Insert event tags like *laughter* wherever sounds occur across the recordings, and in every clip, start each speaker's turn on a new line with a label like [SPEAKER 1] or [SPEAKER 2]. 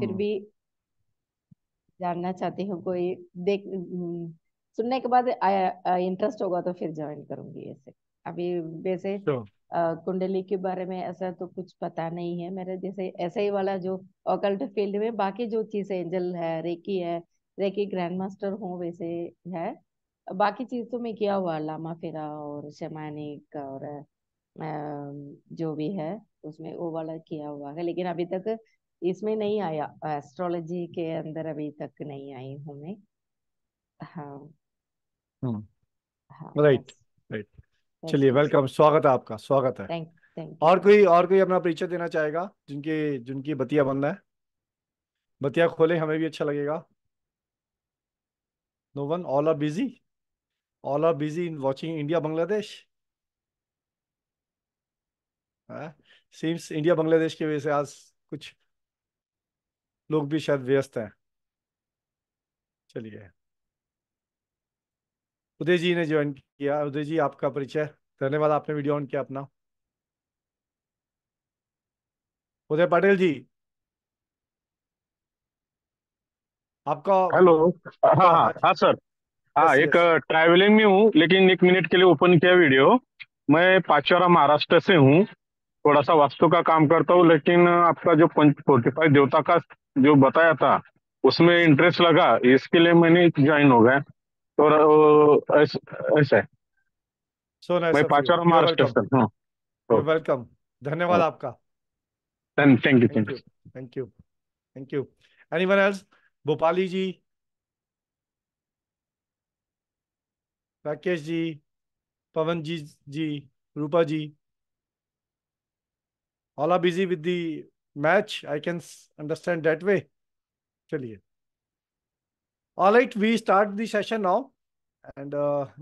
[SPEAKER 1] फिर हाँ। भी जानना चाहती हूँ कोई देख सुनने के बाद इंटरेस्ट होगा तो फिर ज्वाइन करूंगी ऐसे अभी वैसे sure. कुंडली के बारे में ऐसा तो कुछ पता नहीं है मेरे जैसे ऐसे ही वाला जो ऑकल्ट फील्ड में बाकी जो चीज एंजल है रेकी है रेकी ग्रैंड मास्टर हूँ वैसे है बाकी चीज तो मैं किया हुआ लामा फेरा और शमानिक और जो भी है उसमें वो वाला किया हुआ है लेकिन अभी तक इसमें नहीं आया एस्ट्रोलॉजी के अंदर अभी तक नहीं आई हूँ मैं हाँ
[SPEAKER 2] राइट हम्म। हाँ, राइट चलिए वेलकम स्वागत है आपका स्वागत
[SPEAKER 1] है थैंक थैंक
[SPEAKER 2] और कोई और कोई अपना परिचय देना चाहेगा जिनके जिनकी बतिया बंद है बतिया खोले हमें भी अच्छा लगेगा no one all are busy all are busy in watching India Bangladesh seems India Bangladesh की वजह से आज कुछ लोग भी शायद व्यस्त हैं चलिए उदय जी ने ज्वाइन किया उदय जी आपका परिचय धन्यवाद आपने वीडियो ऑन किया अपना उदय पटेल जी
[SPEAKER 3] आपका हेलो हाँ हाँ हाँ सर हाँ, हाँ एक ट्रैवलिंग में हूँ लेकिन एक मिनट के लिए ओपन किया वीडियो मैं पाचोरा महाराष्ट्र से हूँ थोड़ा सा वास्तु का काम करता हूँ लेकिन आपका जो पंच फोर्टी फाइव देवता का जो बताया था उसमें इंटरेस्ट लगा इसके लिए मैंने ज्वाइन हो गया और ऐसे
[SPEAKER 2] सो मैं पाचारा महाराष्ट्र से हूं वेलकम धन्यवाद आपका thank you thank you thank you thank you anyone else Bhopali ji Rakesh ji Pawan ji ji Rupa ji all are busy with the match I can understand that way. चलिए all right we start the session now and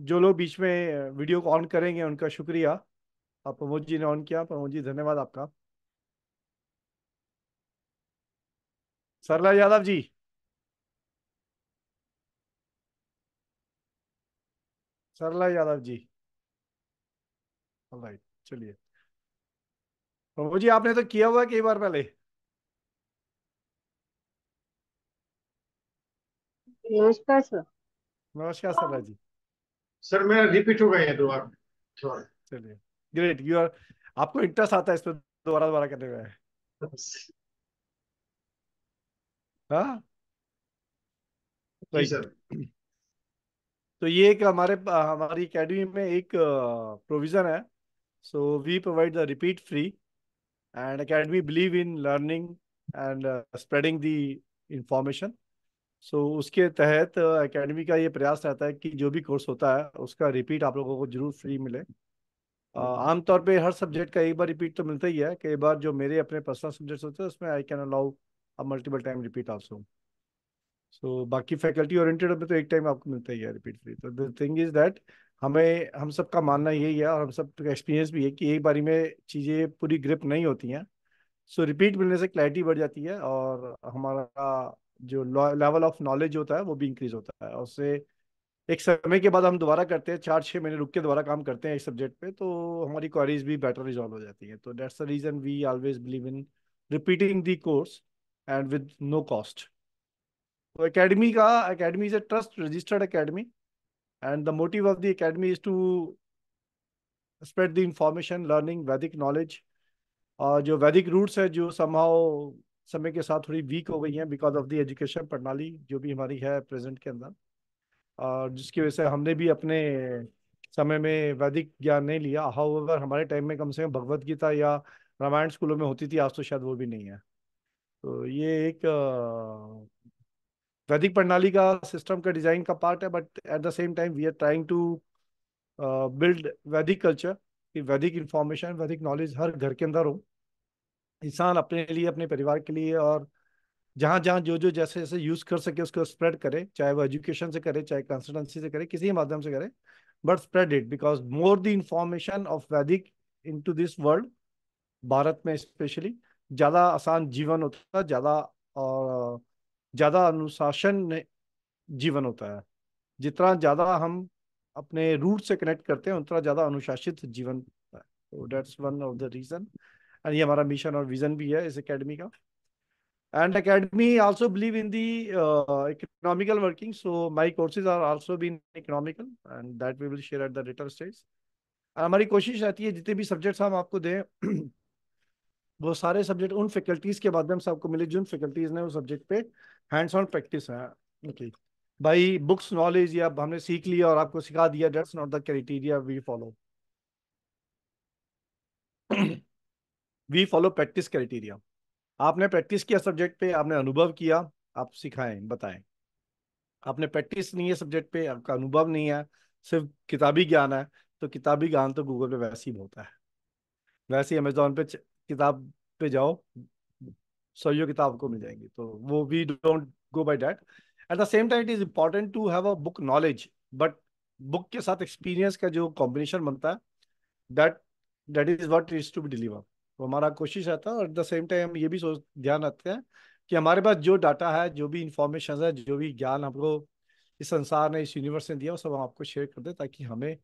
[SPEAKER 2] जो लोग बीच में वीडियो को on करेंगे उनका शुक्रिया आप प्रमोद जी ने ऑन किया प्रमोद जी धन्यवाद आपका सरला यादव जी सरला यादव जी ऑल राइट चलिए प्रभु जी आपने तो किया हुआ कई बार पहले
[SPEAKER 4] नमस्कार सर नमस्कार
[SPEAKER 2] सर जी सर मेरा रिपीट हो गया दो बार चलिए ग्रेट यू आर आपको इंटरेस्ट आता है इस पर दोबारा दोबारा करने में हाँ? तो ये एक हमारे हमारी एकेडमी में एक प्रोविजन है so we provide the repeat free and academy believe in learning and uh, spreading the information so so, उसके तहत एकेडमी uh, का ये प्रयास रहता है कि जो भी कोर्स होता है उसका रिपीट आप लोगों को जरूर फ्री मिले uh, हम्म। आमतौर पे हर सब्जेक्ट का एक बार रिपीट तो मिलता ही है कई बार जो मेरे अपने पर्सनल सब्जेक्ट्स होते हैं उसमें I can allow a multiple time repeat also so बाकी फैकल्टी ओरिएंटेड में तो एक टाइम आपको मिलता ही है रिपीट फ्री तो द थिंग इज दैट हमें हम सब का मानना यही है और हम सब का एक्सपीरियंस भी है कि एक बारी में चीज़ें पूरी ग्रिप नहीं होती हैं सो रिपीट मिलने से क्लैरिटी बढ़ जाती है और हमारा जो लेवल ऑफ नॉलेज होता है वो भी इंक्रीज होता है और उससे एक समय के बाद हम दोबारा करते हैं चार छः महीने रुक के दोबारा काम करते हैं एक सब्जेक्ट पे तो हमारी क्वारीज भी बेटर रिजॉल्व हो जाती है तो that's the reason we always believe in repeating the course and with no cost तो अकेडमी का academy is a trust registered academy And the motive of the academy is to spread the information, learning, Vedic knowledge. और जो वैदिक roots है जो somehow समय के साथ थोड़ी वीक हो गई हैं बिकॉज ऑफ द एजुकेशन प्रणाली जो भी हमारी है प्रेजेंट के अंदर और जिसकी वजह से हमने भी अपने समय में वैदिक ज्ञान नहीं लिया हाउ हमारे टाइम में कम से कम भगवत गीता या रामायण स्कूलों में होती थी आज तो शायद वो भी नहीं है तो ये एक वैदिक प्रणाली का सिस्टम का डिजाइन का पार्ट है but at the same time we are trying to build Vedic culture कि वैदिक इंफॉर्मेशन वैदिक नॉलेज हर घर के अंदर हो इंसान अपने लिए अपने परिवार के लिए और जहाँ जहाँ जो जो जैसे जैसे यूज कर सके उसको स्प्रेड करे चाहे वो एजुकेशन से करे चाहे कंसल्टेंसी से करे किसी माध्यम से करे but spread it because more the information of Vedic into this world Bharat में स्पेशली ज़्यादा आसान जीवन होता है ज़्यादा और ज़्यादा अनुशासन जीवन होता है जितना ज़्यादा हम अपने रूट से कनेक्ट करते हैं उतना ज़्यादा अनुशासित जीवन है that's one of the reason and ये हमारा मिशन और विज़न भी है इस अकेडमी का and academy also believe in the economical working so so courses are also been economical and and that we will share हमारी कोशिश रहती है जितने भी सब्जेक्ट्स हम आपको दें वो सारे सब्जेक्ट उन फैकल्टीज के माध्यम से आपको मिले जिन फैकल्टीज ने उस सब्जेक्ट पे हैंड्स ऑन प्रैक्टिस है ओके भाई बुक्स नॉलेज या हमने सीख लिया और आपको सिखा दिया that's not the criteria we follow we follow practice criteria आपने प्रैक्टिस किया सब्जेक्ट पे आपने अनुभव किया आप सिखाएं बताएं आपने प्रैक्टिस नहीं है सब्जेक्ट पे आपका अनुभव नहीं है सिर्फ किताबी ज्ञान है तो किताबी ज्ञान तो गूगल पे वैसे ही होता है वैसे ही अमेजोन पे किताब पे जाओ सहयोग किताब को मिल जाएंगी तो वो we don't go by that at the same time it is important to have a book knowledge but book के साथ एक्सपीरियंस का जो कॉम्बिनेशन बनता है that that is what is to be deliver तो हमारा कोशिश रहता है और एट द सेम टाइम हम ये भी सोच ध्यान रखते हैं कि हमारे पास जो डाटा है जो भी इंफॉर्मेशन है जो भी ज्ञान हमको इस संसार ने इस यूनिवर्स ने दिया वो सब हम आपको शेयर कर दें ताकि हमें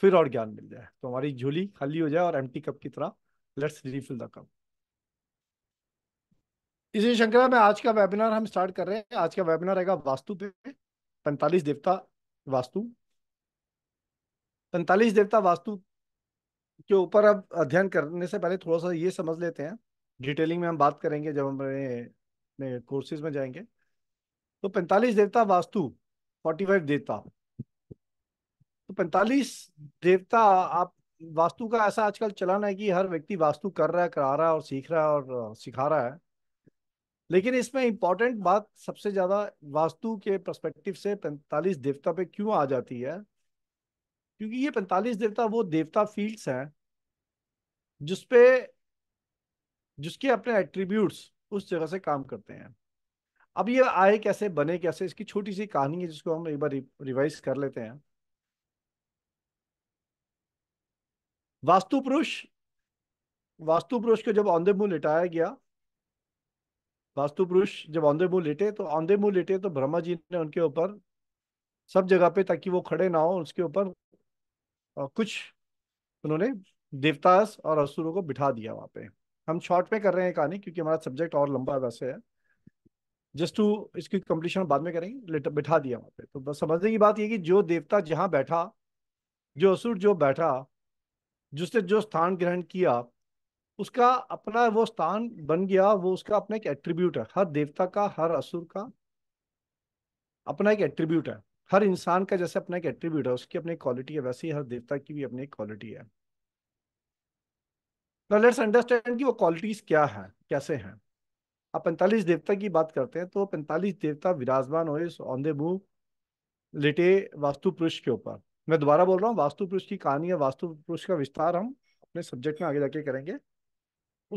[SPEAKER 2] फिर और ज्ञान मिल जाए तो हमारी झोली खाली हो जाए और एम कप की तरह लेट्स रिफिल द कप इसी श्रृंखला में आज का वेबिनार हम स्टार्ट कर रहे हैं आज का वेबिनार रहेगा वास्तु पे पैंतालीस देवता वास्तु पैंतालीस देवता वास्तु के ऊपर अब अध्ययन करने से पहले थोड़ा सा ये समझ लेते हैं डिटेलिंग में हम बात करेंगे जब हम अपने कोर्सेज में जाएंगे तो पैंतालीस देवता वास्तु फोर्टी फाइव देवता तो पैंतालीस देवता आप वास्तु का ऐसा आजकल चलन है कि हर व्यक्ति वास्तु कर रहा है करा रहा है और सीख रहा है और सिखा रहा है लेकिन इसमें इंपॉर्टेंट बात सबसे ज़्यादा वास्तु के परस्पेक्टिव से पैंतालीस देवता पे क्यों आ जाती है क्योंकि ये पैंतालीस देवता वो देवता फील्ड्स हैं जिसपे जिसके अपने एट्रीब्यूट्स उस जगह से काम करते हैं अब ये आए कैसे बने कैसे इसकी छोटी सी कहानी है जिसको हम एक बार रिवाइज कर लेते हैं वास्तु पुरुष वास्तु पुरुष को जब औंधे मुंह लिटाया गया वास्तु पुरुष जब औंधे मुंह लेटे तो औंधे मुंह लेटे तो ब्रह्मा जी ने उनके ऊपर सब जगह पे ताकि वो खड़े ना हो उसके ऊपर कुछ उन्होंने देवतास और असुरों को बिठा दिया वहां पे हम शॉर्ट में कर रहे हैं कहानी क्योंकि हमारा सब्जेक्ट और लंबा वैसे है जस्ट टू इसकी कंप्लीशन बाद में करेंगे बिठा दिया वहां पे तो बस समझने की बात यह कि जो देवता जहाँ बैठा जो असुर जो बैठा जिसने जो स्थान ग्रहण किया उसका अपना वो स्थान बन गया वो उसका अपना एक एट्रीब्यूट है हर देवता का हर असुर का अपना एक एट्रीब्यूट है हर इंसान का जैसे अपना एक एट्रीब्यूट है उसकी अपनी क्वालिटी है वैसे ही हर देवता की भी अपनी क्वालिटी है तो लेट्स अंडरस्टैंड कि वो क्वालिटीज क्या है कैसे हैं आप पैंतालीस देवता की बात करते हैं तो पैंतालीस देवता विराजमान इस ऑन द मूव लेटे वास्तु पुरुष के ऊपर मैं दोबारा बोल रहा हूँ वास्तु पुरुष की कहानी या वास्तु पुरुष का विस्तार हम अपने सब्जेक्ट में आगे जाके करेंगे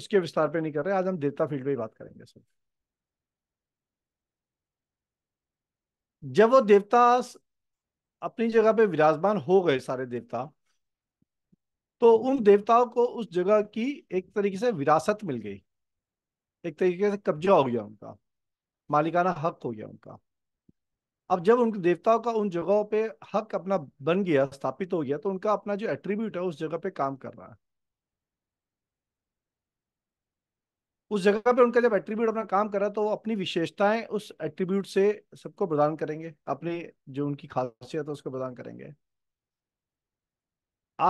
[SPEAKER 2] उसके विस्तार पे नहीं कर रहे आज हम देवता फील्ड पे ही बात करेंगे सर जब वो देवता अपनी जगह पे विराजमान हो गए सारे देवता तो उन देवताओं को उस जगह की एक तरीके से विरासत मिल गई एक तरीके से कब्जा हो गया उनका मालिकाना हक हो गया उनका अब जब उनके देवताओं का उन जगहों पे हक अपना बन गया स्थापित हो गया तो उनका अपना जो एट्रीब्यूट है उस जगह पे काम कर रहा है उस जगह पे उनका जब एट्रीब्यूट अपना काम कर रहा है तो वो अपनी विशेषताएं उस एट्रीब्यूट से सबको प्रदान करेंगे अपनी जो उनकी खासियत है उसको प्रदान करेंगे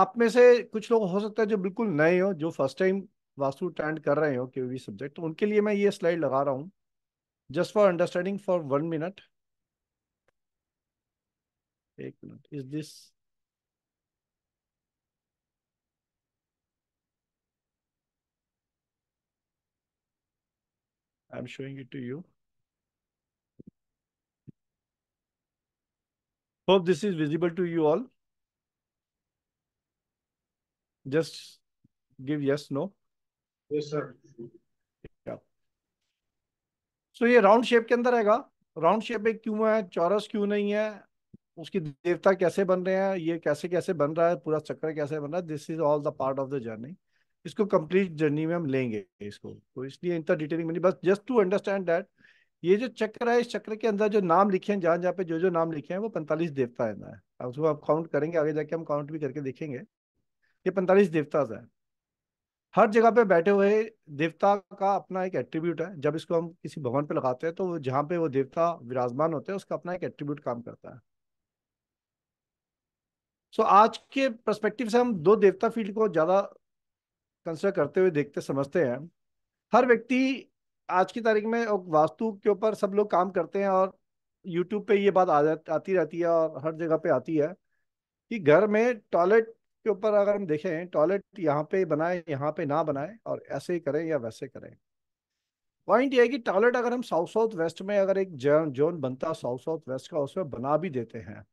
[SPEAKER 2] आप में से कुछ लोग हो सकता है जो बिल्कुल नए हो जो फर्स्ट टाइम वास्तु अटेंड कर रहे हो कोई भी सब्जेक्ट तो उनके लिए मैं ये स्लाइड लगा रहा हूँ just for understanding for one minute एक मिनट is this I am showing it to you hope this is visible to you all just give yes no sir so ये राउंड शेप के अंदर आएगा राउंड शेप एक क्यों है चौरस क्यों नहीं है उसकी देवता कैसे बन रहे हैं ये कैसे कैसे बन रहा है पूरा चक्कर कैसे बन रहा है this is all the part of the journey इसको कंप्लीट जर्नी में हम लेंगे इसको तो इसलिए इतना डिटेलिंग मिली बस जस्ट टू अंडरस्टैंड दैट ये जो चक्र है इस चक्र के अंदर जो नाम लिखे हैं जहाँ जहाँ पे जो जो नाम लिखे हैं वो पैंतालीस देवता है ना अब उसको आप काउंट करेंगे आगे जाके हम काउंट भी करके देखेंगे ये पैंतालीस देवता है हर जगह पे बैठे हुए देवता का अपना एक एट्रीब्यूट है जब इसको हम किसी भवन पे लगाते हैं तो जहाँ पे वो देवता विराजमान होते हैं उसका अपना एक एट्रीब्यूट काम करता है सो so, आज के परस्पेक्टिव से हम दो देवता फील्ड को ज़्यादा कंसिडर करते हुए देखते समझते हैं हर व्यक्ति आज की तारीख में वास्तु के ऊपर सब लोग काम करते हैं और यूट्यूब पे ये बात आ आती रहती है और हर जगह पे आती है कि घर में टॉयलेट के ऊपर अगर हम देखें टॉयलेट यहाँ पे बनाए यहाँ पे ना बनाए और ऐसे ही करें या वैसे करें पॉइंट ये है कि टॉयलेट अगर हम साउथ साउथ वेस्ट में अगर एक जोन बनता साउथ साउथ वेस्ट का उसमें बना भी देते हैं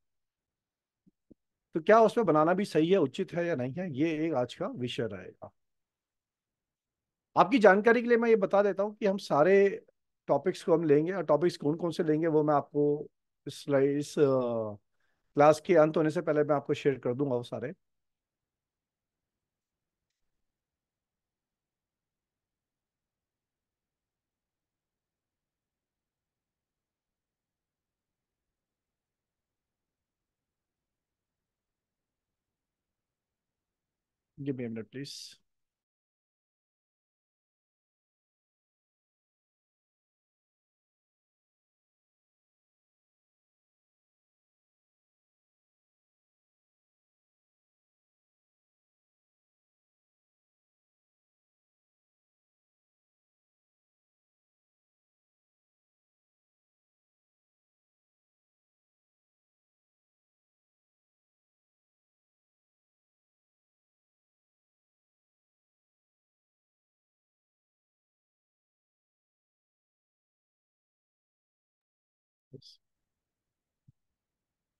[SPEAKER 2] तो क्या उसमें बनाना भी सही है उचित है या नहीं है ये एक आज का विषय रहेगा आपकी जानकारी के लिए मैं ये बता देता हूँ कि हम सारे टॉपिक्स को हम लेंगे और टॉपिक्स कौन कौन से लेंगे वो मैं आपको इस, इस क्लास के अंत होने से पहले मैं आपको शेयर कर दूंगा वो सारे Give me a minute, please.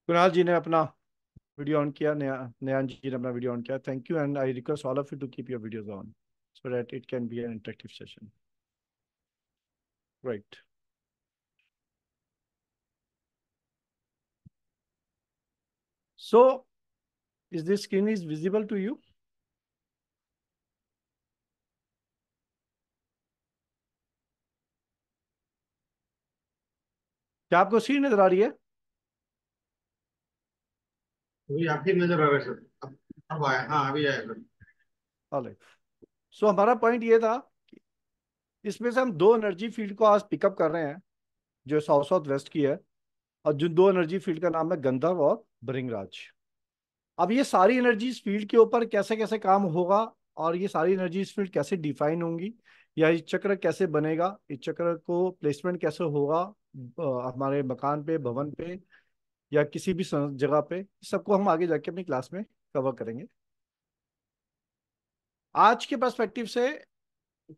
[SPEAKER 2] Kunal जी ने अपना वीडियो ऑन किया नया नयान जी ने अपना वीडियो ऑन किया thank you and I request all of you to keep your videos on so that it can be an interactive session right so is this screen is visible to you क्या आपको screen नजर आ रही है सो तो हाँ, हमारा point ये था इसमें से हम दो एनर्जी फील्ड को आज पिकअप कर रहे हैं जो साउथ साउथ वेस्ट की है और जिन दो एनर्जी फील्ड का नाम है गंधर्व और भृंगराज अब ये सारी एनर्जी इस फील्ड के ऊपर कैसे कैसे काम होगा और ये सारी एनर्जी इस फील्ड कैसे डिफाइन होंगी या इस चक्र कैसे बनेगा इस चक्र को प्लेसमेंट कैसे होगा हमारे मकान पे भवन पे या किसी भी जगह पे सबको हम आगे जाके अपनी क्लास में कवर करेंगे आज के परस्पेक्टिव से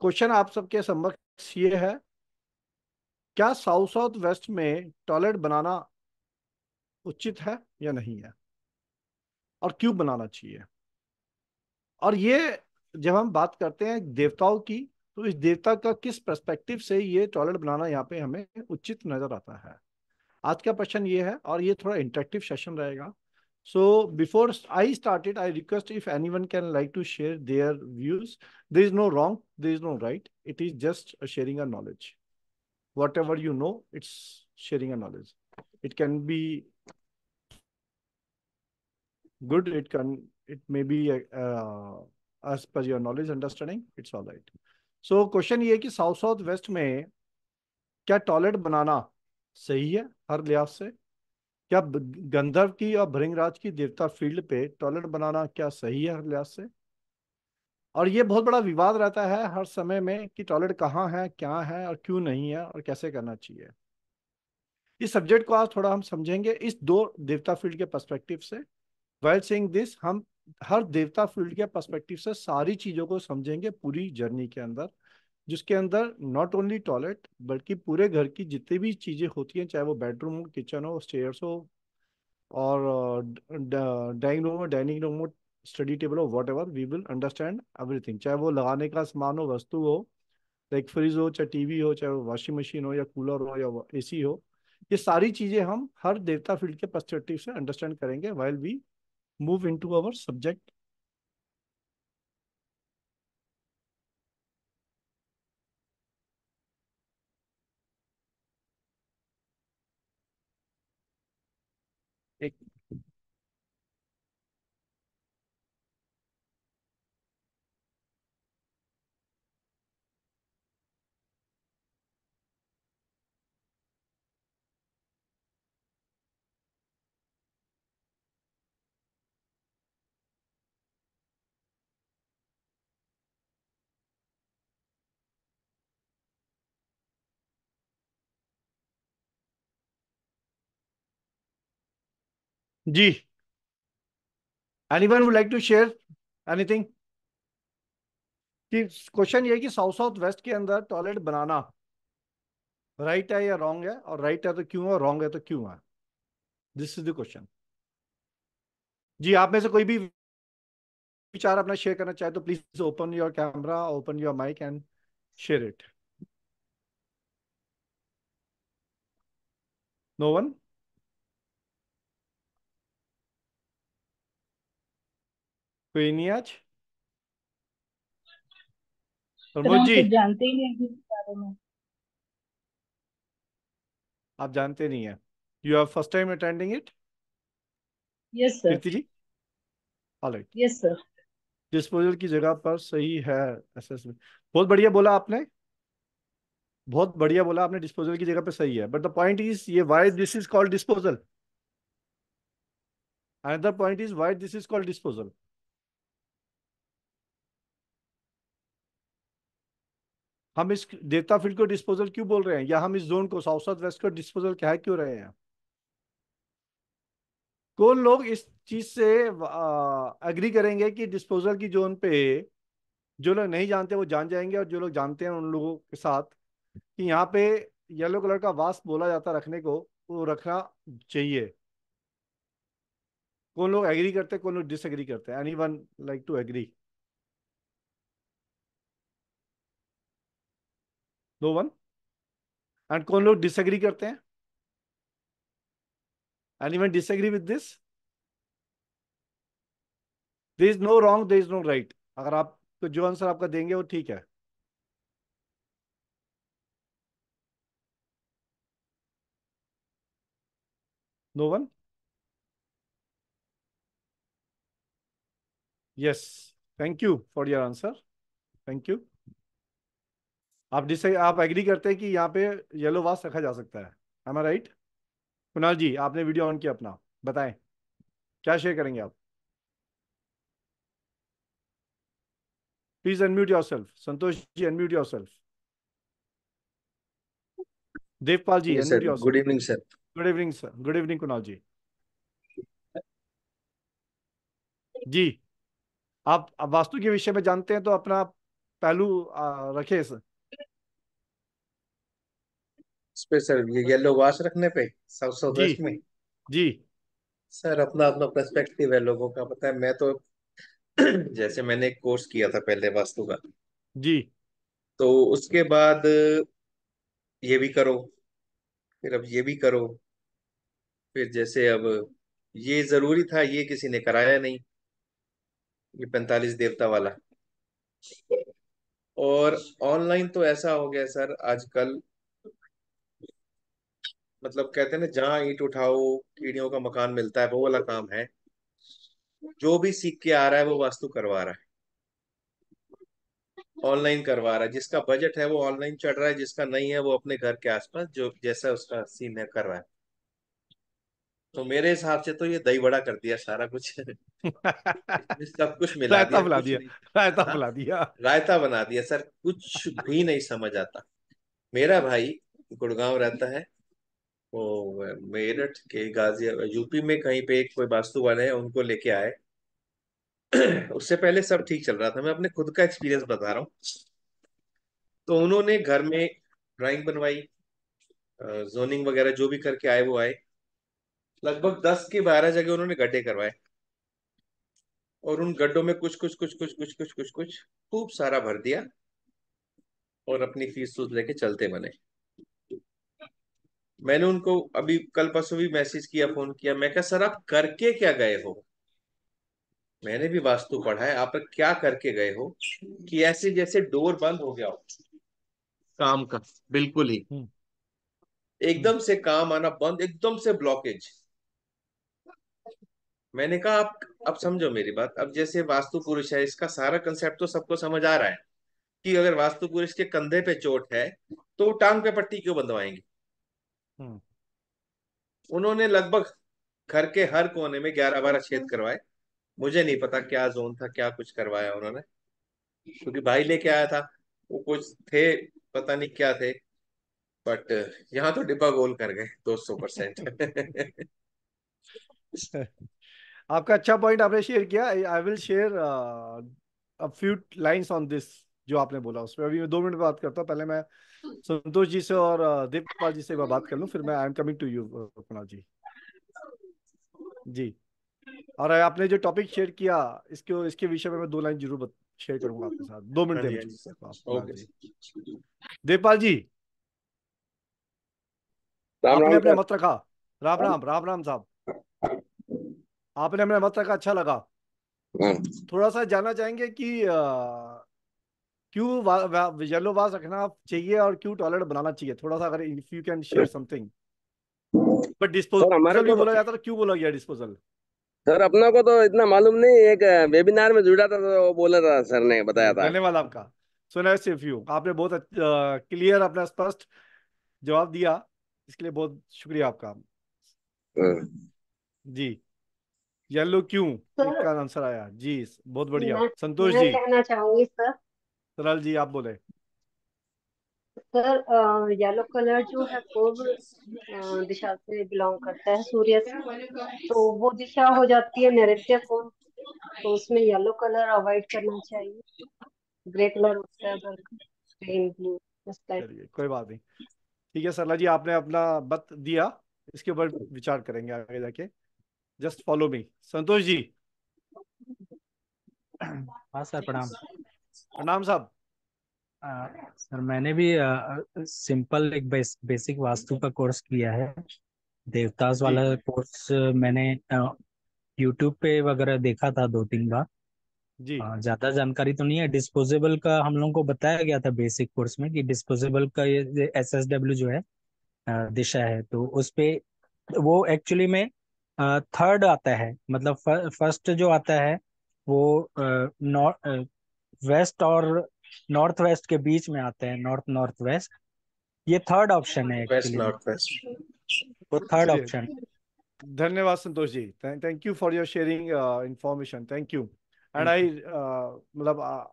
[SPEAKER 2] क्वेश्चन आप सबके समक्ष ये है क्या साउथ साउथ वेस्ट में टॉयलेट बनाना उचित है या नहीं है और क्यों बनाना चाहिए और ये जब हम बात करते हैं देवताओं की तो इस देवता का किस परस्पेक्टिव से ये टॉयलेट बनाना यहाँ पे हमें उचित नजर आता है आज का प्रश्न ये है और ये थोड़ा इंटरेक्टिव सेशन रहेगा so before I start I request if any one can like to share their views they is no wrong they is no right it is just sharing a knowledge whatever you know it's sharing a knowledge it can be good it can it may be as per your knowledge understanding it's all right so question ये कि south south west में क्या toilet बनाना सही है हर लिहाज से क्या गंधर्व की और भृंगराज की देवता फील्ड पे टॉयलेट बनाना क्या सही है हर लिहाज से और ये बहुत बड़ा विवाद रहता है हर समय में कि टॉयलेट कहाँ है क्या है और क्यों नहीं है और कैसे करना चाहिए इस सब्जेक्ट को आज थोड़ा हम समझेंगे इस दो देवता फील्ड के पर्सपेक्टिव से वेल सिंग दिस हम हर देवता फील्ड के पर्सपेक्टिव से सारी चीज़ों को समझेंगे पूरी जर्नी के अंदर जिसके अंदर नॉट ओनली टॉयलेट बल्कि पूरे घर की जितनी भी चीज़ें होती हैं चाहे वो बेडरूम हो किचन हो स्टेयर्स हो और डाइनिंग uh, रूम uh, हो डाइनिंग रूम हो स्टडी टेबल हो whatever we will understand everything चाहे वो लगाने का सामान हो वस्तु हो लाइक फ्रिज हो चाहे टीवी हो चाहे वॉशिंग मशीन हो या कूलर हो या सी हो ये सारी चीज़ें हम हर देवता फील्ड के पर्सपेक्टिव से अंडरस्टैंड करेंगे while we move into our subject जी anyone would like to share anything कि क्वेश्चन ये है कि साउथ साउथ वेस्ट के अंदर टॉयलेट बनाना राइट है या रॉन्ग है और तो राइट है तो क्यों है रॉन्ग है तो क्यों है दिस इज द क्वेश्चन जी आप में से कोई भी विचार अपना शेयर करना चाहे तो please open your camera open your mic and share it no one हुई आज प्रमोद जी
[SPEAKER 5] जानते ही नहीं बारे में
[SPEAKER 2] आप जानते नहीं है you are first time attending it yes sir Kirti ji all right yes sir disposal की जगह पर सही है असेसमेंट बहुत बढ़िया बोला आपने बहुत बढ़िया बोला आपने डिस्पोजल की जगह पर सही है बट द पॉइंट इज ये why this is called disposal another point is why this is called disposal हम इस देवता फील्ड को डिस्पोजल क्यों बोल रहे हैं या हम इस जोन को साउथ साउथ वेस्ट को डिस्पोजल क्या क्यों रहे हैं कौन लोग इस चीज से एग्री करेंगे कि डिस्पोजल की जोन पे जो लोग नहीं जानते वो जान जाएंगे और जो लोग जानते हैं उन लोगों के साथ कि यहाँ पे येलो कलर का वास बोला जाता रखने को वो रखना चाहिए कौन लोग एग्री करते हैं कौन लोग डिसएग्री करते हैं any one like to agree दो वन एंड कौन लोग डिसएग्री करते हैं and even disagree with this there is no wrong there is no right अगर आप तो जो आंसर आपका देंगे वो ठीक है no one yes thank you for your answer thank you आप डिस आप एग्री करते हैं कि यहाँ पे येलो वास रखा जा सकता है एम राइट कुणाल जी आपने वीडियो ऑन किया अपना बताएं क्या शेयर करेंगे आप please unmute yourself Santosh ji unmute yourself Devpal ji unmute your good evening sir good evening sir good evening Kunal ji जी आप वास्तु के विषय में जानते हैं तो अपना पहलू रखे सर
[SPEAKER 3] स्पेशल ये येलो वॉश रखने पे साउथ साउथ वेस्ट में जी सर अपना अपना पर्सपेक्टिव है लोगों का पता है मैं तो *clears throat* जैसे मैंने एक कोर्स किया था पहले वास्तु का जी तो उसके बाद ये भी करो फिर अब ये भी करो फिर जैसे अब ये जरूरी था ये किसी ने कराया नहीं ये पैंतालीस देवता वाला और ऑनलाइन तो ऐसा हो गया सर आजकल मतलब कहते हैं ना जहाँ ईट उठाओ कीड़ियों का मकान मिलता है वो वाला हाँ। काम है जो भी सीख के आ रहा है वो वास्तु करवा रहा है ऑनलाइन करवा रहा है जिसका बजट है वो ऑनलाइन चढ़ रहा है जिसका नहीं है वो अपने घर के आसपास जो जैसा उसका सीन है कर रहा है तो मेरे हिसाब से तो ये दही बड़ा कर दिया सारा कुछ सब कुछ मिला रायता दिया, दिया रायता बना हाँ। दिया रायता बना दिया सर कुछ भी नहीं समझ आता मेरा भाई गुड़गांव रहता है वो मेरठ के गाजिया यूपी में कहीं पे कोई वास्तु वाले हैं उनको लेके आए उससे पहले सब ठीक चल रहा था मैं अपने खुद का एक्सपीरियंस बता रहा हूँ तो उन्होंने घर में ड्राइंग बनवाई जोनिंग वगैरह जो भी करके आए वो आए लगभग दस के बारह जगह उन्होंने गड्ढे करवाए और उन गड्ढों में कुछ कुछ कुछ कुछ कुछ कुछ कुछ कुछ खूब सारा भर दिया और अपनी फीस लेके चलते बने मैंने उनको अभी कल परसों भी मैसेज किया फोन किया मैं कहा सर आप करके क्या गए हो मैंने भी वास्तु पढ़ा है आप क्या करके गए हो कि ऐसे जैसे डोर बंद हो गया हो काम का बिल्कुल ही हम्म। एकदम से काम आना बंद एकदम से ब्लॉकेज मैंने कहा आप अब समझो मेरी बात अब जैसे वास्तु पुरुष है इसका सारा कंसेप्ट तो सबको समझ आ रहा है कि अगर वास्तु पुरुष के कंधे पे चोट है तो टांग पे पट्टी क्यों बंधवाएंगे हम्म। उन्होंने लगभग घर के हर कोने में ग्यारह बारह छेद करवाए मुझे नहीं पता क्या जोन था क्या कुछ करवाया उन्होंने क्योंकि भाई लेके आया था वो कुछ थे पता नहीं क्या थे बट यहाँ तो डिब्बा गोल कर गए दो सौ परसेंट *laughs*
[SPEAKER 2] आपका अच्छा पॉइंट आपने शेयर किया I will share a few lines on this जो आपने बोला उस पर अभी मैं दो मिनट बात करता हूँ पहले मैं संतोष जी से और दीपपाल जी से एक बार बात कर लूँ फिर मैं I am coming to you Kunal ji जी और आपने जो टॉपिक शेयर किया इसके इसके विषय में मैं दो लाइन जरूर शेयर करूंगा आपके साथ दो मिनट देवपाल जी आपने अपने मत रखा राम हाँ। राम राम राम साहब आपने अपने मत रखा अच्छा लगा हाँ। थोड़ा सा जानना चाहेंगे कि आ, क्यों येलो वा, वास रखना चाहिए और क्यों टॉयलेट बनाना चाहिए थोड़ा सा अगर if you can share something but disposal हमारे भी बोला जाता है तो क्यों बोला गया डिस्पोजल सर अपना
[SPEAKER 6] को तो इतना मालूम नहीं एक वेबिनार में जुड़ा था तो बोला था सर ने बताया था
[SPEAKER 2] धन्यवाद आपका सो नाइस ऑफ यू आपने बहुत क्लियर अपना स्पष्ट जवाब दिया इसके लिए बहुत शुक्रिया आपका हम्म। जी येलो क्यों इसका आंसर आया जी बहुत बढ़िया संतोष जी
[SPEAKER 4] कहना चाहूंगी सर
[SPEAKER 2] सरल जी आप बोले
[SPEAKER 4] सर येलो कलर जो है पूर्व दिशा से बिलोंग करता है सूर्य से तो वो दिशा हो जाती है तो उसमें येलो कलर अवॉइड करना चाहिए ग्रे कलर कोई
[SPEAKER 2] बात नहीं ठीक है सरला जी आपने अपना बत दिया इसके ऊपर विचार करेंगे आगे जाके जस्ट फॉलो मी संतोष जी हाँ
[SPEAKER 7] सर प्रणाम प्रणाम साहब
[SPEAKER 6] सर मैंने भी आ, सिंपल एक बेस, बेसिक वास्तु का कोर्स किया है देवतास वाला कोर्स मैंने यूट्यूब पे वगैरह देखा था दो तीन बार जी ज्यादा जानकारी तो नहीं है डिस्पोजेबल का हम लोगों को बताया गया था बेसिक कोर्स में कि डिस्पोजेबल का ये एस एस डब्ल्यू जो है दिशा है तो उस पे वो एक्चुअली में थर्ड आता है मतलब फर्स्ट जो आता है वो वेस्ट और नॉर्थ वेस्ट के बीच में आते हैं नॉर्थ नॉर्थ वेस्ट ये थर्ड ऑप्शन है वेस्ट नॉर्थ वेस्ट वो थर्ड ऑप्शन
[SPEAKER 2] धन्यवाद Santosh ji thank you for your sharing information thank you and I मतलब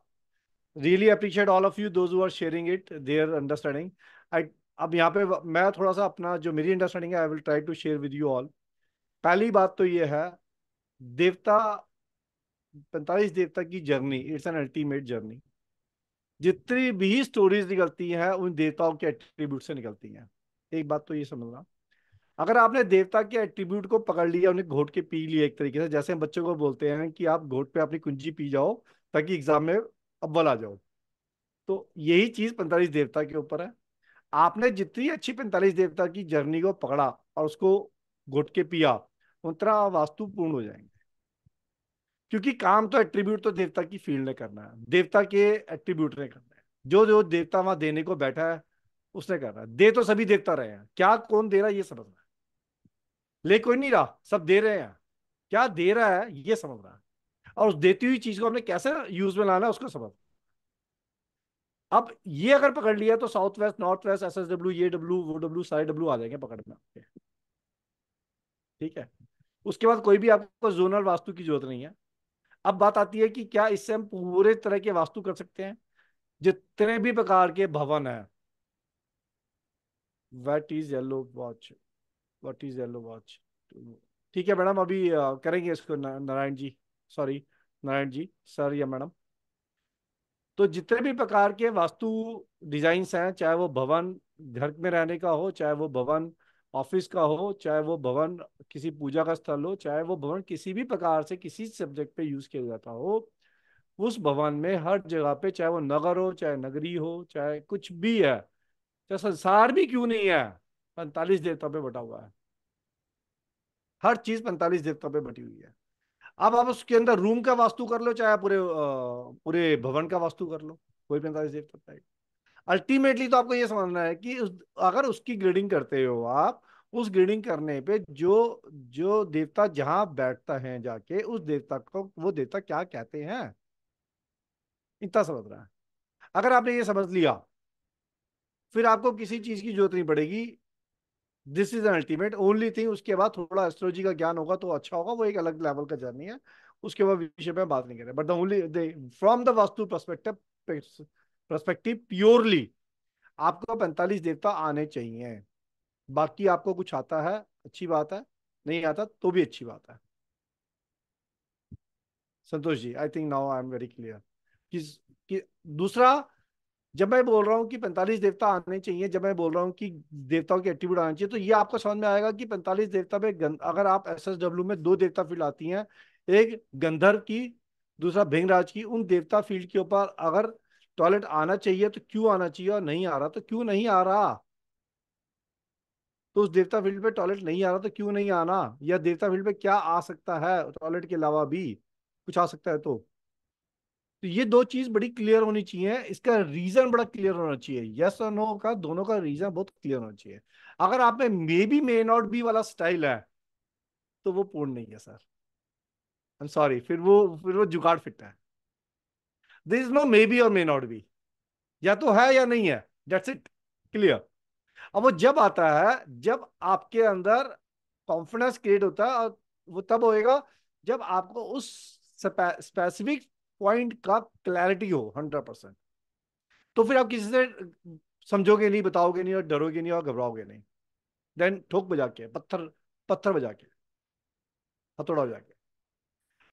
[SPEAKER 2] really uh, all of you those are sharing it their understanding I अब यहाँ पे मैं थोड़ा सा अपना जो मेरी अंडरस्टैंडिंग है I will try to share with you all पहली बात तो ये है देवता पैंतालीस देवता तक की journey it's an ultimate journey जितनी भी स्टोरीज निकलती हैं उन देवताओं के एट्रीब्यूट से निकलती हैं एक बात तो ये समझना अगर आपने देवता के एट्रीब्यूट को पकड़ लिया उन्हें घोट के पी लिया एक तरीके से जैसे हम बच्चों को बोलते हैं कि आप घोट पे अपनी कुंजी पी जाओ ताकि एग्जाम में अव्वल आ जाओ तो यही चीज पैंतालीस देवता के ऊपर है आपने जितनी अच्छी पैंतालीस देवता की जर्नी को पकड़ा और उसको घोट के पिया उतना वास्तु पूर्ण हो जाएंगे क्योंकि काम तो एट्रीब्यूट तो देवता की फील्ड ने करना है देवता के एट्रीब्यूट ने करना है जो जो देवता वहां देने को बैठा है उसने करना है दे तो सभी देखता रहे हैं क्या कौन दे रहा है ये समझना है ले कोई नहीं रहा सब दे रहे हैं क्या दे रहा है ये समझ रहा है और उस देती हुई चीज को हमने कैसे यूज में लाना है उसको समझ अब ये अगर पकड़ लिया तो south west north west S S W ये डब्ल्यू वो डब्ल्यू सारे डब्ल्यू आ जाएंगे पकड़ में आपके ठीक है उसके बाद कोई भी आपको जोनल वास्तु की जरूरत नहीं है अब बात आती है कि क्या इससे हम पूरे तरह के वास्तु कर सकते हैं जितने भी प्रकार के भवन है what is yellow watch what is yellow watch ठीक है मैडम अभी करेंगे इसको नारायण जी सॉरी नारायण जी सर या मैडम तो जितने भी प्रकार के वास्तु डिजाइन हैं चाहे वो भवन घर में रहने का हो चाहे वो भवन ऑफिस का हो चाहे वो भवन किसी पूजा का स्थल हो चाहे वो भवन किसी भी प्रकार से किसी सब्जेक्ट पे यूज किया जाता हो उस भवन में हर जगह पे चाहे वो नगर हो चाहे नगरी हो चाहे कुछ भी है चाहे संसार भी क्यों नहीं है पैंतालीस देवता पे बटा हुआ है हर चीज पैंतालीस देवता पे बटी हुई है अब आप उसके अंदर रूम का वास्तु कर लो चाहे पूरे पूरे भवन का वास्तु कर लो कोई पैंतालीस देवता तो अल्टीमेटली तो आपको ये समझना है कि उस, अगर उसकी ग्रेडिंग करते हो आप उस ग्रेडिंग करने पे जो जो देवता जहां बैठता है जाके उस देवता को वो देवता क्या कहते हैं इतना समझ रहा है अगर आपने ये समझ लिया फिर आपको किसी चीज की जरूरत नहीं पड़ेगी this is an ultimate only thing उसके बाद थोड़ा एस्ट्रोलॉजी का ज्ञान होगा तो अच्छा होगा वो एक अलग लेवल का जर्नी है उसके बाद विषय में बात नहीं करें but the only from the vastu perspective prospective purely आपको पैंतालीस देवता आने चाहिए बाकी आपको कुछ आता है अच्छी बात है नहीं आता तो भी अच्छी बात है Santosh ji I think now I am very clear कि दूसरा जब मैं बोल रहा हूँ कि पैंतालीस देवता आने चाहिए जब मैं बोल रहा हूँ कि देवताओं के एट्रीब्यूट आने चाहिए तो ये आपको समझ में आएगा कि पैंतालीस देवता में अगर आप एस एस डब्ल्यू में दो देवता फील्ड आती हैं एक गंधर्व की दूसरा भेंगराज की उन देवता फील्ड के ऊपर अगर टॉयलेट आना चाहिए तो क्यों आना चाहिए और नहीं आ रहा तो क्यों नहीं आ रहा तो उस देवता फील्ड पे टॉयलेट नहीं आ रहा तो क्यों नहीं आना या देवता फील्ड पे क्या आ सकता है टॉयलेट के अलावा भी कुछ आ सकता है तो तो ये दो चीज बड़ी क्लियर होनी चाहिए इसका रीजन बड़ा क्लियर होना चाहिए यस और नो का दोनों का रीजन बहुत क्लियर होना चाहिए अगर आप में may be may not be वाला स्टाइल है तो वो पूर्ण नहीं है सर आई एम सॉरी फिर वो फिर वो जुगाड़ फिट है there is no may be और मे नॉट बी या तो है या नहीं है डेट्स इट क्लियर अब वो जब आता है जब आपके अंदर कॉन्फिडेंस क्रिएट होता है और वो तब होएगा जब आपको उस स्पेसिफिक पॉइंट का क्लैरिटी हो हंड्रेड परसेंट तो फिर आप किसी से समझोगे नहीं बताओगे नहीं और डरोगे नहीं और घबराओगे नहीं देन ठोक बजा के पत्थर पत्थर बजा के हथौड़ा बजा के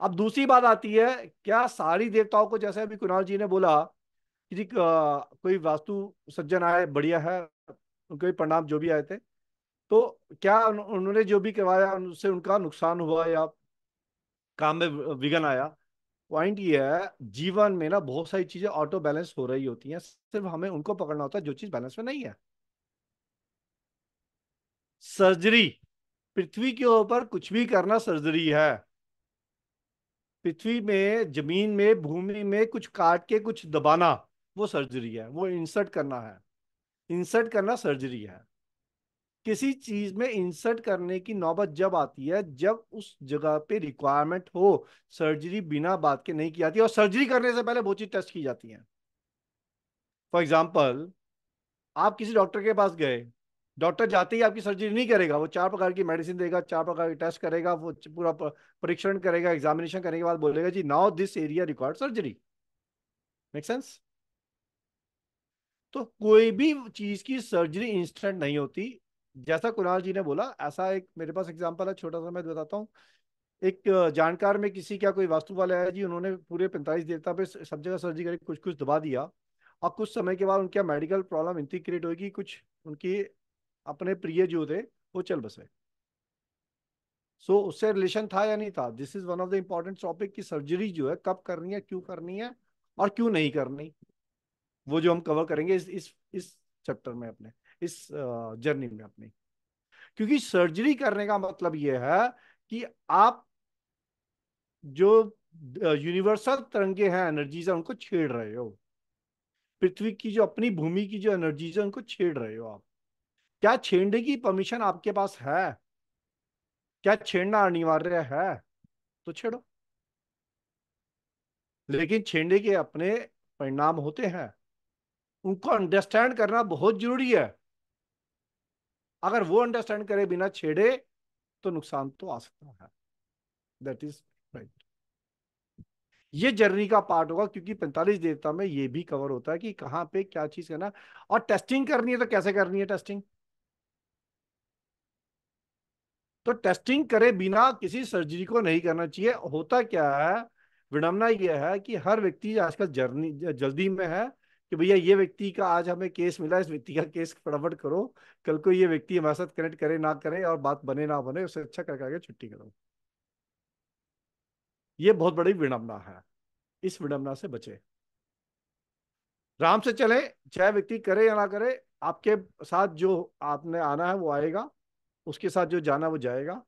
[SPEAKER 2] अब दूसरी बात आती है क्या सारी देवताओं को जैसे अभी कुणाल जी ने बोला कि जी कोई वास्तु सज्जन आए बढ़िया है उनके भी परिणाम जो भी आए थे तो क्या उन्होंने जो भी करवाया उनसे उनका नुकसान हुआ या काम में विघन आया पॉइंट ये है जीवन में ना बहुत सारी चीजें ऑटो बैलेंस हो रही होती हैं सिर्फ हमें उनको पकड़ना होता है जो चीज बैलेंस में नहीं है सर्जरी पृथ्वी के ऊपर कुछ भी करना सर्जरी है पृथ्वी में जमीन में भूमि में कुछ काट के कुछ दबाना वो सर्जरी है वो इंसर्ट करना है इंसर्ट करना सर्जरी है किसी चीज में इंसर्ट करने की नौबत जब आती है जब उस जगह पे रिक्वायरमेंट हो सर्जरी बिना बात के नहीं की जाती और सर्जरी करने से पहले बहुत चीज टेस्ट की जाती है फॉर एग्जाम्पल आप किसी डॉक्टर के पास गए डॉक्टर जाते ही आपकी सर्जरी नहीं करेगा वो चार प्रकार की मेडिसिन देगा चार प्रकार के टेस्ट करेगा वो पूरा परीक्षण करेगा एग्जामिनेशन करने के बाद बोलेगा जी now this area required surgery make sense तो कोई भी चीज की सर्जरी इंस्टेंट नहीं होती जैसा कुणाल जी ने बोला ऐसा एक मेरे पास एग्जाम्पल है छोटा सा मैं बताता हूँ एक जानकार में किसी का कोई वास्तु वाले आया जी उन्होंने पूरे पैंतालीस देवता पे सब जगह सर्जरी करके कुछ कुछ दबा दिया और कुछ समय के बाद उनका मेडिकल प्रॉब्लम इंतिक्रिएट क्रिएट होगी कुछ उनकी अपने प्रिय जो थे वो चल बसे सो so, उससे रिलेशन था या नहीं था this is one of the important topic की सर्जरी जो है कब करनी है क्यों करनी है और क्यों नहीं करनी वो जो हम कवर करेंगे इस इस इस चैप्टर में अपने इस जर्नी में अपनी क्योंकि सर्जरी करने का मतलब यह है कि आप जो यूनिवर्सल तरंगे हैं एनर्जीज उनको छेड़ रहे हो पृथ्वी की जो अपनी भूमि की जो एनर्जीज है उनको छेड़ रहे हो आप क्या छेड़ने की परमिशन आपके पास है क्या छेड़ना अनिवार्य है तो छेड़ो लेकिन छेड़ने के अपने परिणाम होते हैं उनको अंडरस्टैंड करना बहुत जरूरी है अगर वो अंडरस्टैंड करे बिना छेड़े तो नुकसान तो आ सकता है दैट इज राइट ये जर्नी का पार्ट होगा क्योंकि पैंतालीस देवता में ये भी कवर होता है कि कहां पे क्या चीज करना और टेस्टिंग करनी है तो कैसे करनी है टेस्टिंग तो टेस्टिंग करे बिना किसी सर्जरी को नहीं करना चाहिए होता क्या है विडम्बना यह है कि हर व्यक्ति आजकल जर्नी जल्दी में है कि भैया ये व्यक्ति का आज हमें केस मिला इस व्यक्ति का केस फटाफट करो कल को ये व्यक्ति हमारे साथ कनेक्ट करे ना करे और बात बने ना बने उसे अच्छा करके आगे छुट्टी करो ये बहुत बड़ी विडम्बना है इस विडम्बना से बचे राम से चले चाहे व्यक्ति करे या ना करे आपके साथ जो आपने आना है वो आएगा उसके साथ जो जाना वो जाएगा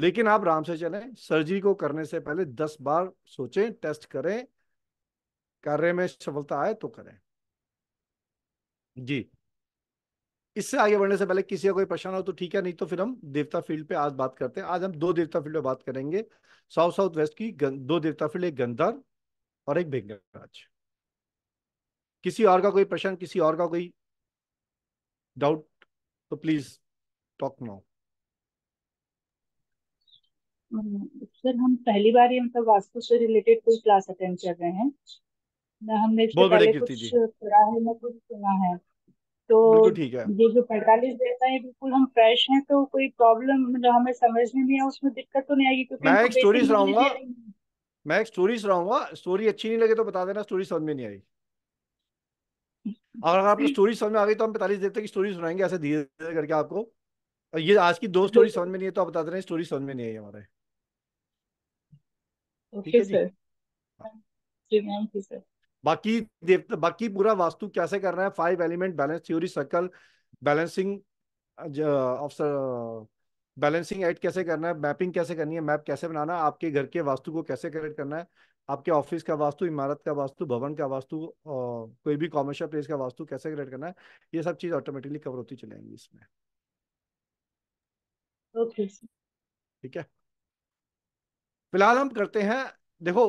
[SPEAKER 2] लेकिन आप आराम से चलें सर्जरी को करने से पहले दस बार सोचें टेस्ट करें कार्य में सफलता आए तो करें जी इससे आगे बढ़ने से पहले किसी का कोई प्रश्न हो तो ठीक है नहीं तो फिर हम देवता फील्ड पे आज बात करते हैं आज हम दो देवता फील्ड पे बात करेंगे साउथ साउथ वेस्ट की दो देवता फील्ड एक गंधर और एक भिंगराज किसी और का कोई प्रश्न किसी और का कोई डाउट तो प्लीज टॉक नाउ
[SPEAKER 5] सर हम पहली बार ही मतलब वास्तु से रिलेटेड कोई क्लास अटेंड कर रहे हैं ना हमने इसके पहले कुछ पढ़ा है ना कुछ सुना है तो ठीक है ये जो पैंतालीस दिन है बिल्कुल हम फ्रेश हैं तो कोई प्रॉब्लम मतलब हमें समझ में नहीं आया उसमें दिक्कत तो नहीं आएगी क्योंकि मैं एक स्टोरी सुनाऊंगा
[SPEAKER 2] मैं एक स्टोरी सुनाऊंगा स्टोरी अच्छी नहीं लगे तो बता देना स्टोरी समझ में नहीं आई अगर आपको स्टोरी समझ में आ गई तो हम पैंतालीस देर तक स्टोरी सुनाएंगे ऐसे धीरे धीरे करके आपको और ये आज की दो स्टोरी समझ में नहीं है तो आप बता देना स्टोरी समझ में नहीं आई हमारे ठीक है सर जी बाकी देवता बाकी पूरा वास्तु कैसे कर करना है five element balance theory circle balancing of balancing एड कैसे करना है मैपिंग कैसे करनी है मैप कैसे बनाना है आपके घर के वास्तु को कैसे क्रिएट करना है आपके ऑफिस का वास्तु इमारत का वास्तु भवन का वास्तु कोई भी कॉमर्शियल प्लेस का वास्तु कैसे क्रिएट करना है ये सब चीज ऑटोमेटिकली कवर होती चले इसमें ओके okay. ठीक है फिलहाल हम करते हैं देखो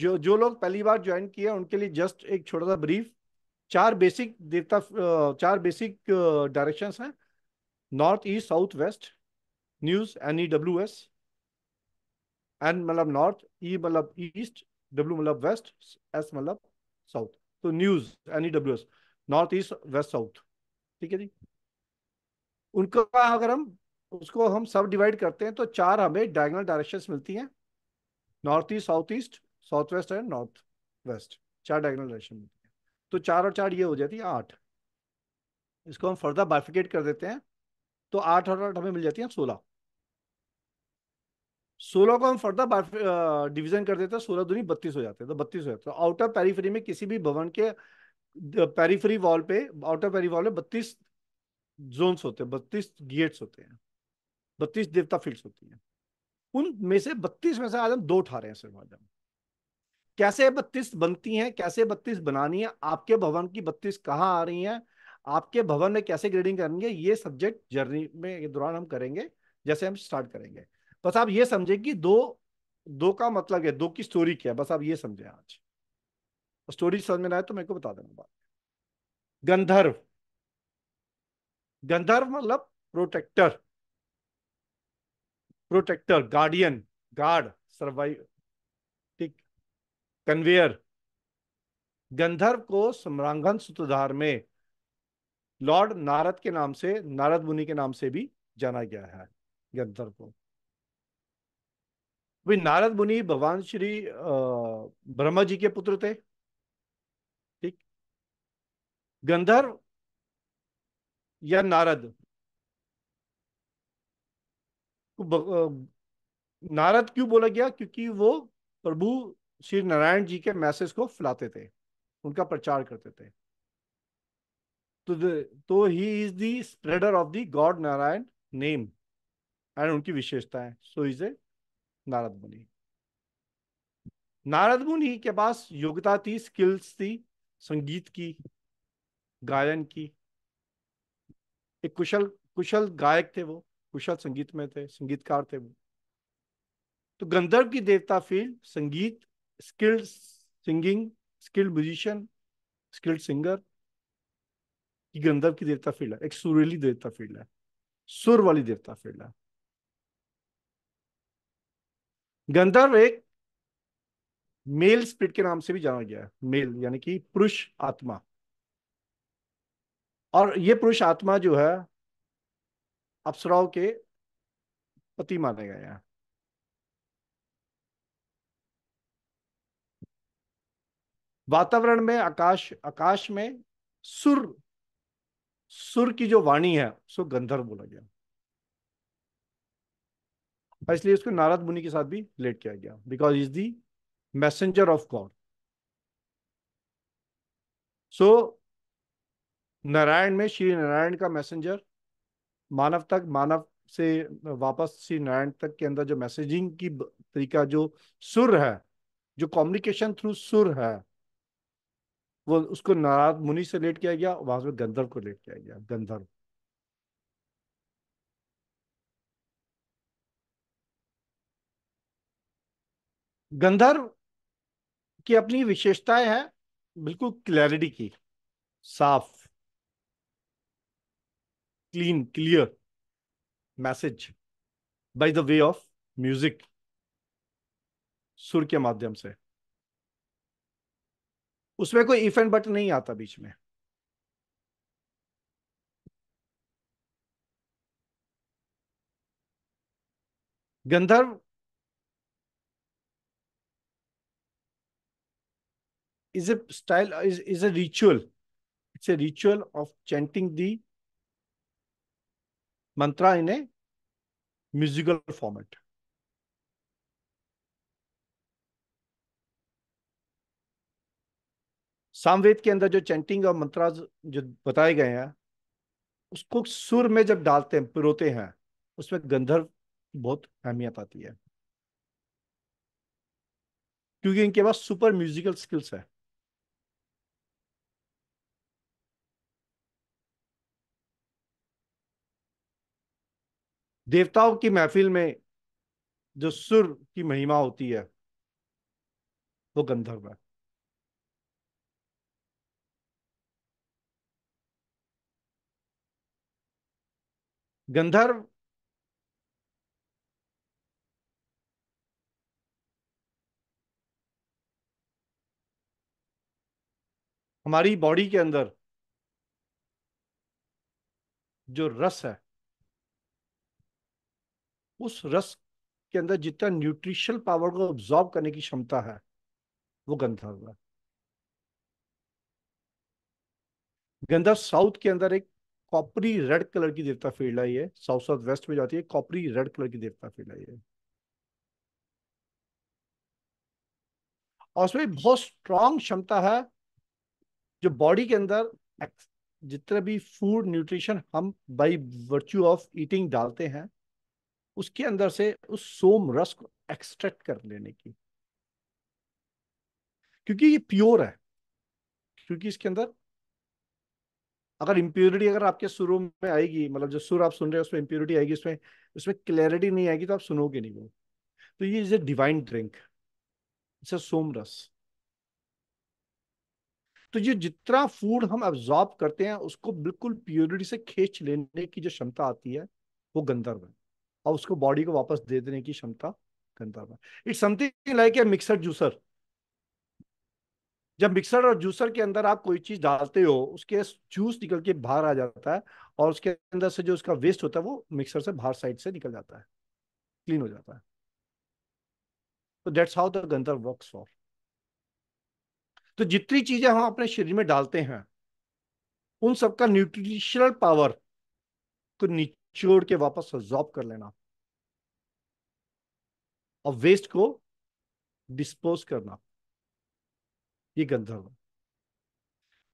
[SPEAKER 2] जो जो लोग पहली बार ज्वाइन किए उनके लिए जस्ट एक छोटा सा ब्रीफ चार बेसिक देवता चार बेसिक डायरेक्शंस हैं north east south west news N E W S N मतलब नॉर्थ ई e मतलब ईस्ट डब्ल्यू मतलब वेस्ट एस मतलब साउथ तो news N E W S north east west south ठीक है जी उनका अगर हम उसको हम सब डिवाइड करते हैं तो चार हमें डायगनल डायरेक्शंस मिलती हैं north east south east south west and north west चार डायगनल डायरेक्शन मिलती हैं तो चार और चार ये हो जाती है आठ इसको हम फर्दर बाइफिकेट कर देते हैं तो आठ और आठ हमें मिल जाती है सोलह सोलह को हम फर्दर डिविजन कर देते हैं सोलह दूनी बत्तीस हो जाते हैं तो बत्तीस हो जाते हैं आउटर तो पेरीफरी में किसी भी भवन के पेरीफ्री वॉल पे आउटर पेरी वॉल में बत्तीस जोन्स होते हैं बत्तीस गेट्स होते हैं बत्तीस देवता फिक्स होती हैं उनमें से बत्तीस में से आज हम दो उठा रहे हैं सिर्फ आज हम कैसे बत्तीस बनती हैं कैसे बत्तीस बनानी है आपके भवन की बत्तीस कहाँ आ रही हैं आपके भवन में कैसे ग्रेडिंग करनी है ये सब्जेक्ट जर्नी में दौरान हम करेंगे जैसे हम स्टार्ट करेंगे बस आप ये समझे कि दो दो का मतलब है दो की स्टोरी क्या है बस आप ये समझे आज स्टोरी समझ में आए तो मेरे को बता देना बात गंधर्व गंधर्व मतलब protector protector guardian guard survive ठीक कन्वेयर गंधर्व को सम्रांगन सूत्रधार में लॉर्ड नारद के नाम से नारद मुनि के नाम से भी जाना गया है गंधर्व को भी नारद मुनि भगवान श्री ब्रह्मा जी के पुत्र थे ठीक गंधर्व या नारद नारद क्यों बोला गया क्योंकि वो प्रभु श्री नारायण जी के मैसेज को फैलाते थे उनका प्रचार करते थे तो तो he is the spreader of the god Narayan name and उनकी विशेषता है सो इज ए नारद मुनि नारद मुनि के पास योग्यता थी स्किल्स थी संगीत की गायन की एक कुशल कुशल गायक थे वो कुशल संगीत में थे संगीतकार थे वो तो गंधर्व की देवता फील्ड संगीत skilled singing skilled musician skilled singer ये गंधर्व की देवता फील्ड है एक सुरीली देवता फील्ड है सुर वाली देवता फील्ड है गंधर्व एक मेल स्पिरिट के नाम से भी जाना गया है मेल यानी कि पुरुष आत्मा और ये पुरुष आत्मा जो है अप्सराओं के पति माने गए हैं वातावरण में आकाश आकाश में सुर सुर की जो वाणी है उसको गंधर्व बोला गया इसलिए उसको नारद मुनि के साथ भी रिलेट किया गया because is the messenger of God so Narayan में श्री नारायण का मैसेंजर मानव तक मानव से वापस श्री नारायण तक के अंदर जो मैसेजिंग की तरीका जो सुर है जो कम्युनिकेशन थ्रू सुर है वो उसको नाराज मुनि से लेट किया गया वहां से गंधर्व को लेट किया गया गंधर्व गंधर्व की अपनी विशेषताएं हैं बिल्कुल क्लैरिटी की साफ clean, clear message by the way of music सुर के माध्यम से उसमें कोई इफ एंड बट नहीं आता बीच में गंधर्व is a style is, is a ritual it's a ritual of chanting the mantra in a musical format. Samaveda के अंदर जो चैंटिंग और मंत्रा जो बताए गए हैं उसको सुर में जब डालते हैं पिरोते हैं उसमें गंधर्व बहुत अहमियत आती है क्योंकि इनके पास सुपर म्यूजिकल स्किल्स है देवताओं की महफिल में जो सुर की महिमा होती है वो गंधर्व है गंधर्व हमारी बॉडी के अंदर जो रस है उस रस के अंदर जितना न्यूट्रिशनल पावर को ऑब्जॉर्व करने की क्षमता है वो गंधर्व है गंधर्व साउथ के अंदर एक कॉपरी रेड कलर की देवता फील्ड है साउथ साउथ वेस्ट में जाती है कॉपरी रेड कलर की देवता फील्ड आई है और उसमें बहुत स्ट्रांग क्षमता है जो बॉडी के अंदर जितने भी फूड न्यूट्रिशन हम बाई वर्च्यू ऑफ ईटिंग डालते हैं उसके अंदर से उस सोम रस को एक्सट्रैक्ट कर लेने की क्योंकि ये प्योर है क्योंकि इसके अंदर अगर इम्प्योरिटी अगर आपके सुरों में आएगी मतलब जो सुर आप सुन रहे हो उसमें इम्प्योरिटी आएगी उसमें उसमें क्लैरिटी नहीं आएगी तो आप सुनोगे नहीं वो तो ये is a divine drink it's a somras तो ये जितना फूड हम एब्जॉर्ब करते हैं उसको बिल्कुल प्योरिटी से खींच लेने की जो क्षमता आती है वो गंधर्व है और उसको बॉडी को वापस दे देने की क्षमता करता है it's something like a mixer juicer जब मिक्सर और जूसर के अंदर आप कोई चीज डालते हो उसके जूस निकल के बाहर आ जाता है और उसके अंदर से जो उसका वेस्ट होता है वो मिक्सर से बाहर साइड से निकल जाता है क्लीन हो जाता है तो that's how the Gandharva work for तो जितनी चीजें हम अपने शरीर में डालते हैं उन सबका न्यूट्रिशनल पावर को नीचे छोड़ के वापस जॉब कर लेना और वेस्ट को डिस्पोज करना ये गंधर्व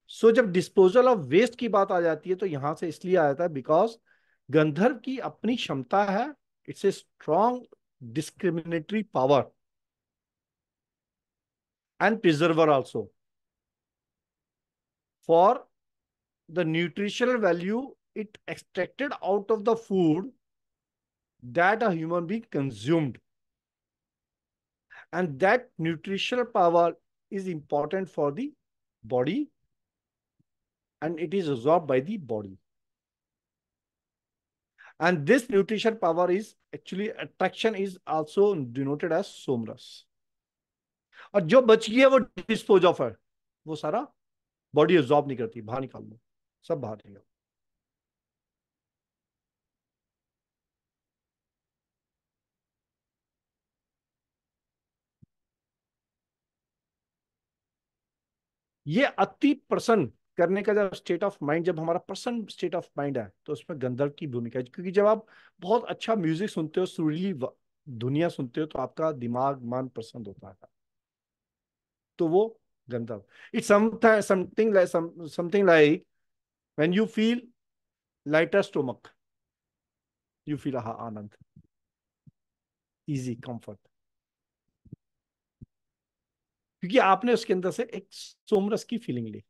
[SPEAKER 2] सो so, जब डिस्पोजल ऑफ वेस्ट की बात आ जाती है तो यहां से इसलिए आ जाता है बिकॉज गंधर्व की अपनी क्षमता है it's a strong discriminatory power and preserver also for the nutritional value it extracted out of the food that a human being consumed. And that nutritional power is important for the body and it is absorbed by the body. And this nutrition power is actually attraction is also denoted as somras. And जो left? Dispose of it. Off है वो सारा body absorb नहीं करती बाहर निकाल ये अति प्रसन्न करने का जब स्टेट ऑफ माइंड जब हमारा प्रसन्न स्टेट ऑफ माइंड है तो उसमें गंधर्व की भूमिका है क्योंकि जब आप बहुत अच्छा म्यूजिक सुनते हो सुरीली दुनिया सुनते हो तो आपका दिमाग मन प्रसन्न होता है तो वो Gandharva it's something like something like when you feel lighter stomach you feel आनंद इजी कंफर्ट क्योंकि आपने उसके अंदर से एक सोमरस की फीलिंग ली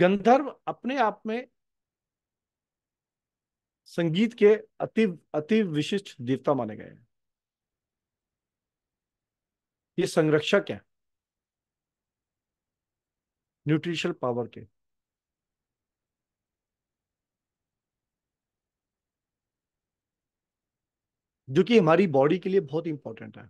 [SPEAKER 2] गंधर्व अपने आप में संगीत के अति अति विशिष्ट देवता माने गए हैं ये संरक्षक है न्यूट्रिशनल पावर के जो कि हमारी बॉडी के लिए बहुत इंपॉर्टेंट है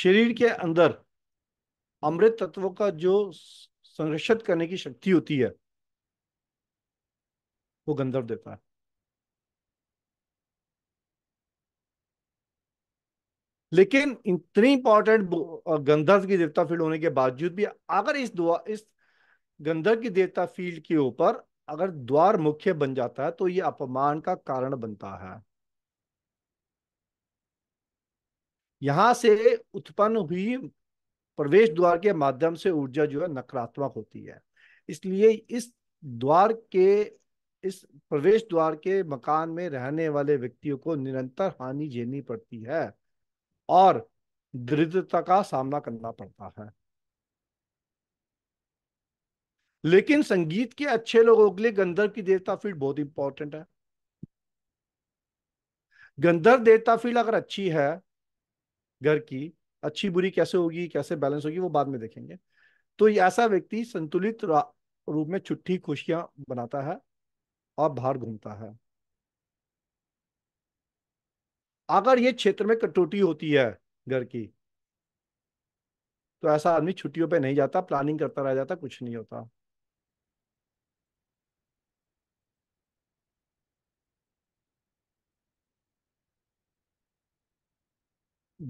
[SPEAKER 2] शरीर के अंदर अमृत तत्वों का जो संरक्षित करने की शक्ति होती है वो गंधर्व देता है लेकिन इतनी इंपॉर्टेंट गंधर्व की देवता फील्ड होने के बावजूद भी अगर इस द्वार इस गंधर्व की देवता फील्ड के ऊपर अगर द्वार मुख्य बन जाता है तो ये अपमान का कारण बनता है यहां से उत्पन्न हुई प्रवेश द्वार के माध्यम से ऊर्जा जो है नकारात्मक होती है इसलिए इस द्वार के इस प्रवेश द्वार के मकान में रहने वाले व्यक्तियों को निरंतर हानि झेलनी पड़ती है और दरिद्रता का सामना करना पड़ता है लेकिन संगीत के अच्छे लोगों के लिए गंधर्व की देवता फील्ड बहुत इंपॉर्टेंट है गंधर्व देवता फील्ड अगर अच्छी है घर की अच्छी बुरी कैसे होगी कैसे बैलेंस होगी वो बाद में देखेंगे तो ये ऐसा व्यक्ति संतुलित रूप में छुट्टी खुशियां बनाता है और बाहर घूमता है अगर ये क्षेत्र में कटौती होती है घर की तो ऐसा आदमी छुट्टियों पे नहीं जाता प्लानिंग करता रह जाता कुछ नहीं होता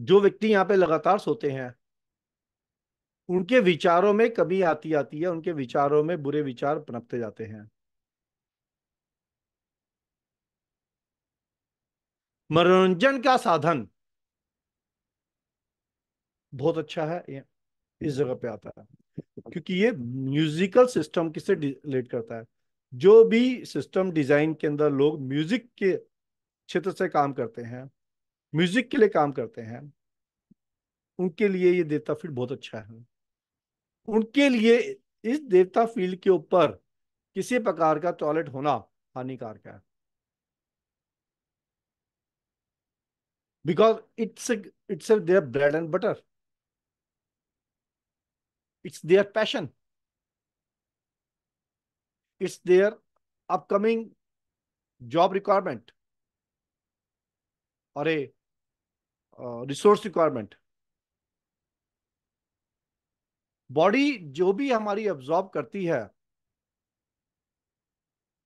[SPEAKER 2] जो व्यक्ति यहाँ पे लगातार सोते हैं उनके विचारों में कमी आती आती है उनके विचारों में बुरे विचार पनपते जाते हैं मनोरंजन का साधन बहुत अच्छा है ये इस जगह पे आता है क्योंकि ये म्यूजिकल सिस्टम किससे रिलेट करता है जो भी सिस्टम डिजाइन के अंदर लोग म्यूजिक के क्षेत्र से काम करते हैं म्यूजिक के लिए काम करते हैं उनके लिए ये देवता फील्ड बहुत अच्छा है उनके लिए इस देवता फील्ड के ऊपर किसी प्रकार का टॉयलेट होना हानिकारक है because it's a, it's a, their bread and butter. It's their passion. It's their upcoming job requirement or a uh, resource requirement body जो भी हमारी ऑब्जॉर्व करती है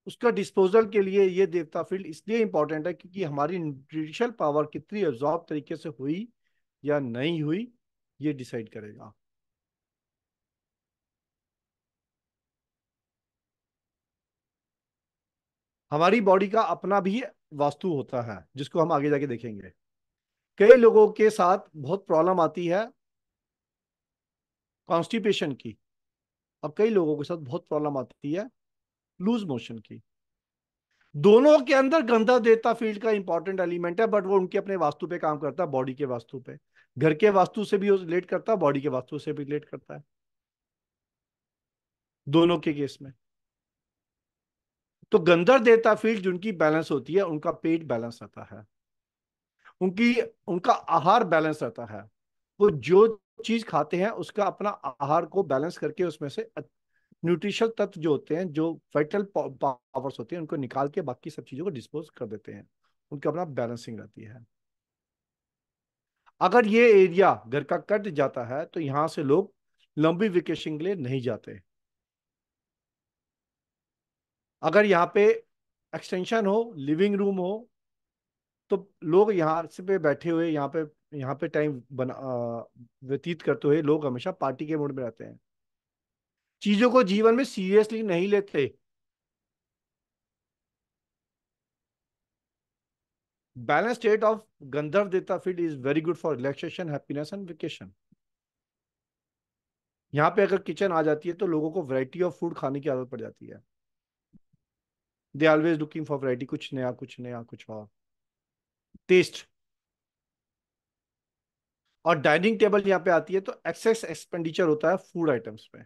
[SPEAKER 2] उसका डिस्पोजल के लिए ये देवता फील्ड इसलिए इंपॉर्टेंट है क्योंकि हमारी न्यूट्रिशल पावर कितनी एब्जॉर्ब तरीके से हुई या नहीं हुई ये डिसाइड करेगा हमारी बॉडी का अपना भी वास्तु होता है जिसको हम आगे जाके देखेंगे कई लोगों के साथ बहुत प्रॉब्लम आती है कॉन्स्टिपेशन की और कई लोगों के साथ बहुत प्रॉब्लम आती है लूज मोशन की दोनों के अंदर गंधर्व देवता फील्ड का इंपॉर्टेंट एलिमेंट है बट वो उनके अपने वास्तु पे काम करता है बॉडी के वास्तु पे घर के वास्तु से भी रिलेट करता है बॉडी के वास्तु से भी रिलेट करता है दोनों के केस में तो गंधर्व देवता फील्ड जिनकी बैलेंस होती है उनका पेट बैलेंस रहता है उनकी उनका आहार बैलेंस रहता है वो जो चीज खाते हैं उसका अपना आहार को बैलेंस करके उसमें से न्यूट्रिशल तत्व जो होते हैं जो वाइटल पावर्स होते हैं उनको निकाल के बाकी सब चीज़ों को डिस्पोज कर देते हैं उनकी अपना बैलेंसिंग रहती है अगर ये एरिया घर का कट जाता है तो यहाँ से लोग लंबी वेकेशन के लिए नहीं जाते अगर यहाँ पे एक्सटेंशन हो लिविंग रूम हो तो लोग यहाँ से पे बैठे हुए यहाँ पे यहाँ पे टाइम बना व्यतीत करते हुए लोग हमेशा पार्टी के मूड में रहते हैं चीजों को जीवन में सीरियसली नहीं लेते बैलेंस स्टेट ऑफ गंधर्व देता feed is very good for relaxation happiness and vacation यहाँ पे अगर किचन आ जाती है तो लोगों को वैरायटी ऑफ फूड खाने की आदत पड़ जाती है they always looking for variety कुछ नया कुछ नया कुछ और टेस्ट और डाइनिंग टेबल यहाँ पे आती है तो एक्सेस एक्सपेंडिचर होता है फूड आइटम्स में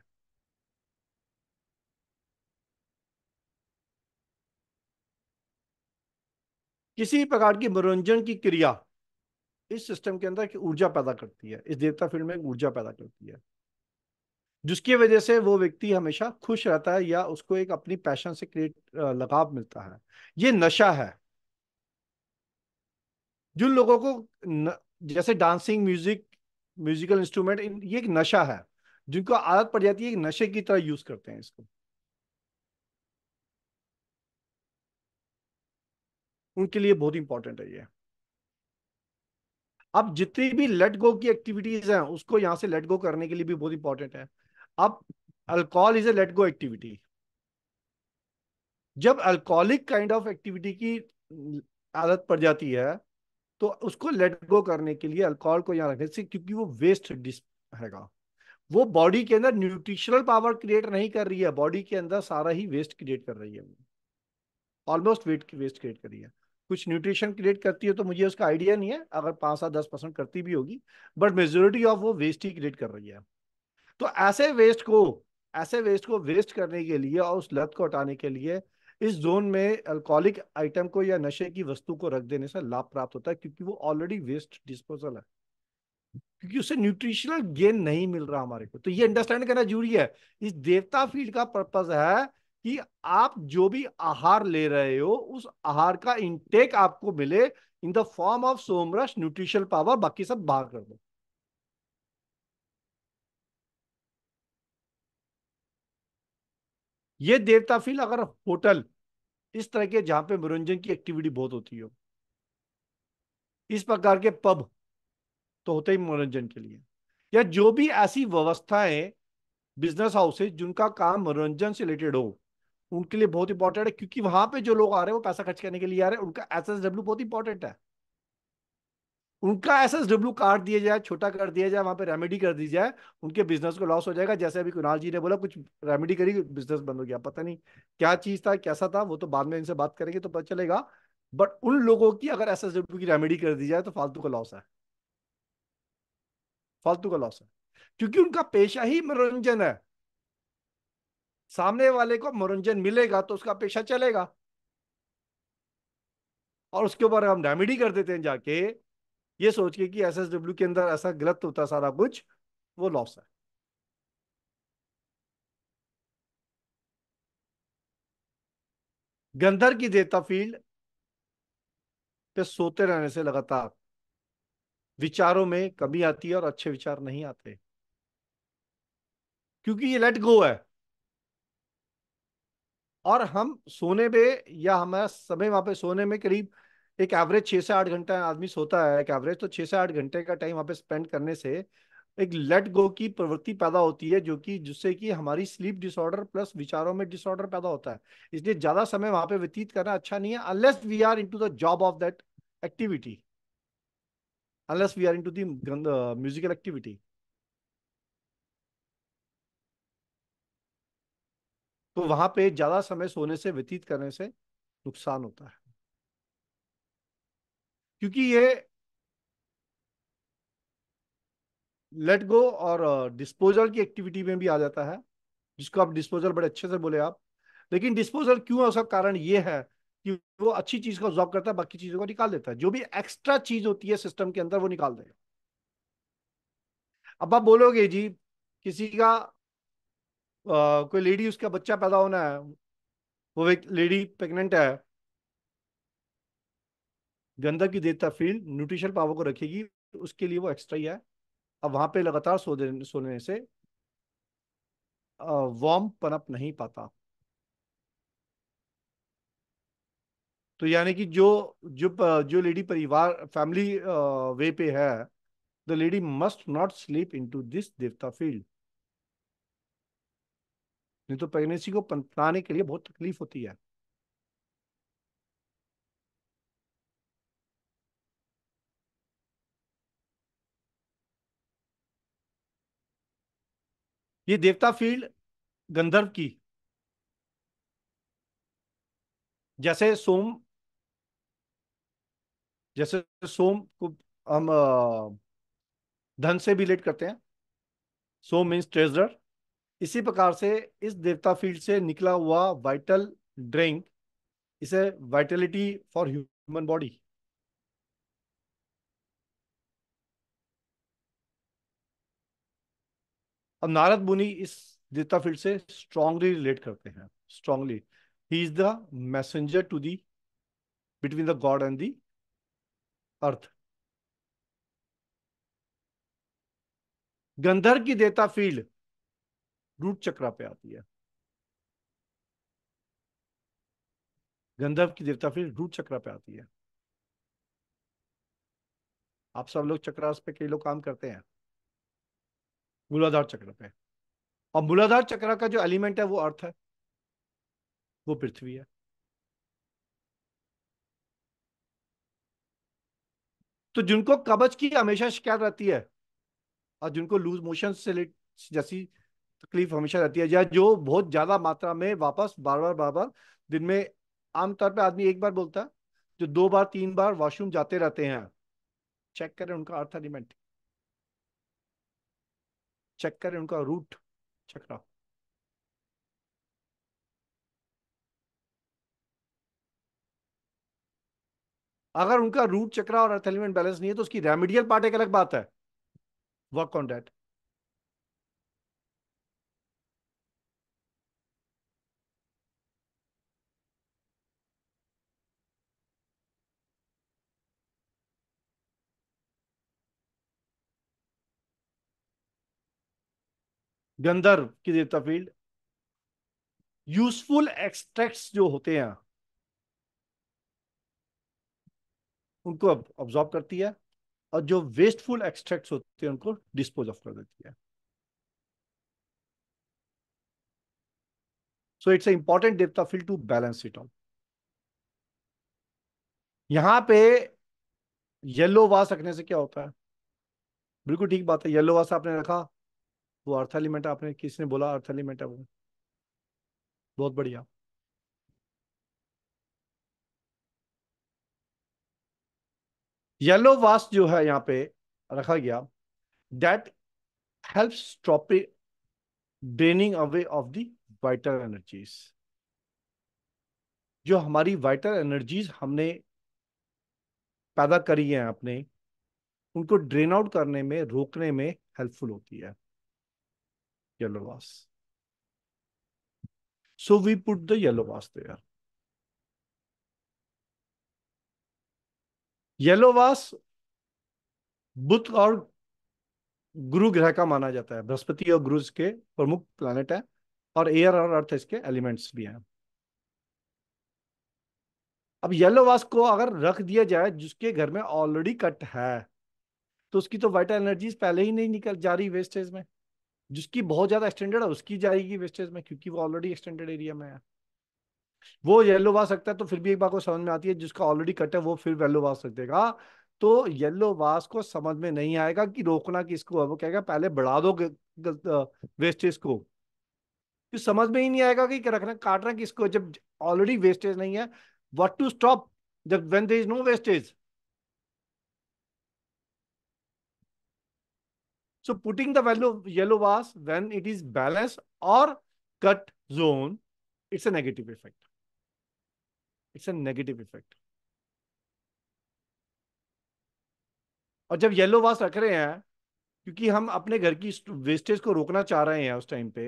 [SPEAKER 2] किसी प्रकार की मनोरंजन की क्रिया इस सिस्टम के अंदर ऊर्जा पैदा करती है इस देवता फील्ड में ऊर्जा पैदा करती है जिसकी वजह से वो व्यक्ति हमेशा खुश रहता है या उसको एक अपनी पैशन से क्रिएट लगाव मिलता है ये नशा है जिन लोगों को न, जैसे डांसिंग म्यूजिक म्यूजिकल इंस्ट्रूमेंट ये एक नशा है जिनको आदत पड़ जाती है एक नशे की तरह यूज करते हैं इसको उनके लिए बहुत इंपॉर्टेंट है ये अब जितनी भी लेट गो की एक्टिविटीज हैं उसको यहां से लेट गो करने के लिए भी बहुत इंपॉर्टेंट है अब alcohol is a let go activity जब अल्कोहलिक काइंड ऑफ एक्टिविटी की आदत पड़ जाती है तो उसको लेट गो करने के लिए अल्कोहल को यहां रखने से क्योंकि वो वेस्ट रहेगा वो बॉडी के अंदर न्यूट्रिशनल पावर क्रिएट नहीं कर रही है बॉडी के अंदर सारा ही वेस्ट क्रिएट कर रही है ऑलमोस्ट वेट वेस्ट क्रिएट कर रही है कुछ न्यूट्रिशन क्रिएट करती है तो मुझे उसका आइडिया नहीं है अगर पाँच सात दस परसेंट करती भी होगी बट मेजोरिटी ऑफ वो वेस्ट ही क्रिएट कर रही है तो ऐसे वेस्ट को ऐसे वेस्ट को वेस्ट करने के लिए और उस लत को हटाने के लिए इस जोन में अल्कोहलिक आइटम को या नशे की वस्तु को रख देने से लाभ प्राप्त होता है क्योंकि वो ऑलरेडी वेस्ट डिस्पोजल है क्योंकि उससे न्यूट्रिशनल गेन नहीं मिल रहा हमारे को तो ये अंडरस्टैंड करना जरूरी है इस देवता फील्ड का पर्पज है कि आप जो भी आहार ले रहे हो उस आहार का इंटेक आपको मिले in the form of somras nutrition power बाकी सब बाहर कर दो ये देवता फील अगर होटल इस तरह के जहां पे मनोरंजन की एक्टिविटी बहुत होती हो इस प्रकार के पब तो होते ही मनोरंजन के लिए या जो भी ऐसी व्यवस्थाएं बिजनेस हाउसेज जिनका काम मनोरंजन से रिलेटेड हो उनके लिए बहुत इंपॉर्टेंट है क्योंकि वहां पे जो लोग आ रहे हैं वो पैसा खर्च करने के लिए आ रहे हैं उनका एस एस डब्ल्यू बहुत इंपॉर्टेंट है उनका एस एस डब्ल्यू कार्ड दिया जाए छोटा कर दिया जाए वहां पे रेमेडी कर दी जाए उनके बिजनेस को लॉस हो जाएगा जैसे अभी कुणाल जी ने बोला कुछ रेमेडी करी बिजनेस बंद हो गया पता नहीं क्या चीज था कैसा था वो तो बाद में इनसे बात करेंगे तो पता चलेगा बट उन लोगों की अगर एस एस डब्ल्यू की रेमेडी कर दी जाए तो फालतू का लॉस है फालतू का लॉस है क्योंकि उनका पेशा ही मनोरंजन है सामने वाले को मनोरंजन मिलेगा तो उसका पेशा चलेगा और उसके ऊपर हम रेमेडी कर देते हैं जाके ये सोच के कि एस के अंदर ऐसा गलत होता सारा कुछ वो लॉस है गंधर की देता फील्ड पे सोते रहने से लगातार विचारों में कमी आती है और अच्छे विचार नहीं आते क्योंकि ये लेट गो है और हम सोने पे या हमारा समय वहाँ पे सोने में करीब एक एवरेज छः से आठ घंटा आदमी सोता है एक एवरेज तो छः से आठ घंटे का टाइम वहाँ पे स्पेंड करने से एक लेट गो की प्रवृत्ति पैदा होती है जो कि जिससे कि हमारी स्लीप डिसऑर्डर प्लस विचारों में डिसऑर्डर पैदा होता है इसलिए ज़्यादा समय वहाँ पे व्यतीत करना अच्छा नहीं है unless we are in the job of that activity unless we are into the musical activity तो वहां पे ज्यादा समय सोने से व्यतीत करने से नुकसान होता है क्योंकि ये लेट गो और डिस्पोजल की एक्टिविटी में भी आ जाता है जिसको आप डिस्पोजल बड़े अच्छे से बोले आप लेकिन डिस्पोजल क्यों है उसका कारण ये है कि वो अच्छी चीज को ऑब्जॉर्व करता है बाकी चीजों को निकाल देता है जो भी एक्स्ट्रा चीज होती है सिस्टम के अंदर वो निकाल देगा अब आप बोलोगे जी किसी का कोई लेडी उसका बच्चा पैदा होना है वो एक लेडी प्रेगनेंट है गंदा की देवता फील्ड न्यूट्रिशन पावर को रखेगी उसके लिए वो एक्स्ट्रा ही है अब वहां पे लगातार सो देने सोने से वार्म पनप नहीं पाता तो यानी कि जो जो जो लेडी परिवार फैमिली वे पे है the lady must not sleep into this देवता फील्ड नहीं तो प्रेगनेंसी को पनपाने के लिए बहुत तकलीफ होती है ये देवता फील्ड गंधर्व की जैसे सोम जैसे सोम को हम धन से भी लेट करते हैं सोम मीन्स ट्रेजर इसी प्रकार से इस देवता फील्ड से निकला हुआ वाइटल ड्रिंक इसे वाइटलिटी फॉर ह्यूमन बॉडी अब नारद मुनि इस देवता फील्ड से स्ट्रांगली रिलेट करते हैं strongly he is the messenger to the between the god and the earth Gandharva की देवता फील्ड रूट चक्रा पे आती है गंधर्व की देवता फिर रूट चक्रा पे आती है आप सब लोग चक्रास पे कई लोग काम करते हैं मूलाधार चक्र पे और मूलाधार चक्र का जो एलिमेंट है वो अर्थ है वो पृथ्वी है तो जिनको कब्ज की हमेशा शिकायत रहती है और जिनको लूज मोशन से जैसी तकलीफ हमेशा रहती है या जो बहुत ज्यादा मात्रा में वापस बार बार बार बार दिन में आमतौर पर आदमी एक बार बोलता है जो दो बार तीन बार वॉशरूम जाते रहते हैं चेक करें उनका अर्थ एलिमेंट चेक करें उनका रूट चक्रा अगर उनका रूट चक्रा और अर्थ एलिमेंट बैलेंस नहीं है तो उसकी रेमेडियल पार्ट एक अलग बात है वर्क ऑन डेट गंधर्व की देवता फील्ड यूजफुल एक्सट्रैक्ट्स जो होते हैं उनको अब ऑब्जॉर्व करती है और जो वेस्टफुल एक्सट्रैक्ट्स होते हैं उनको डिस्पोज ऑफ कर देती है सो इट्स इंपॉर्टेंट देवता field to balance it all यहां पे येलो वास रखने से क्या होता है बिल्कुल ठीक बात है येलो वास आपने रखा वो अर्थालीमेटा आपने किसने बोला अर्थालीमेटा वो बहुत बढ़िया येलो वास जो है यहाँ पे रखा गया that help stop draining away of the vital energies जो हमारी वाइटल एनर्जीज हमने पैदा करी है अपने उनको ड्रेन आउट करने में रोकने में हेल्पफुल होती है yellow vase. So we put the yellow vase there. Yellow vase Budh और गुरु ग्रह का माना जाता है बृहस्पति और गुरु के प्रमुख प्लानिट है और एयर और अर्थ इसके एलिमेंट्स भी हैं अब येलो वास को अगर रख दिया जाए जिसके घर में ऑलरेडी कट है तो उसकी तो वाइटल एनर्जीज पहले ही नहीं निकल जा रही वेस्टेज में जिसकी बहुत ज्यादा एक्सटेंडेड है उसकी जाएगी वेस्टेज में क्योंकि वो ऑलरेडी एक्सटेंडेड एरिया में है वो येलो वा सकता है तो फिर भी एक बार को समझ में आती है जिसका ऑलरेडी कट है वो फिर येलो बाज सकेगा तो येलो वास को समझ में नहीं आएगा कि रोकना किसको है वो कहेगा पहले बढ़ा दो वेस्टेज को तो समझ में ही नहीं आएगा कि रखना काटना किसको जब ऑलरेडी वेस्टेज नहीं है वट टू स्टॉप जब when there is no wastage So putting the value yellow bars when it is balanced or cut zone, it's a negative effect. It's a negative effect. और जब yellow वास रख रहे हैं क्योंकि हम अपने घर की वेस्टेज को रोकना चाह रहे हैं उस टाइम पे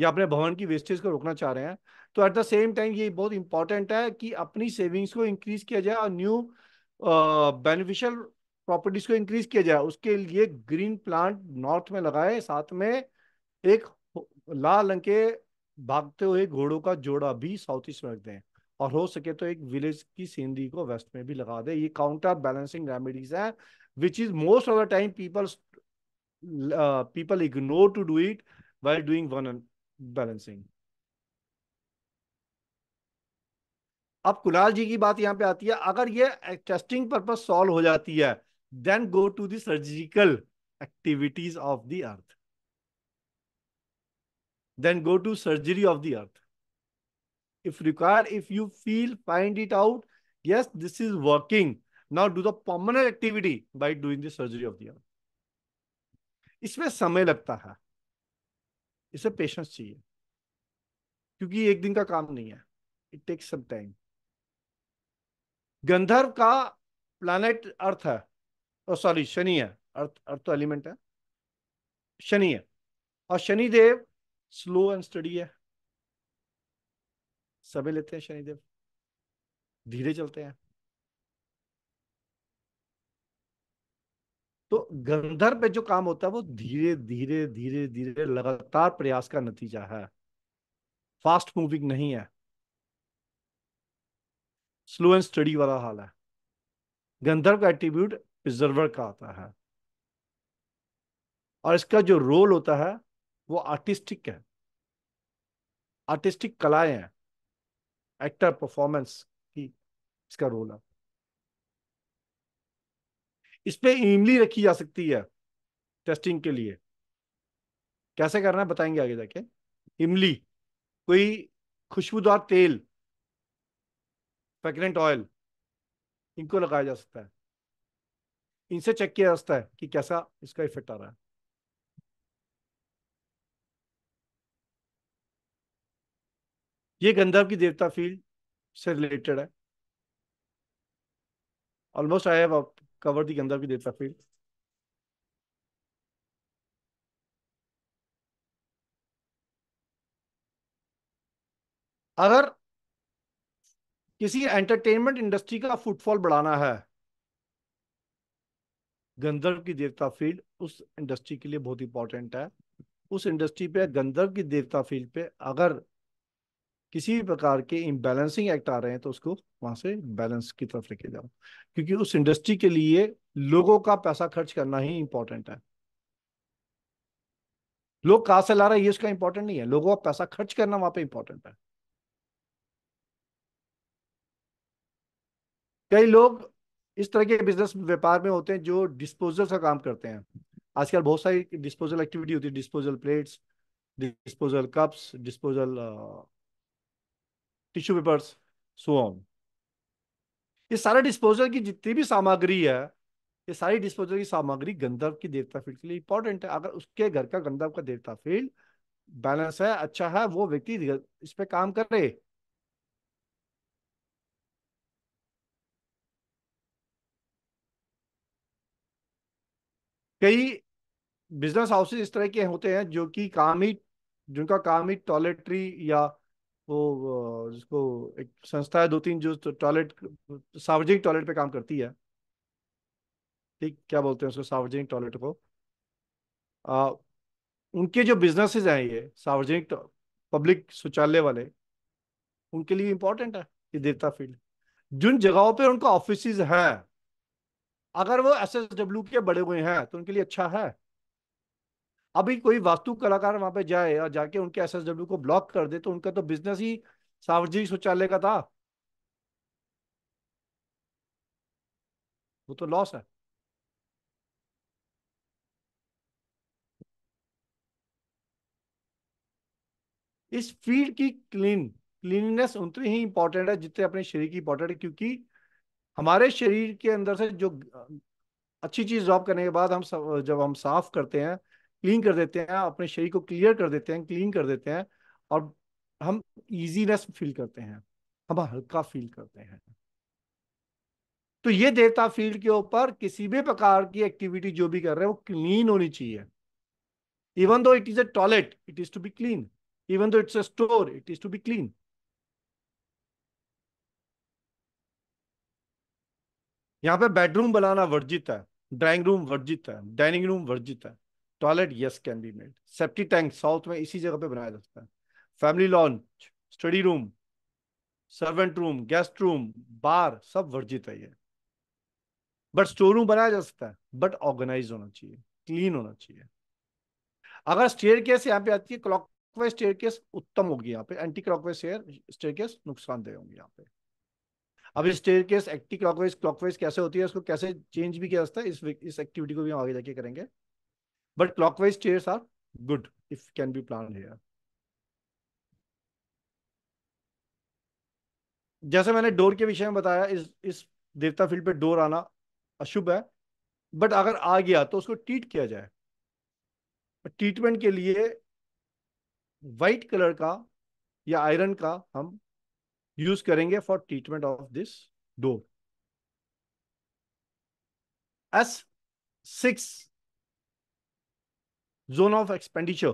[SPEAKER 2] या अपने भवन की वेस्टेज को रोकना चाह रहे हैं तो एट द सेम टाइम ये बहुत इंपॉर्टेंट है कि अपनी सेविंग्स को इंक्रीज किया जाए और न्यू बेनिफिशियल uh, प्रॉपर्टीज को इंक्रीज किया जाए उसके लिए ग्रीन प्लांट नॉर्थ में लगाए साथ में एक लाल रंग के भागते हुए घोड़ों का जोड़ा भी साउथ ईस्ट में रख दें और हो सके तो एक विलेज की सीनरी को वेस्ट में भी लगा दे ये काउंटर बैलेंसिंग रेमेडीज है which is most of the time people people ignore to do it while doing one balancing अब कुणाल जी की बात यहाँ पे आती है अगर ये टेस्टिंग पर्पज सॉल्व हो जाती है then go to the surgical activities of the earth then go to surgery of the earth if require if you feel find it out yes this is working now do the permanent activity by doing the surgery of the earth इसमें समय लगता है इसे patience चाहिए क्योंकि एक दिन का काम नहीं है इट टेक्स सम टाइम गंधर्व का प्लानट अर्थ है और सॉरी शनि है अर्थ अर्थ तो एलिमेंट है शनि है और शनिदेव स्लो एंड स्टडी है सभी लेते हैं शनिदेव धीरे चलते हैं तो गंधर्व पे जो काम होता है वो धीरे धीरे धीरे धीरे लगातार प्रयास का नतीजा है फास्ट मूविंग नहीं है स्लो एंड स्टडी वाला हाल है गंधर्व का एटीट्यूड प्रिजर्वर का आता है और इसका जो रोल होता है वो आर्टिस्टिक है आर्टिस्टिक कलाएं हैं एक्टर परफॉर्मेंस की इसका रोल है इस पर इमली रखी जा सकती है टेस्टिंग के लिए कैसे करना है बताएंगे आगे जाके इमली कोई खुशबूदार तेल फ्रेगरेंट ऑयल इनको लगाया जा सकता है इनसे चेक किया जाता है कि कैसा इसका इफेक्ट आ रहा है ये गंधर्व की देवता फील्ड से रिलेटेड है almost I have cover the Gandharva की देवता फील्ड अगर किसी एंटरटेनमेंट इंडस्ट्री का फुटफॉल बढ़ाना है गंधर्व की देवता फील्ड उस इंडस्ट्री के लिए बहुत इंपॉर्टेंट है उस इंडस्ट्री पे गंधर्व की देवता फील्ड पे अगर किसी भी प्रकार के इम्बेलेंसिंग एक्ट आ रहे हैं तो उसको वहां से बैलेंस की तरफ लेके जाओ क्योंकि उस इंडस्ट्री के लिए लोगों का पैसा खर्च करना ही इंपॉर्टेंट है लोग कहा से ला रहे हैं ये उसका इंपॉर्टेंट नहीं है लोगों का पैसा खर्च करना वहां पे इंपॉर्टेंट है कई लोग इस तरह के बिजनेस व्यापार में होते हैं जो डिस्पोजल का काम करते हैं आजकल बहुत सारी डिस्पोजल एक्टिविटी होती है disposal plates disposal cups disposal tissue papers so on ये सारे डिस्पोजल की जितनी भी सामग्री है ये सारी डिस्पोजल की सामग्री गंधर्व की देवता फील्ड के लिए इंपॉर्टेंट है अगर उसके घर का गंधर्व का देवता फील्ड बैलेंस है अच्छा है वो व्यक्ति इस पर काम कर रहे कई बिजनेस हाउसेज इस तरह के होते हैं जो कि काम ही जिनका काम ही टॉयलेटरी या वो जिसको एक संस्था है दो तीन जो टॉयलेट तो सार्वजनिक टॉयलेट पे काम करती है ठीक क्या बोलते हैं उसको सार्वजनिक टॉयलेट को आ, उनके जो बिजनेसेस हैं ये सार्वजनिक पब्लिक तो, शौचालय वाले उनके लिए इम्पोर्टेंट है ये देवता फील्ड जिन जगहों पर उनका ऑफिस हैं अगर वो एस एस डब्ल्यू के बड़े हुए हैं तो उनके लिए अच्छा है अभी कोई वास्तु कलाकार वहां पे जाए और जाके उनके एस एस डब्ल्यू को ब्लॉक कर दे तो उनका तो बिजनेस ही सार्वजनिक शौचालय का था वो तो लॉस है इस फील्ड की क्लीन क्लीननेस उतनी ही इंपॉर्टेंट है जितने अपने शरीर की इंपॉर्टेंट है क्योंकि हमारे शरीर के अंदर से जो अच्छी चीज ड्रॉप करने के बाद हम जब हम साफ करते हैं क्लीन कर देते हैं अपने शरीर को क्लियर कर देते हैं क्लीन कर देते हैं और हम इजीनेस फील करते हैं हम हल्का फील करते हैं तो ये देवता फील्ड के ऊपर किसी भी प्रकार की एक्टिविटी जो भी कर रहे हैं वो क्लीन होनी चाहिए even though it is a toilet it is to be clean even though it's a store it is to be clean यहाँ पे बेडरूम बनाना वर्जित है ड्राइंग रूम वर्जित है डाइनिंग रूम वर्जित है toilet yes can be made safety tank south में इसी जगह पे बनाया जा सकता है family lounge study room servant room guest room bar सब वर्जित है ये बट स्टोर रूम बनाया जा सकता है बट ऑर्गेनाइज होना चाहिए क्लीन होना चाहिए अगर स्टेयर केस यहाँ पे आती है क्लॉक स्टेयर केस उत्तम होगी यहाँ पे एंटी क्लॉकवाइज स्टेयर केस नुकसानदेह होंगे यहाँ पे अब staircase active clockwise clockwise कैसे होती है उसको कैसे चेंज भी किया जाता है इस इस एक्टिविटी को भी हम आगे जाके करेंगे but clockwise stairs are good if can be plan here जैसे मैंने डोर के विषय में बताया इस इस देवता फील्ड पे डोर आना अशुभ है बट अगर आ गया तो उसको ट्रीट किया जाए ट्रीटमेंट के लिए वाइट कलर का या आयरन का हम यूज करेंगे for treatment of this door S six zone of expenditure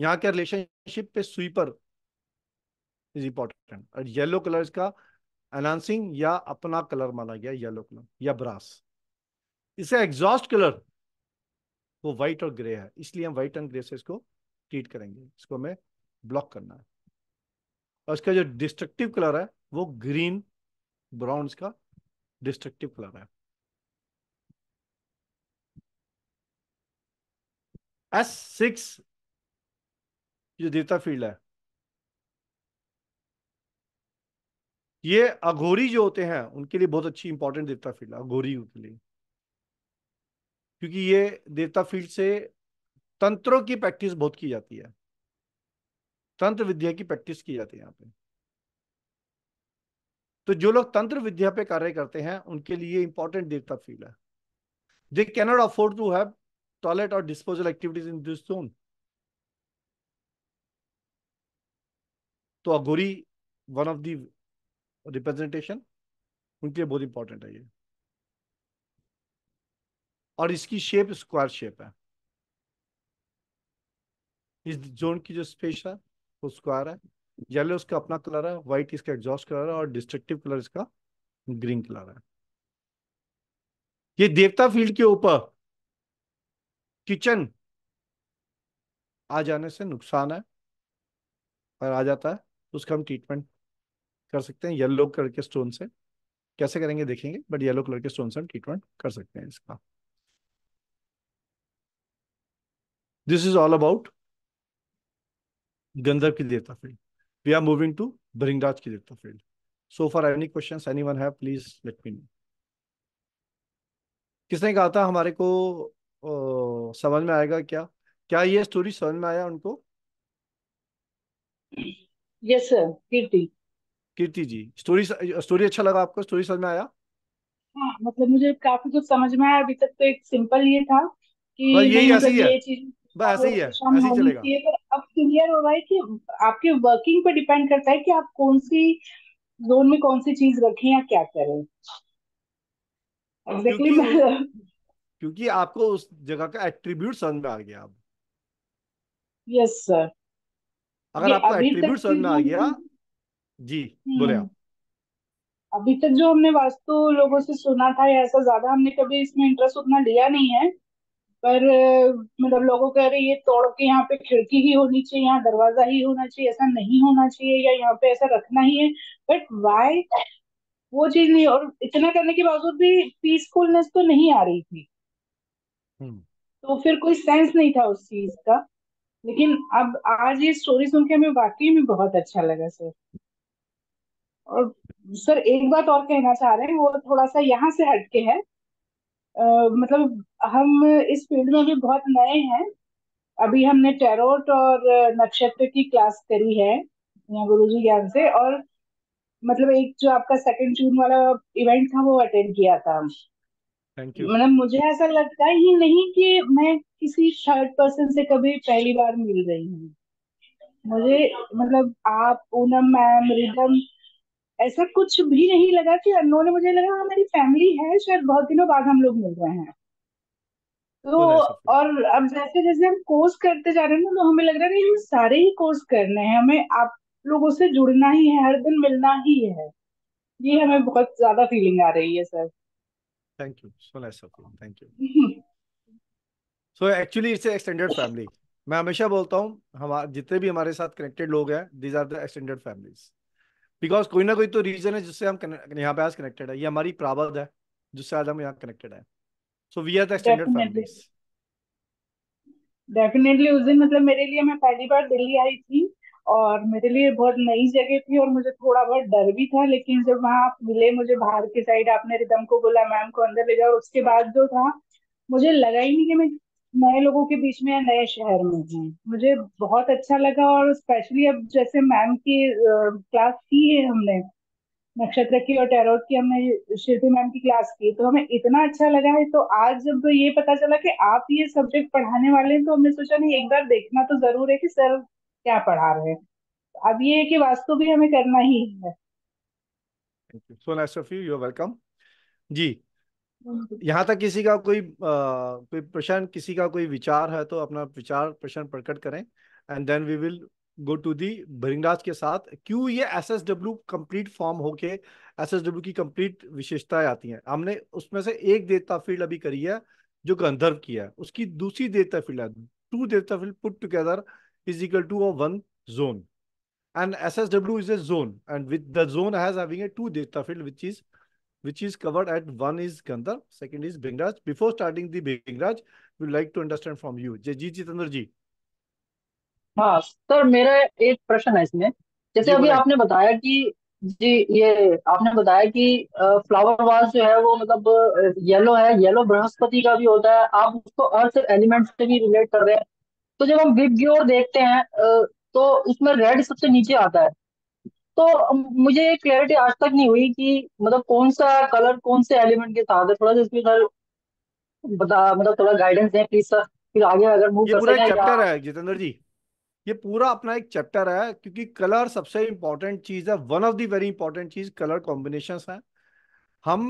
[SPEAKER 2] यहां के रिलेशनशिप पे स्वीपर इज इंपॉर्टेंट और येलो कलर का एनाउंसिंग या अपना कलर माना गया येलो कलर या ब्रास इसे एग्जॉस्ट कलर वो व्हाइट और ग्रे है इसलिए हम व्हाइट एंड ग्रे से इसको ट्रीट करेंगे इसको हमें ब्लॉक करना है और इसका जो डिस्ट्रक्टिव कलर है वो ग्रीन ब्राउन का डिस्ट्रक्टिव कलर है एस सिक्स जो देवता फील्ड है ये अघोरी जो होते हैं उनके लिए बहुत अच्छी इंपॉर्टेंट देवता फील्ड है अघोरी के लिए क्योंकि ये देवता फील्ड से तंत्रों की प्रैक्टिस बहुत की जाती है तंत्र विद्या की प्रैक्टिस की जाती है यहाँ पे तो जो लोग तंत्र विद्या पे कार्य करते हैं उनके लिए इंपॉर्टेंट देवता फील है they cannot afford to have toilet और disposal activities in this zone तो Aghori one of the representation उनके लिए बहुत इंपॉर्टेंट है ये और इसकी शेप स्क्वायर शेप है इस जोन की जो स्पेस है उसको आ रहा है येलो इसका अपना कलर है व्हाइट इसका एग्जॉस्ट कलर है और डिस्ट्रक्टिव कलर इसका ग्रीन कलर है ये देवता फील्ड के ऊपर किचन आ जाने से नुकसान है और आ जाता है तो उसका हम ट्रीटमेंट कर सकते हैं येलो कलर के स्टोन से कैसे करेंगे देखेंगे बट येलो कलर के स्टोन से हम ट्रीटमेंट कर सकते हैं इसका this is all about Gandharva की देवता field we are moving to to की देवता field so for any question anyone है प्लीज लेट मी नो किसने कहा था हमारे को ओ, समझ में आएगा क्या क्या ये स्टोरी समझ में आया उनको yes sir Kirti Kirti ji story story अच्छा लगा आपको स्टोरी समझ में आया
[SPEAKER 5] हाँ मतलब मुझे काफी कुछ समझ में आया अभी तक तो एक सिंपल ये था कि हाँ, यही ऐसे ही मतलब है ये बस ऐसे ही है ऐसे ही चलेगा अब क्लियर हो रहा है कि आपके वर्किंग पे डिपेंड करता है कि आप कौन सी जोन में कौन सी चीज रखें या क्या करें
[SPEAKER 2] एग्जैक्टली क्योंकि आपको उस जगह का एट्रीब्यूट समझ में आ गया अब
[SPEAKER 5] यस सर अगर आपको एट्रीब्यूट समझ में आ गया
[SPEAKER 2] जी हम्म। बोले आप
[SPEAKER 5] अभी तक जो हमने वास्तु लोगों से सुना था या ऐसा ज्यादा हमने कभी इसमें इंटरेस्ट उतना लिया नहीं है पर मतलब लोगों कह रहे ये तोड़ के यहाँ पे खिड़की ही होनी चाहिए यहाँ दरवाजा ही होना चाहिए ऐसा नहीं होना चाहिए या यहाँ पे ऐसा रखना ही है बट वाई वो चीज नहीं और इतना करने के बावजूद भी पीसफुलनेस तो नहीं आ रही थी हम्म। तो फिर कोई सेंस नहीं था उस चीज का लेकिन अब आज ये स्टोरी सुन के हमें वाकई में बहुत अच्छा लगा सर और सर एक बात और कहना चाह रहे हैं वो थोड़ा सा यहाँ से हटके है आ, मतलब हम इस फील्ड में भी बहुत नए हैं अभी हमने टेरोट और नक्षत्र की क्लास करी है गुरु जी ज्ञान से और मतलब एक जो आपका सेकंड जून वाला इवेंट था वो अटेंड किया था मतलब मुझे ऐसा लगता ही नहीं कि मैं किसी थर्ड पर्सन से कभी पहली बार मिल रही हूँ मुझे मतलब आप पूनम मैम रिदम ऐसा कुछ भी नहीं लगा कि अनोन मुझे लगा हाँ मेरी फैमिली है शायद बहुत दिनों बाद हम लोग मिल रहे हैं
[SPEAKER 7] तो, तो और अब
[SPEAKER 5] जैसे जैसे हम कोर्स करते जा रहे हैं ना तो हमें लग रहा है कि हमें सारे ही कोर्स करने हैं हमें आप लोगों से जुड़ना ही है हर दिन मिलना ही है ये हमें बहुत ज्यादा फीलिंग आ रही है sir
[SPEAKER 2] thank you so nice of you. Thank you. Hmm. so actually it's a extended मैं हमेशा बोलता हूँ हमारे जितने भी हमारे साथ कनेक्टेड लोग हैं these are the extended families because कोई ना कोई तो रीजन है जिससे हम यहाँ पे आज कनेक्टेड है ये हमारी प्रावध है जिससे आज हम यहाँ कनेक्टेड है so we are the extended families
[SPEAKER 5] definitely उस दिन मतलब मेरे लिए मैं पहली बार दिल्ली आई थी और मेरे लिए बहुत नई जगह थी और मुझे थोड़ा बहुत डर भी था लेकिन जब वहाँ आप मिले मुझे बाहर की साइड आपने रिदम को बोला मैम को अंदर ले जाओ उसके बाद जो था मुझे लगा ही नहीं कि मैं नए लोगों के बीच में नए शहर में हूँ मुझे बहुत अच्छा लगा और स्पेशली अब जैसे मैम की क्लास की है हमने नक्षत्र की और टेरोट की हमने शिल्पी मैम की क्लास की तो हमें इतना अच्छा लगा है तो आज जब तो ये पता चला कि आप ये सब्जेक्ट पढ़ाने वाले हैं तो हमने सोचा नहीं एक बार देखना तो जरूर है कि सर क्या पढ़ा रहे हैं अब ये है कि वास्तु भी हमें करना ही है
[SPEAKER 2] so nice of you you welcome जी यहाँ तक किसी का कोई आ, कोई प्रश्न किसी का कोई विचार है तो अपना विचार प्रश्न प्रकट करें and then we will go to the Bhringraj के साथ क्यों ये S S W complete form होके एस एस डब्ल्यू की कम्प्लीट विशेषताएं आती हैं हमने उसमें से एक देवता फील्ड अभी करी है जो गंधर्व की है उसकी दूसरी देवता फील्ड है टू देवता field put together is equal to a one zone and S S W is a zone and with the zone has having a two देवता field which is which is covered at one is Gandhar, second is Bhingraj. Before starting the Bhingraj, we would like to understand from जी Jaiji ji, जी
[SPEAKER 7] हाँ sir मेरा एक प्रश्न है इसमें जैसे जी अभी आपने बताया कि जी ये आपने बताया कि फ्लावर वाल जो है वो मतलब येलो है येलो बृहस्पति का भी होता है आप उसको अर्थ एलिमेंट से भी रिलेट कर रहे हैं तो जब हम बिग ग्योर देखते हैं तो उसमें रेड सबसे नीचे आता है तो मुझे ये क्लैरिटी आज तक नहीं हुई कि मतलब कौन सा कलर कौन से एलिमेंट के साथ है थोड़ा सा इसमें सर बता मतलब थोड़ा गाइडेंस दें प्लीज सर फिर आगे अगर मूव ये कर पूरा एक या
[SPEAKER 2] है जितेंद्र जी ये पूरा अपना एक चैप्टर है क्योंकि कलर सबसे इंपॉर्टेंट चीज है one of the very important चीज कलर कॉम्बिनेशन है हम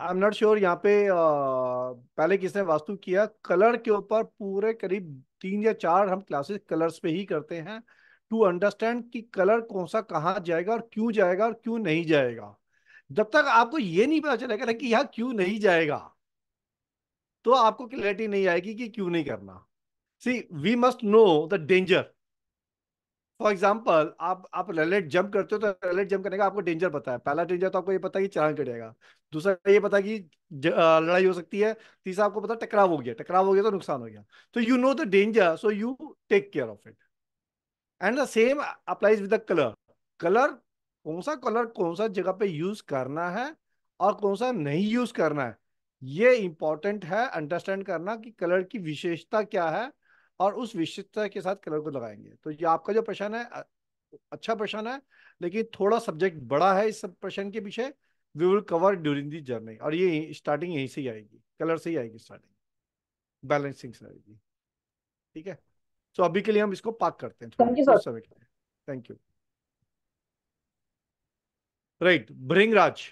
[SPEAKER 2] आई एम नॉट श्योर यहाँ पे आ, पहले किसने वास्तु किया कलर के ऊपर पूरे करीब तीन या चार हम क्लासेस कलर्स पे ही करते हैं टू अंडरस्टैंड कि कलर कौन सा कहाँ जाएगा और क्यों जाएगा और क्यों नहीं जाएगा जब तक आपको ये नहीं पता चलेगा ना कि यहाँ क्यों नहीं जाएगा तो आपको क्लैरिटी नहीं आएगी कि क्यों नहीं करना see we must know the danger for example आप आप रेलेट जंप करते हो तो रेलेट जंप करने का आपको डेंजर पता है पहला डेंजर तो आपको ये पता है कि चलान कटेगा दूसरा ये पता है कि लड़ाई हो सकती है तीसरा आपको पता टकराव हो गया टकराव हो गया तो नुकसान हो गया तो you know the danger so you take care of it and the same applies with the colour colour कौन सा कलर कौन सा जगह पे यूज करना है और कौन सा नहीं यूज करना है ये इंपॉर्टेंट है अंडरस्टैंड करना कि कलर की विशेषता क्या है और उस विशिष्टता के साथ कलर को लगाएंगे तो ये आपका जो प्रश्न है अच्छा प्रश्न है लेकिन थोड़ा सब्जेक्ट बड़ा है इस प्रश्न के पीछे we will cover during the journey और ये स्टार्टिंग यहीं से ही आएगी कलर से ही आएगी स्टार्टिंग बैलेंसिंग से आएगी ठीक है सो अभी के लिए हम इसको पार्क करते हैं थैंक यू राइट भृंगराज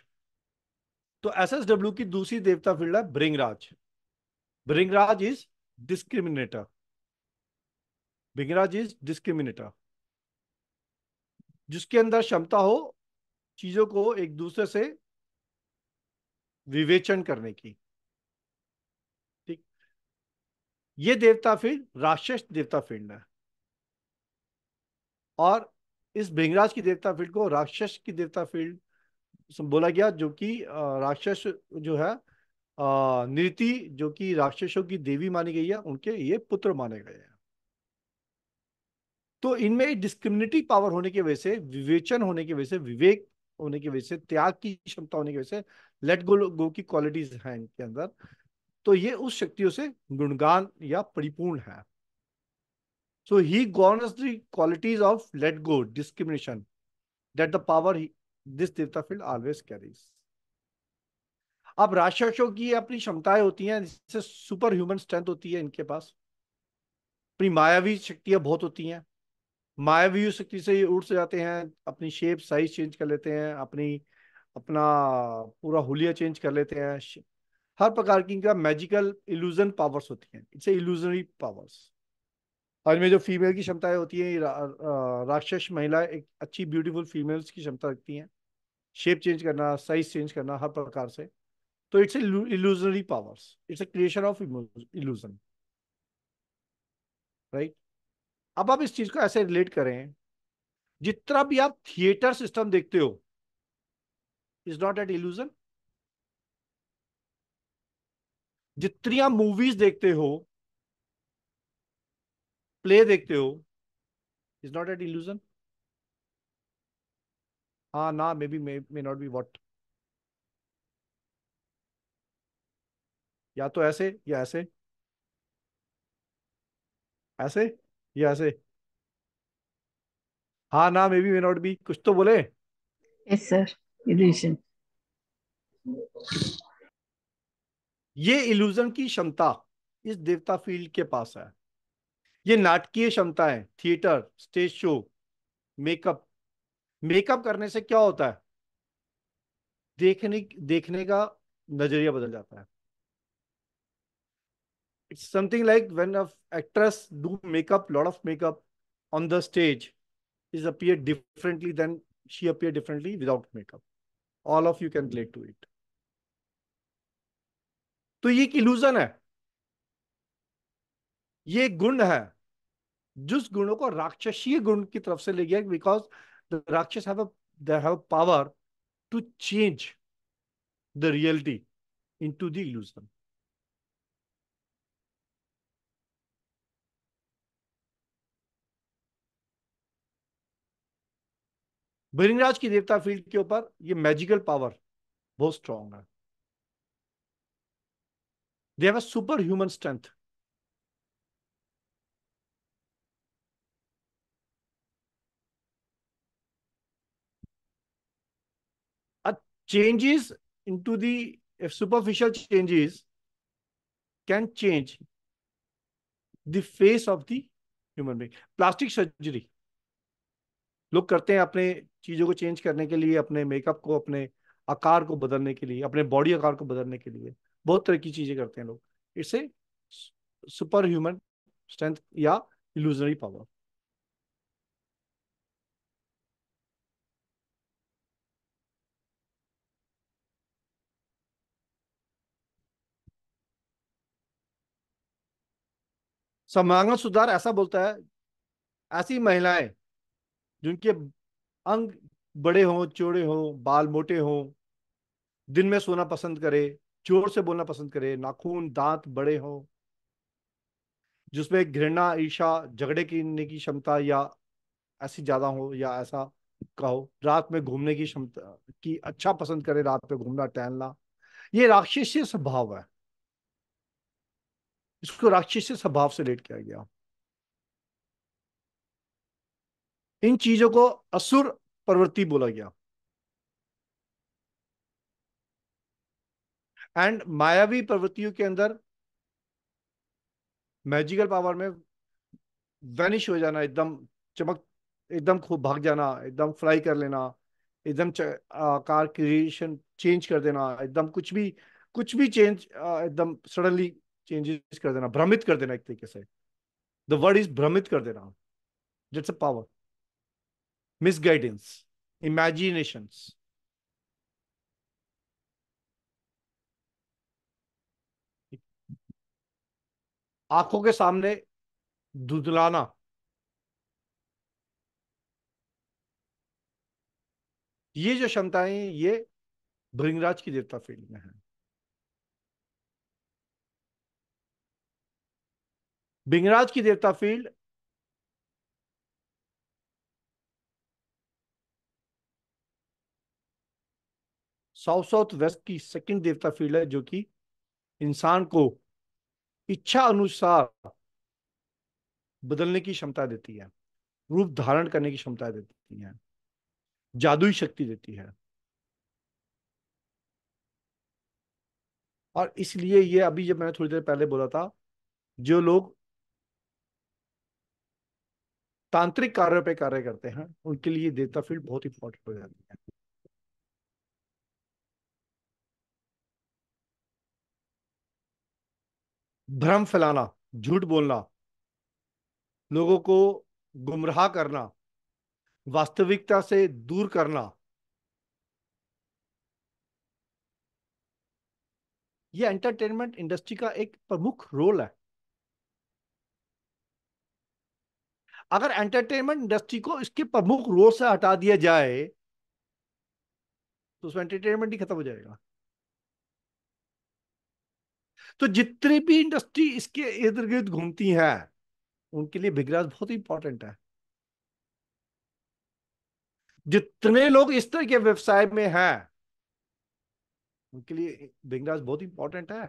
[SPEAKER 2] तो एस एस डब्ल्यू की दूसरी देवता फील्ड है Bhringraj Bhringraj is discriminator Bhringraj is discriminator जिसके अंदर क्षमता हो चीजों को एक दूसरे से विवेचन करने की ठीक ये देवता फील्ड राक्षस देवता फील्ड है और इस भिंगराज की देवता फील्ड को राक्षस की देवता फील्ड बोला गया जो कि राक्षस जो है नृति जो कि राक्षसों की देवी मानी गई है उनके ये पुत्र माने गए हैं तो इनमें डिस्क्रिमिनेटिव पावर होने की वजह से विवेचन होने की वजह से विवेक होने की वजह से त्याग की क्षमता होने की वजह से लेट गो गो की क्वालिटीज हैं इनके अंदर तो ये उस शक्तियों से गुणगान या परिपूर्ण है so he governs the qualities of let go discrimination that the power this देवता फील्ड ऑलवेज कैरीज अब राक्षसों की अपनी क्षमताएं होती हैं जिससे सुपर ह्यूमन स्ट्रेंथ होती है इनके पास अपनी मायावी शक्तियां बहुत होती हैं मायावी शक्ति से ये उठ से जाते हैं अपनी शेप साइज चेंज कर लेते हैं अपनी अपना पूरा हुलिया चेंज कर लेते हैं हर प्रकार की इनका मैजिकल इल्यूजन पावर्स होती हैं इट्स इल्यूजनरी पावर्स और में जो फीमेल की क्षमताएं होती हैं रा, राक्षस महिला एक अच्छी ब्यूटीफुल फीमेल्स की क्षमता रखती हैं शेप चेंज करना साइज चेंज करना हर प्रकार से तो it's illusionary powers it's a creation of illusion right अब आप इस चीज को ऐसे रिलेट करें जितना भी आप थिएटर सिस्टम देखते हो इज नॉट एट इल्यूजन जितनी आप मूवीज देखते हो प्ले देखते हो इज नॉट एट इल्यूजन हाँ ना may be may not be what या तो ऐसे या ऐसे ऐसे या से हाँ ना may be may not be कुछ तो बोले
[SPEAKER 7] यस सर इल्यूजन
[SPEAKER 2] ये इल्यूजन की क्षमता इस देवता फील्ड के पास है ये नाटकीय क्षमता है theatre stage show makeup makeup करने से क्या होता है देखने देखने का नजरिया बदल जाता है it's something like when a actress do makeup lot of makeup on the stage is appear differently than she appear differently without makeup all of you can relate to it तो ये एक इल्यूजन है ये एक गुण है जिस गुणों को राक्षसीय गुण की तरफ से ले गया because the rakshas have they have power to change the reality into the illusion Bhringraj की देवता फील्ड के ऊपर ये मैजिकल पावर बहुत स्ट्रांग है they have a super human strength changes into the if superficial changes can change the face of the human being plastic surgery लोग करते हैं अपने चीज़ों को चेंज करने के लिए अपने मेकअप को अपने आकार को बदलने के लिए अपने बॉडी आकार को बदलने के लिए बहुत तरह की चीज़ें करते हैं लोग इससे सुपर ह्यूमन स्ट्रेंथ या इल्यूजनरी पावर समांगन सुधार ऐसा बोलता है ऐसी महिलाएं जिनके अंग बड़े हों चौड़े हों बाल मोटे हों दिन में सोना पसंद करे जोर से बोलना पसंद करे नाखून दांत बड़े हों जिसमें घृणा ईर्षा झगड़े करने की क्षमता या ऐसी ज्यादा हो या ऐसा कहो रात में घूमने की क्षमता की अच्छा पसंद करे रात में घूमना टहलना ये राक्षसी स्वभाव है इसको राक्षसी स्वभाव से लेट किया गया इन चीजों को असुर प्रवृत्ति बोला गया एंड मायावी प्रवृत्तियों के अंदर मैजिकल पावर में वैनिश हो जाना एकदम चमक एकदम खूब भाग जाना एकदम फ्लाई कर लेना एकदम कार क्रिएशन चेंज कर देना एकदम कुछ भी कुछ भी चेंज एकदम सडनली चेंजेस कर देना भ्रमित कर देना एक तरीके से द वर्ड इज भ्रमित कर देना it's a power misguidance, imaginations. आंखों के सामने धुदलाना ये जो क्षमताएं ये भृंगराज की देवता फील्ड में है भिंगराज की देवता फील्ड साउथ साउथ वेस्ट की सेकंड देवता फील्ड है जो कि इंसान को इच्छा अनुसार बदलने की क्षमता देती है रूप धारण करने की क्षमता देती है जादुई शक्ति देती है और इसलिए ये अभी जब मैंने थोड़ी देर पहले बोला था जो लोग तांत्रिक कार्यों पे कार्य करते हैं उनके लिए देवता फील्ड बहुत इंपॉर्टेंट हो जाती है भ्रम फैलाना झूठ बोलना लोगों को गुमराह करना वास्तविकता से दूर करना यह एंटरटेनमेंट इंडस्ट्री का एक प्रमुख रोल है अगर एंटरटेनमेंट इंडस्ट्री को इसके प्रमुख रोल से हटा दिया जाए तो उसमें एंटरटेनमेंट ही खत्म हो जाएगा तो जितनी भी इंडस्ट्री इसके इर्द गिर्द घूमती है उनके लिए बिगराज बहुत इंपॉर्टेंट है जितने लोग इस तरह के व्यवसाय में हैं उनके लिए बिगराज बहुत इंपॉर्टेंट है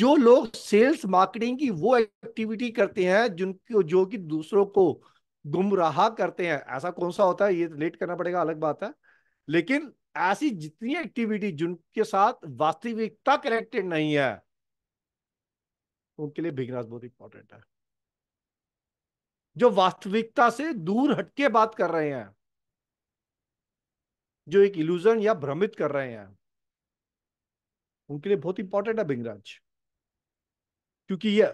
[SPEAKER 2] जो लोग सेल्स मार्केटिंग की वो एक्टिविटी करते हैं जिनको जो कि दूसरों को गुमराह करते हैं ऐसा कौन सा होता है ये लेट करना पड़ेगा अलग बात है लेकिन ऐसी जितनी एक्टिविटी जिनके साथ वास्तविकता कनेक्टेड नहीं है उनके लिए बिगनास बहुत इंपॉर्टेंट है जो वास्तविकता से दूर हटके बात कर रहे हैं जो एक इल्यूजन या भ्रमित कर रहे हैं उनके लिए बहुत इंपॉर्टेंट है बिंगराज क्योंकि ये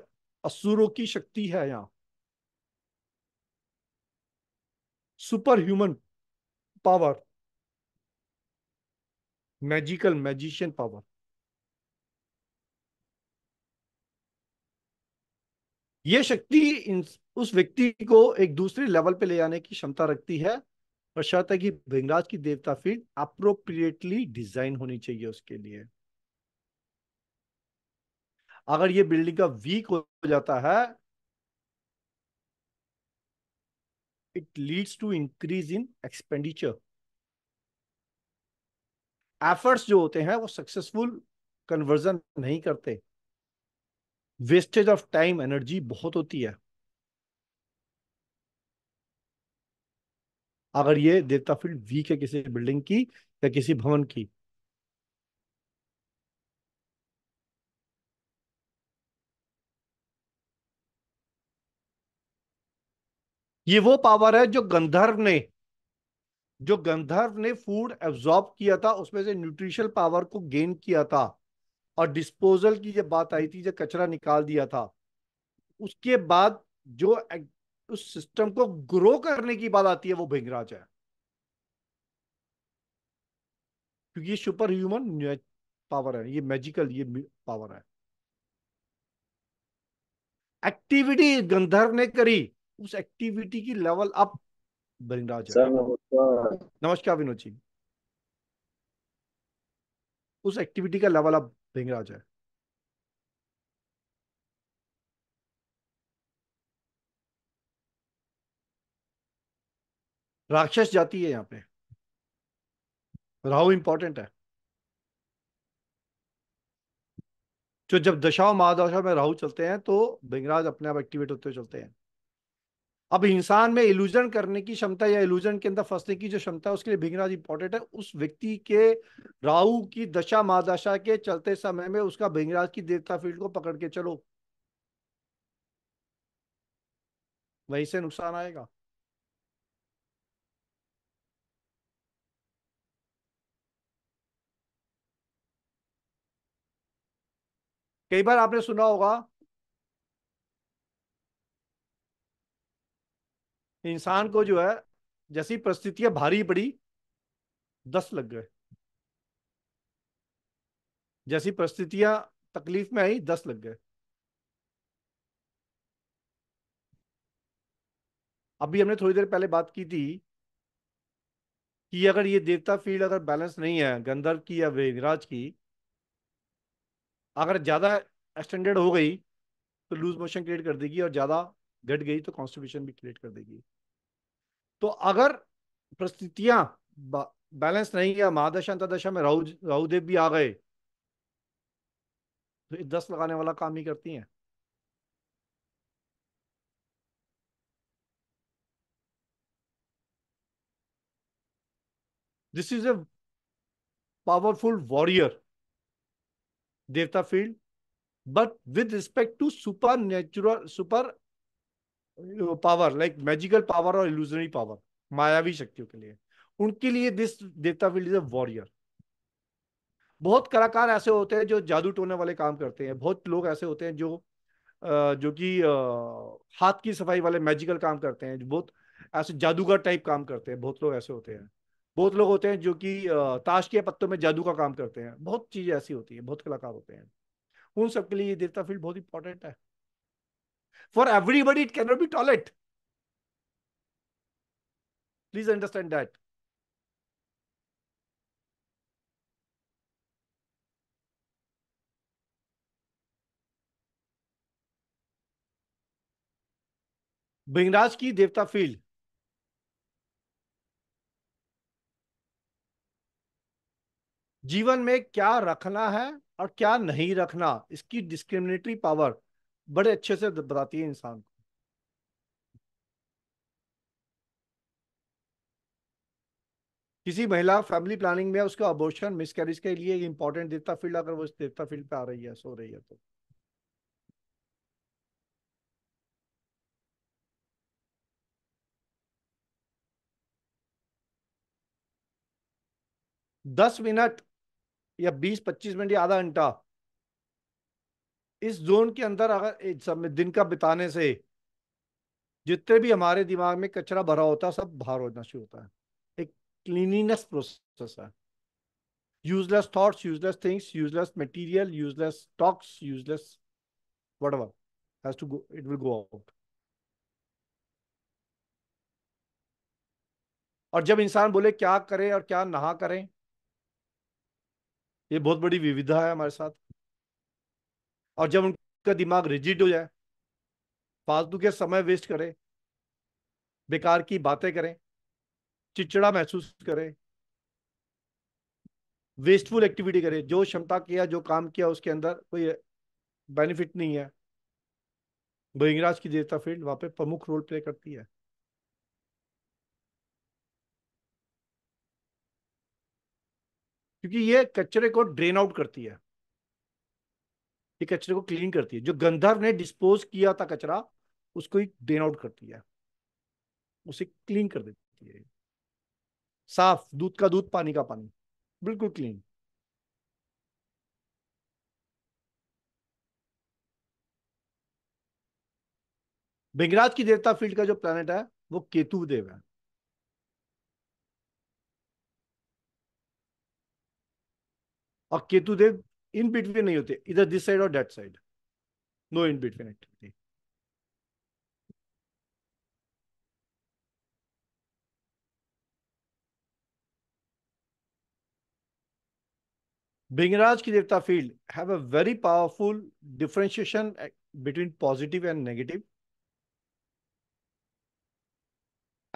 [SPEAKER 2] असुरों की शक्ति है यहां super human power magical magician power ये शक्ति उस व्यक्ति को एक दूसरे लेवल पे ले जाने की क्षमता रखती है और शर्त है कि भिंगराज की देवता फील्ड अप्रोप्रिएटली डिजाइन होनी चाहिए उसके लिए अगर ये बिल्डिंग का वीक हो जाता है it leads to increase in expenditure efforts जो होते हैं वो सक्सेसफुल कन्वर्जन नहीं करते वेस्टेज ऑफ टाइम एनर्जी बहुत होती है अगर ये देवता फील्ड वीक है किसी बिल्डिंग की या किसी भवन की ये वो पावर है जो गंधर्व ने जो गंधर्व ने फूड एब्जॉर्ब किया था उसमें से न्यूट्रिशनल पावर को गेन किया था और डिस्पोजल की जब बात आई थी जब कचरा निकाल दिया था उसके बाद जो उस सिस्टम को ग्रो करने की बात आती है वो भिंगराज है क्योंकि ये सुपर ह्यूमन पावर है ये मैजिकल ये पावर है एक्टिविटी गंधर्व ने करी उस एक्टिविटी की लेवल अप बरिंगराज नमस्कार विनोद जी उस एक्टिविटी का लेवल आप बरिंगराज है राक्षस जाती है यहाँ पे राहु इंपॉर्टेंट है जो जब दशाओं महादशा में राहु चलते हैं तो बिंगराज अपने आप एक्टिवेट होते चलते हैं अब इंसान में इल्यूजन करने की क्षमता या इल्यूजन के अंदर फंसने की जो क्षमता है उसके लिए भिंगराज इंपॉर्टेंट है उस व्यक्ति के राहु की दशा महादशा के चलते समय में उसका भिंगराज की देवता फील्ड को पकड़ के चलो वहीं से नुकसान आएगा कई बार आपने सुना होगा इंसान को जो है जैसी परिस्थितियां भारी पड़ी दस लग गए जैसी परिस्थितियां तकलीफ में आई दस लग गए अभी हमने थोड़ी देर पहले बात की थी कि अगर ये देवता फील्ड अगर बैलेंस नहीं है गंधर्व की या वेगराज की अगर ज़्यादा एक्सटेंडेड हो गई तो लूज मोशन क्रिएट कर देगी और ज़्यादा घट गई तो कॉन्स्टिट्यूशन भी क्रिएट कर देगी तो अगर परिस्थितियां बैलेंस नहीं है महादशा अंतरदशा में राहु राहुदेव भी आ गए तो दस लगाने वाला काम ही करती हैं this is a powerful warrior devta field but with respect to super natural super power like magical power और इल्यूजनरी पावर मायावी शक्तियों के लिए उनके लिए दिस देवता फील्ड इज अ वॉरियर बहुत कलाकार ऐसे होते हैं जो जादू टोने वाले काम करते हैं बहुत लोग ऐसे होते हैं जो जो कि हाथ की सफाई वाले मैजिकल काम करते हैं बहुत ऐसे जादूगर टाइप काम करते हैं बहुत लोग ऐसे होते हैं बहुत लोग होते हैं जो कि ताश के पत्तों में जादू का काम करते हैं बहुत चीज़ें ऐसी होती है बहुत कलाकार होते हैं उन सबके लिए ये देवता फील्ड बहुत इंपॉर्टेंट है For everybody, it cannot be toilet. Please understand that. बिंगराज की देवता फील जीवन में क्या रखना है और क्या नहीं रखना इसकी डिस्क्रिमिनेटरी पावर बड़े अच्छे से बताती है इंसान को किसी महिला फैमिली प्लानिंग में उसका अबोर्शन कैरिज के लिए इंपॉर्टेंट देवता फील्ड अगर वो इस देवता फील्ड पे आ रही है सो रही है तो दस मिनट या बीस पच्चीस मिनट या आधा घंटा इस जोन के अंदर अगर समय दिन का बिताने से जितने भी हमारे दिमाग में कचरा भरा होता है सब बाहर होना शुरू होता है एक क्लीनिनेस प्रोसेस है useless thoughts useless things useless material useless talks useless whatever has to go it will go out और जब इंसान बोले क्या करें और क्या नहा करें ये बहुत बड़ी विविधा है हमारे साथ और जब उनका दिमाग रिजिड हो जाए फालतू के समय वेस्ट करें बेकार की बातें करें चिचड़ा महसूस करें वेस्टफुल एक्टिविटी करें जो क्षमता किया जो काम किया उसके अंदर कोई बेनिफिट नहीं है बहिंगराज की देवता फील्ड वहाँ पे प्रमुख रोल प्ले करती है क्योंकि ये कचरे को ड्रेन आउट करती है ये कचरे को क्लीन करती है जो गंधर्व ने डिस्पोज किया था कचरा उसको ही ड्रेन आउट करती है उसे क्लीन कर देती है साफ दूध का दूध पानी का पानी बिल्कुल क्लीन भिंगराज की देवता फील्ड का जो प्लानट है वो केतु देव है और केतु देव इन बिटवीन नहीं होते इधर दिस साइड और that side no in between activity Bhringraj की देवता field have a very powerful differentiation between positive and negative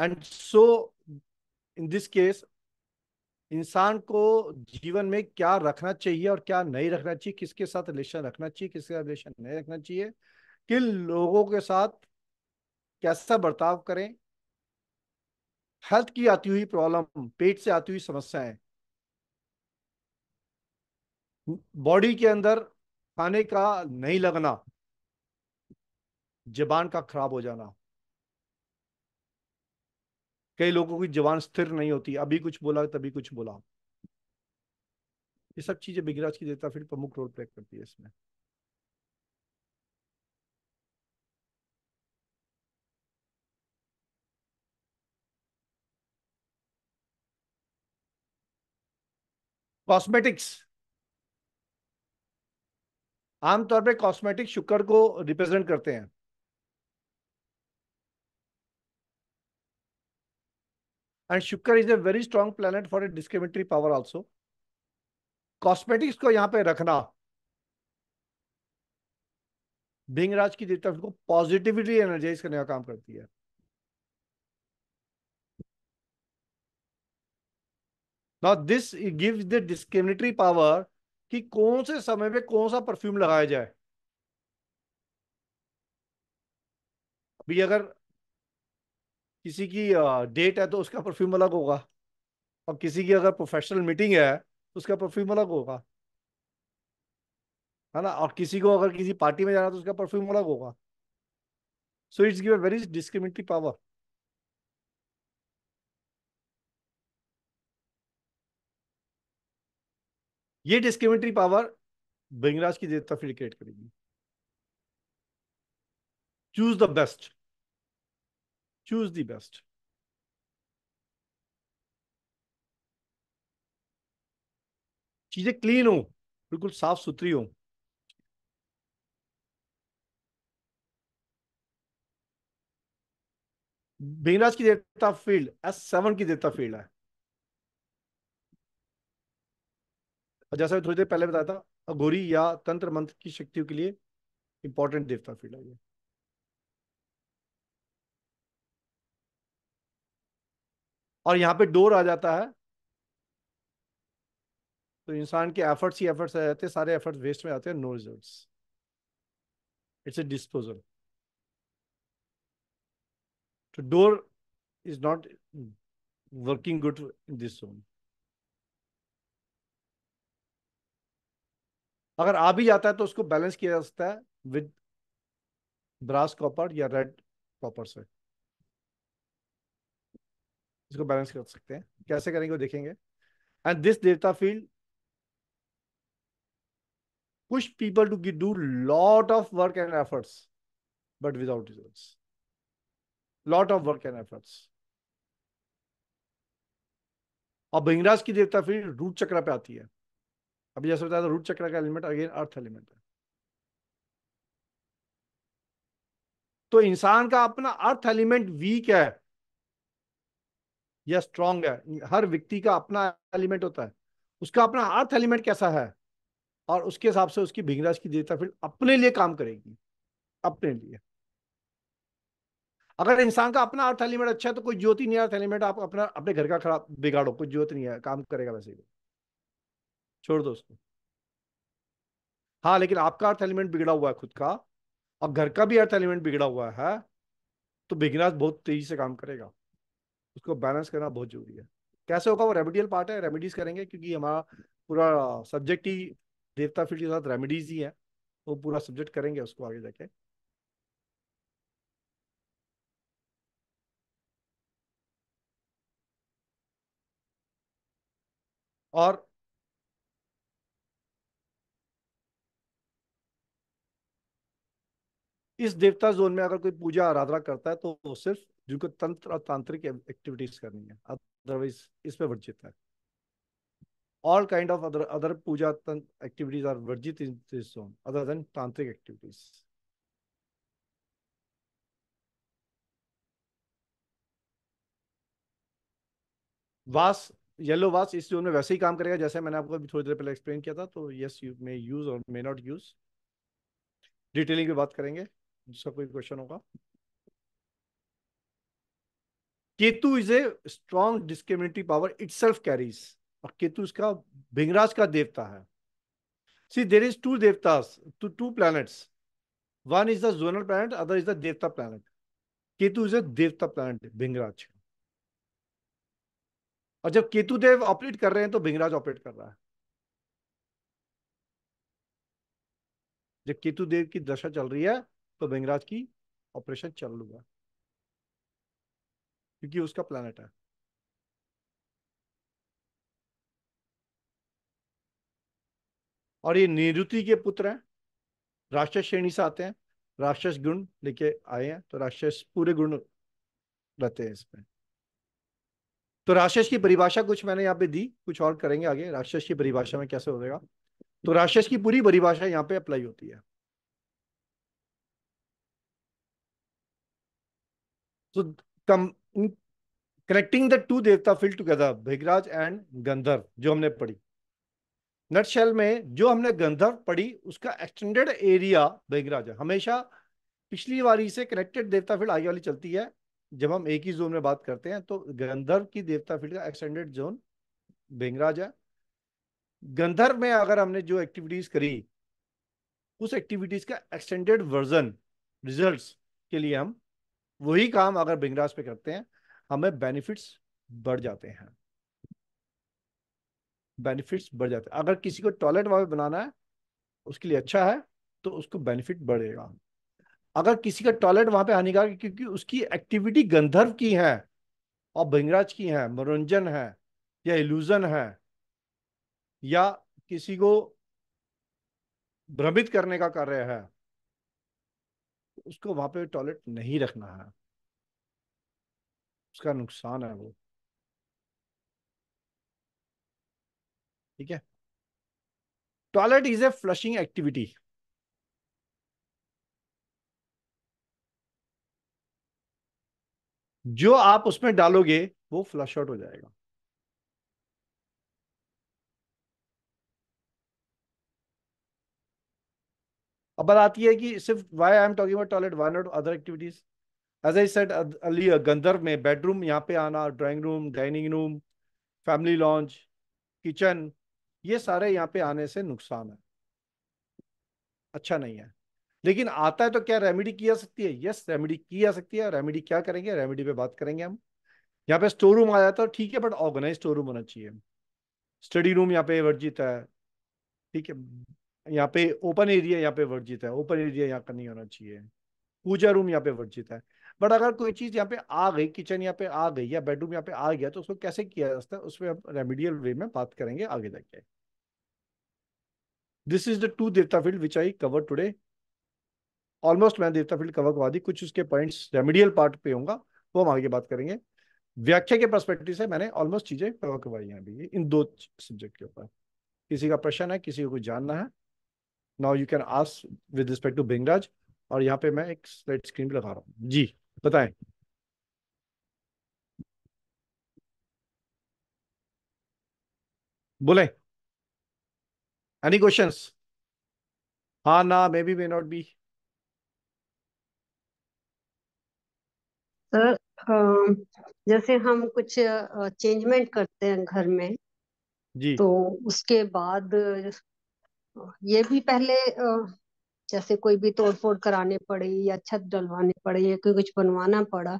[SPEAKER 2] and so in this case इंसान को जीवन में क्या रखना चाहिए और क्या नहीं रखना चाहिए किसके साथ रिलेशन रखना चाहिए किसके साथ रिलेशन नहीं रखना चाहिए किन लोगों के साथ कैसा बर्ताव करें हेल्थ की आती हुई प्रॉब्लम पेट से आती हुई समस्याएं बॉडी के अंदर खाने का नहीं लगना जबान का खराब हो जाना कई लोगों की जवान स्थिर नहीं होती अभी कुछ बोला तभी कुछ बोला ये सब चीजें बिगराज की देवता फिर प्रमुख रोल प्ले करती है इसमें कॉस्मेटिक्स आमतौर पे कॉस्मेटिक शुक्र को रिप्रेजेंट करते हैं and Shukra is a very strong planet for a discriminatory power also cosmetics को यहां पे रखना भिंगराज की देवता को पॉजिटिविटी एनर्जाइज करने का काम करती है this give the discriminatory power कि कौन से समय पे कौन सा परफ्यूम लगाया जाए अभी अगर किसी की डेट है तो उसका परफ्यूम अलग होगा और किसी की अगर प्रोफेशनल मीटिंग है तो उसका परफ्यूम अलग होगा है ना और किसी को अगर किसी पार्टी में जाना तो उसका परफ्यूम अलग होगा so it's give a very discriminatory power ये डिस्क्रिमिनेटरी पावर बिंगराज की देवता फिर क्रिएट करेगी choose the best choose the best. चीजें क्लीन हो बिल्कुल साफ सुथरी हो बेनाज की देवता फील्ड एस सेवन की देवता फील्ड है और जैसा मैं थोड़ी देर पहले बताया था अघोरी या तंत्र मंत्र की शक्तियों के लिए इंपॉर्टेंट देवता फील्ड है ये और यहाँ पे डोर आ जाता है तो इंसान के एफर्ट्स ही एफर्ट्स आ जाते हैं सारे एफर्ट्स वेस्ट में आते हैं no result it's a disposal तो door is not working good in this zone अगर आ भी जाता है तो उसको बैलेंस किया जा सकता है विद ब्रास कॉपर या रेड कॉपर से इसको बैलेंस कर सकते हैं कैसे करेंगे वो देखेंगे एंड दिस देवता field people to give do lot of work and efforts but without results lot of work and efforts और बहिंगराज की देवता फील्ड रूट चक्र पे आती है अभी जैसे बताया था रूट चक्र का एलिमेंट अगेन अर्थ एलिमेंट है तो इंसान का अपना अर्थ एलिमेंट वीक है या स्ट्रांग है हर व्यक्ति का अपना एलिमेंट होता है उसका अपना अर्थ एलिमेंट कैसा है और उसके हिसाब से उसकी भिंगराज की देवता फिर अपने लिए काम करेगी अपने लिए अगर इंसान का अपना अर्थ एलिमेंट अच्छा है तो कोई ज्योति नहीं अर्थ एलिमेंट आप अपना अपने घर का खराब बिगाड़ो कोई ज्योति नहीं है काम करेगा वैसे ही छोड़ दो उसको हाँ लेकिन आपका अर्थ एलिमेंट बिगड़ा हुआ है खुद का और घर का भी अर्थ एलिमेंट बिगड़ा हुआ है तो बिगनास बहुत तेजी से काम करेगा उसको बैलेंस करना बहुत जरूरी है कैसे होगा वो रेमेडियल पार्ट है रेमेडीज करेंगे क्योंकि हमारा पूरा सब्जेक्ट ही देवता फील्ड के साथ रेमेडीज ही है वो पूरा सब्जेक्ट करेंगे उसको आगे जाके और इस देवता जोन में अगर कोई पूजा आराधना करता है तो वो सिर्फ जिनको तंत्र और तांत्रिक एक्टिविटीज करनी है अदरवाइज इस इसमें वर्जित है all kind of other other puja activities are वर्जित in this zone other than tantric activities was yellow was इस जोन में वैसे ही काम करेगा जैसे मैंने आपको अभी थोड़ी देर पहले एक्सप्लेन किया था तो यस यू मे यूज और मे नॉट यूज डिटेलिंग की बात करेंगे जिसका कोई क्वेश्चन होगा Ketu is a strong discriminatory power itself carries और केतु इसका भिंगराज का देवता है see there is two devtas two two planets one is the zonal planet other is the devta planet Ketu is a devta planet भिंगराज और जब केतु देव ऑपरेट कर रहे हैं तो भिंगराज ऑपरेट कर रहा है जब केतु देव की दशा चल रही है तो भिंगराज की ऑपरेशन चल रहा है क्योंकि उसका प्लानट है और ये निरुति के पुत्र हैं राक्षस श्रेणी से आते हैं राक्षस गुण लेके आए हैं तो राक्षस पूरे गुण रहते हैं इसमें तो राक्षस की परिभाषा कुछ मैंने यहाँ पे दी कुछ और करेंगे आगे राक्षस की परिभाषा में कैसे हो जाएगा तो राक्षस की पूरी परिभाषा यहाँ पे अप्लाई होती है तो come connecting the two devta devta together Bhringraj and Gandharva जो हमने पढ़ी नटशेल में जो हमने गंधर्व पढ़ी उसका एक्सटेंडेड एरिया भेगराज है हमेशा पिछली बारी से कनेक्टेड देवता फील्ड आगे वाली चलती है जब हम एक ही जोन में बात करते हैं तो गंधर्व की देवता फील्ड का एक्सटेंडेड जोन भेंगराज है गंधर्व में अगर हमने जो एक्टिविटीज करी उस एक्टिविटीज का एक्सटेंडेड वर्जन रिजल्ट के लिए हम वही काम अगर बिंगराज पे करते हैं हमें बेनिफिट्स बढ़ जाते हैं बेनिफिट्स बढ़ जाते हैं अगर किसी को टॉयलेट वहाँ पे बनाना है उसके लिए अच्छा है तो उसको बेनिफिट बढ़ेगा अगर किसी का टॉयलेट वहाँ पे हानिकारक क्योंकि उसकी एक्टिविटी गंधर्व की है और भिंगराज की है मनोरंजन है या इल्यूजन है या किसी को भ्रमित करने का कार्य है उसको वहां पे टॉयलेट नहीं रखना है उसका नुकसान है वो ठीक है toilet is a flushing activity जो आप उसमें डालोगे वो फ्लश आउट हो जाएगा अब बात आती है कि सिर्फ why I am talking about toilet why not other activities as I said अली गंधर्व में बेडरूम यहाँ पे आना drawing room dining room family lounge kitchen ये सारे यहाँ पे आने से नुकसान है अच्छा नहीं है लेकिन आता है तो क्या रेमेडी की जा सकती है यस रेमेडी की जा सकती है रेमेडी क्या करेंगे रेमेडी पे बात करेंगे हम यहाँ पे स्टोर रूम आ जाता है ठीक है बट ऑर्गेनाइज स्टोर रूम होना चाहिए स्टडी रूम यहाँ पे वर्जित है ठीक है यहाँ पे ओपन एरिया यहाँ पे वर्जित है ओपन एरिया यहाँ का नहीं होना चाहिए पूजा रूम यहाँ पे वर्जित है बट अगर कोई चीज यहाँ पे आ गई किचन यहाँ पे आ गई या बेडरूम यहाँ पे आ गया तो उसको कैसे किया जाता है उसमें हम वे में बात करेंगे आगे जाके दिस इज द टू देवता field which I cover today almost मैंने देवता फील्ड कवर करवा दी कुछ उसके पॉइंट रेमिडियल पार्ट पे होगा वो हम आगे बात करेंगे व्याख्या के परस्पेक्टिव से मैंने ऑलमोस्ट चीजें कवर करवाई हैं अभी इन दो सब्जेक्ट के ऊपर किसी का प्रश्न है किसी को कुछ जानना है now you can ask with respect to Bhringraj और यहाँ पे मैं एक स्लाइड स्क्रीन भी लगा रहा हूँ जी बताएं बोले एनी क्वेश्चन हाँ ना may be may not be
[SPEAKER 4] sir जैसे हम कुछ चेंजमेंट करते हैं घर में जी तो उसके बाद ये भी पहले जैसे कोई भी तोड़फोड़ कराने पड़े या छत डलवाने पड़े या कोई कुछ बनवाना पड़ा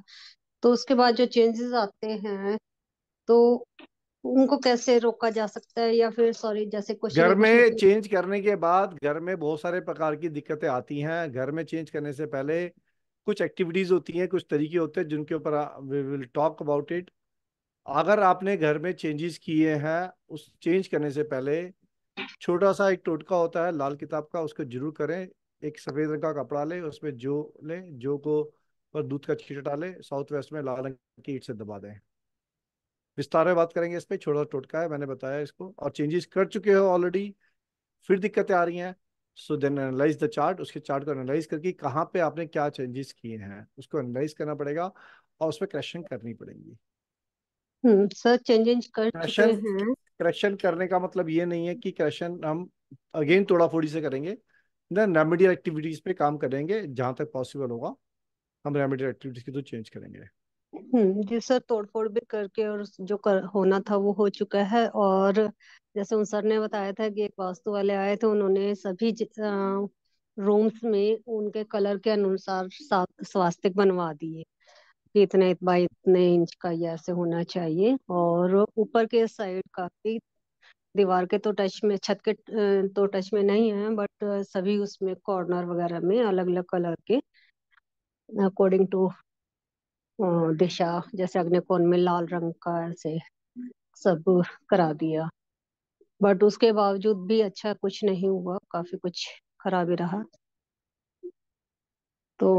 [SPEAKER 4] तो उसके बाद जो चेंजेस आते हैं तो उनको कैसे रोका जा सकता है या फिर सॉरी जैसे कुछ घर में चेंज
[SPEAKER 2] करने के बाद घर में बहुत सारे प्रकार की दिक्कतें आती हैं घर में चेंज करने से पहले कुछ एक्टिविटीज होती हैं कुछ तरीके होते हैं जिनके ऊपर we will talk about it अगर आपने घर में चेंजेस किए हैं उस चेंज करने से पहले छोटा सा एक टोटका होता है लाल किताब का उसको जरूर करें एक सफेद रंग का कपड़ा ले उसमें जो ले जो को पर दूध का छीटा डाले साउथ वेस्ट में लाल रंग की ईट से दबा दें विस्तार में बात करेंगे इस पर छोटा टोटका है मैंने बताया इसको और चेंजेस कर चुके हो ऑलरेडी फिर दिक्कतें आ रही हैं so then analyse the chart उसके चार्ट को एनालाइज करके कहाँ पे आपने क्या चेंजेस किए हैं उसको एनालाइज करना पड़ेगा और उस पर करनी पड़ेगी
[SPEAKER 4] हम्म, सर चेंजेज कर क्रशन
[SPEAKER 2] क्रशन करने का मतलब ये नहीं है कि क्रशन हम अगेन थोड़ा फोड़ी से करेंगे रेमेडियल एक्टिविटीज पे काम करेंगे जहां तक पॉसिबल होगा हम रेमेडियल एक्टिविटीज की तो चेंज करेंगे
[SPEAKER 4] हम्म, जी सर तोड़फोड़ भी करके और जो कर, होना था वो हो चुका है और जैसे उन सर ने बताया था कि एक वास्तु वाले आए थे उन्होंने सभी रूम्स में उनके कलर के अनुसार स्वास्तिक बनवा दिए कि इतने बाई इतने इंच का ये ऐसे होना चाहिए और ऊपर के साइड काफी दीवार के तो टच में छत के तो टच में नहीं है बट सभी उसमें कॉर्नर वगैरह में अलग अलग कलर के अकॉर्डिंग टू दिशा जैसे अग्नि कोण में लाल रंग का ऐसे सब करा दिया बट उसके बावजूद भी अच्छा कुछ नहीं हुआ काफी कुछ खराब ही रहा तो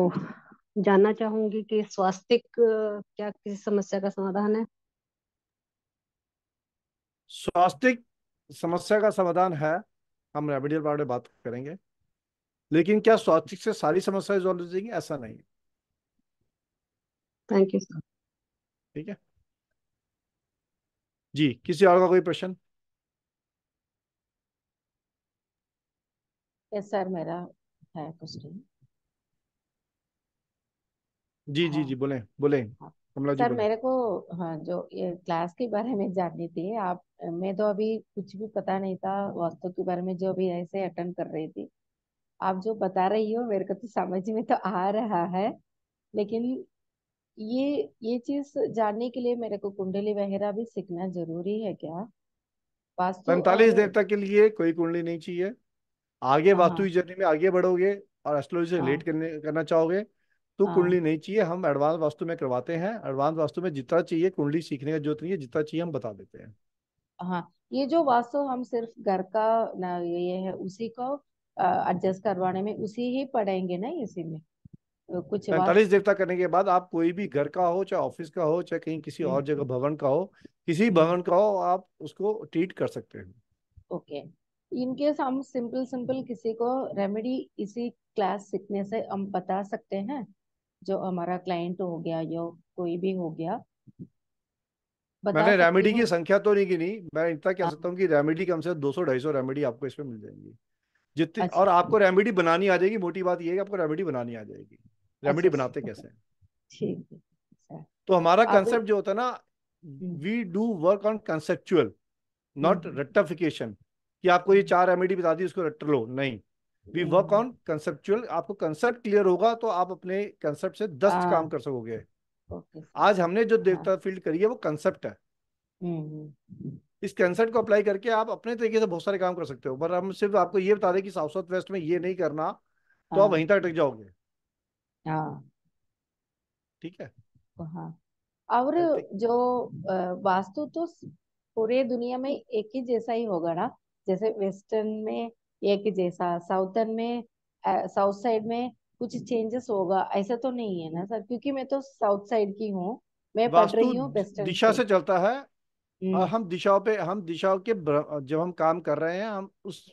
[SPEAKER 4] जानना चाहूंगी कि स्वास्थ्य क्या किसी समस्या का समाधान है
[SPEAKER 2] स्वास्थ्य समस्या का समाधान है हम रेमिडियल बारे में बात करेंगे लेकिन क्या स्वास्थ्य से सारी समस्याएं जोड़ हो जाएंगी ऐसा नहीं है,
[SPEAKER 4] थैंक यू सर ठीक है
[SPEAKER 2] जी किसी और का कोई प्रश्न
[SPEAKER 1] यस सर मेरा है क्वेश्चन
[SPEAKER 2] जी जी हाँ। जी बोले बोले हाँ। कमला जी सर बोले
[SPEAKER 1] मेरे को हाँ जो ये क्लास के बारे में जाननी थी आप मैं तो अभी कुछ भी पता नहीं था वास्तु के बारे में जो अभी ऐसे अटेंड कर रही थी आप जो बता रही हो मेरे को तो समझ में तो आ रहा है लेकिन ये ये चीज जानने के लिए मेरे को कुंडली वगैरह भी सीखना जरूरी है क्या वास्तु और पैंतालीस देवता
[SPEAKER 2] के लिए कोई कुंडली नहीं चाहिए आगे हाँ, हाँ। वास्तु हाँ जर्नी में आगे बढ़ोगे और एस्ट्रोलॉजी से हाँ रिलेट करने करना चाहोगे तो हाँ। कुंडली नहीं चाहिए हम एडवांस वास्तु में करवाते हैं एडवांस वास्तु में जितना चाहिए कुंडली सीखने का जरूरत नहीं है जितना चाहिए हम बता देते हैं
[SPEAKER 1] हाँ ये जो वास्तु हम सिर्फ घर का ना ये है उसी को एडजस्ट करवाने में उसी ही पढ़ेंगे ना इसी में कुछ पैंतालीस
[SPEAKER 2] देवता करने के बाद आप कोई भी घर का हो चाहे ऑफिस का हो चाहे कहीं किसी और जगह हम्म। भवन का हो किसी भवन का हो आप उसको ट्रीट कर सकते हैं
[SPEAKER 1] ओके इनके हम सिंपल सिंपल किसी को रेमेडी इसी क्लास सीखने से हम बता सकते हैं जो हमारा क्लाइंट हो गया या कोई भी हो गया मैंने रेमेडी की
[SPEAKER 2] संख्या तो नहीं की नहीं मैं इतना कह हाँ। सकता हूँ कि रेमेडी कम से कम दो सौ ढाई सौ रेमेडी आपको इसमें मिल जाएंगी जितनी अच्छा। और आपको रेमेडी बनानी आ जाएगी मोटी बात ये है कि आपको रेमेडी बनानी आ जाएगी रेमेडी अच्छा, अच्छा। बनाते कैसे ठीक है अच्छा। तो हमारा कंसेप्ट जो होता है ना we do work on conceptual not रट्टाफिकेशन कि आपको ये हम्म। चार रेमेडी बता दी उसको रट्ट लो नहीं वी वर्क ऑन कंसेप्चुअल आपको कंसेप्ट क्लियर होगा तो आप अपने कंसेप्ट से दस आ, हाँ। काम कर सकोगे आज हमने जो देवता हाँ। फील्ड करी है वो कंसेप्ट है हम्म, हम्म। इस कंसेप्ट को अप्लाई करके आप अपने तरीके से बहुत सारे काम कर सकते हो पर हम सिर्फ आपको ये बता दें कि साउथ साउथ वेस्ट में ये नहीं करना तो आप हाँ। वहीं तक अटक जाओगे ठीक है
[SPEAKER 1] और जो वास्तु तो पूरे दुनिया में एक ही जैसा ही होगा ना जैसे वेस्टर्न में एक जैसा साउथर्न में साउथ साइड में कुछ चेंजेस होगा ऐसा तो नहीं है ना सर क्योंकि मैं तो साउथ साइड की हूँ मैं पढ़ रही हूँ वेस्टर्न दिशा से
[SPEAKER 2] चलता है हम्म। और हम दिशाओं पे हम दिशाओं के जब हम काम कर रहे हैं हम उस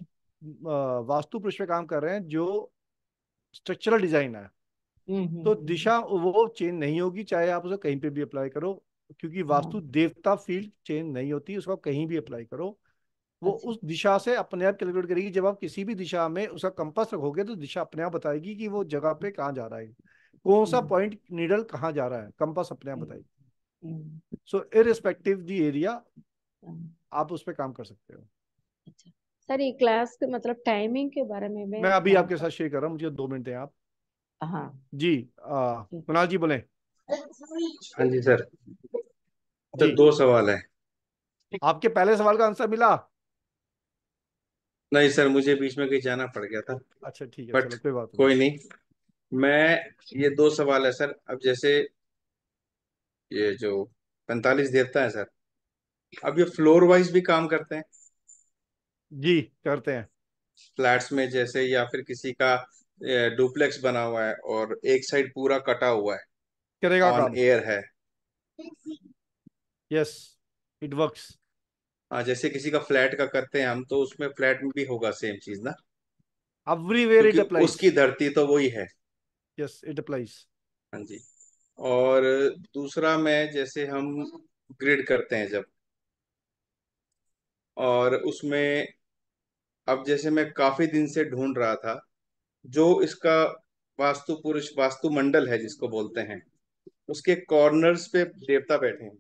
[SPEAKER 2] वास्तु पृष्ठ पे काम कर रहे हैं जो स्ट्रक्चरल डिजाइन है हम्म, हम्म, तो दिशा वो चेंज नहीं होगी चाहे आप उसे कहीं पे भी अप्लाई करो क्योंकि हाँ। वास्तु देवता फील्ड चेंज नहीं होती उसको कहीं भी अप्लाई करो वो अच्छा। उस दिशा से अपने आप कैलकुलेट करेगी जब आप किसी भी दिशा में उसका कंपास रखोगे तो दिशा अपने आप बताएगी कि वो जगह पे कहाँ जा रहा है कौन सा हम्म। पॉइंट नीडल कहाँ जा रहा है कंपास अपने आप हम्म। बताएगी हम्म। सो इरिस्पेक्टिव दी एरिया आप उस पर काम कर सकते हो
[SPEAKER 1] अच्छा। सर ये क्लास के मतलब टाइमिंग के बारे में मैं अभी आपके
[SPEAKER 2] साथ शेयर कर रहा हूँ मुझे दो मिनट है आप हाँ जी कुणाल जी बोले
[SPEAKER 3] हाँ जी सर तो दो सवाल है
[SPEAKER 2] आपके पहले सवाल का आंसर मिला
[SPEAKER 3] नहीं सर मुझे बीच में कहीं जाना पड़ गया था अच्छा ठीक है बट कोई बात कोई नहीं मैं ये दो सवाल है सर अब जैसे ये जो पैंतालीस देवता है सर अब ये फ्लोर वाइज भी काम करते हैं जी करते हैं फ्लैट्स में जैसे या फिर किसी का डुप्लेक्स बना हुआ है और एक साइड पूरा कटा हुआ है करेगा ऑन एयर है यस इट वर्क्स हाँ, जैसे किसी का फ्लैट का करते हैं हम तो उसमें फ्लैट में भी होगा सेम चीज ना एवरीवेयर इट अप्लाइज उसकी धरती तो वही है
[SPEAKER 2] यस इट अप्लाइज
[SPEAKER 3] हाँ जी और दूसरा मैं जैसे हम ग्रिड करते हैं जब और उसमें अब जैसे मैं काफी दिन से ढूंढ रहा था जो इसका वास्तु पुरुष वास्तु मंडल है जिसको बोलते हैं उसके कॉर्नर्स पे देवता बैठे हैं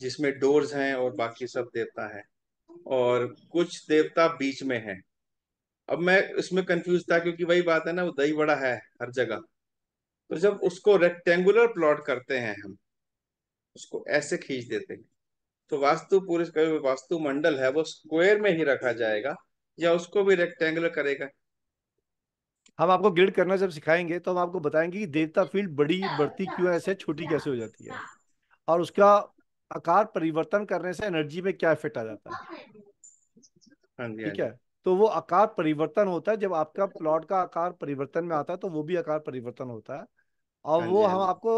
[SPEAKER 3] जिसमें डोर्स हैं और बाकी सब देवता हैं और कुछ देवता बीच में हैं अब मैं इसमें कंफ्यूज था क्योंकि वही बात है ना वो दही बड़ा है हर जगह तो जब उसको रेक्टेंगुलर प्लॉट करते हैं हम उसको ऐसे खींच देते हैं तो वास्तु पूरे वास्तु मंडल है वो स्क्वायर में ही रखा जाएगा या उसको भी रेक्टेंगुलर करेगा
[SPEAKER 2] हम आपको ग्रिड करना जब सिखाएंगे तो हम आपको बताएंगे कि देवता फील्ड बड़ी बढ़ती क्यों ऐसे छोटी अच्छा, कैसे हो जाती है अच्छा। और उसका आकार परिवर्तन करने से एनर्जी में क्या इफेक्ट आ जाता है हाँ हाँ ठीक है तो वो आकार परिवर्तन होता है जब आपका प्लॉट का आकार परिवर्तन में आता है तो वो भी आकार परिवर्तन होता है और हाँ वो हम आपको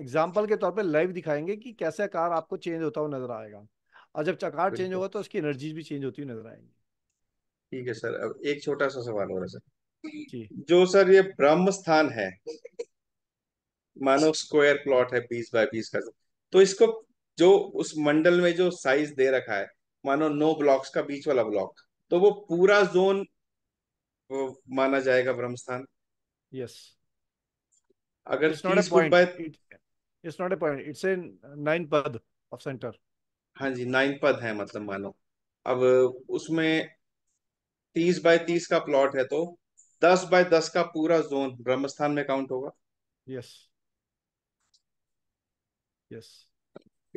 [SPEAKER 2] एग्जाम्पल के तौर पर लाइव दिखाएंगे कि कैसे आकार आपको चेंज होता हुआ नजर आएगा और जब आकार चेंज होगा तो उसकी एनर्जी भी चेंज होती हुई नजर आएंगी
[SPEAKER 3] ठीक है सर अब एक छोटा सा सवाल हो रहा है सर जी जो सर ये ब्रह्म स्थान है मानो स्क्वायर प्लॉट है बीस बाय बीस का तो इसको जो उस मंडल में जो साइज दे रखा है मानो नो ब्लॉक्स का बीच वाला ब्लॉक तो वो पूरा जोन माना जाएगा ब्रह्मस्थान यस अगर it's not a point
[SPEAKER 2] it's point it's a nine pad of centre
[SPEAKER 3] हाँ जी नाइन पद है मतलब मानो अब उसमें तीस बाय तीस का प्लॉट है तो दस बाय दस का पूरा जोन ब्रह्मस्थान में काउंट होगा यस yes. यस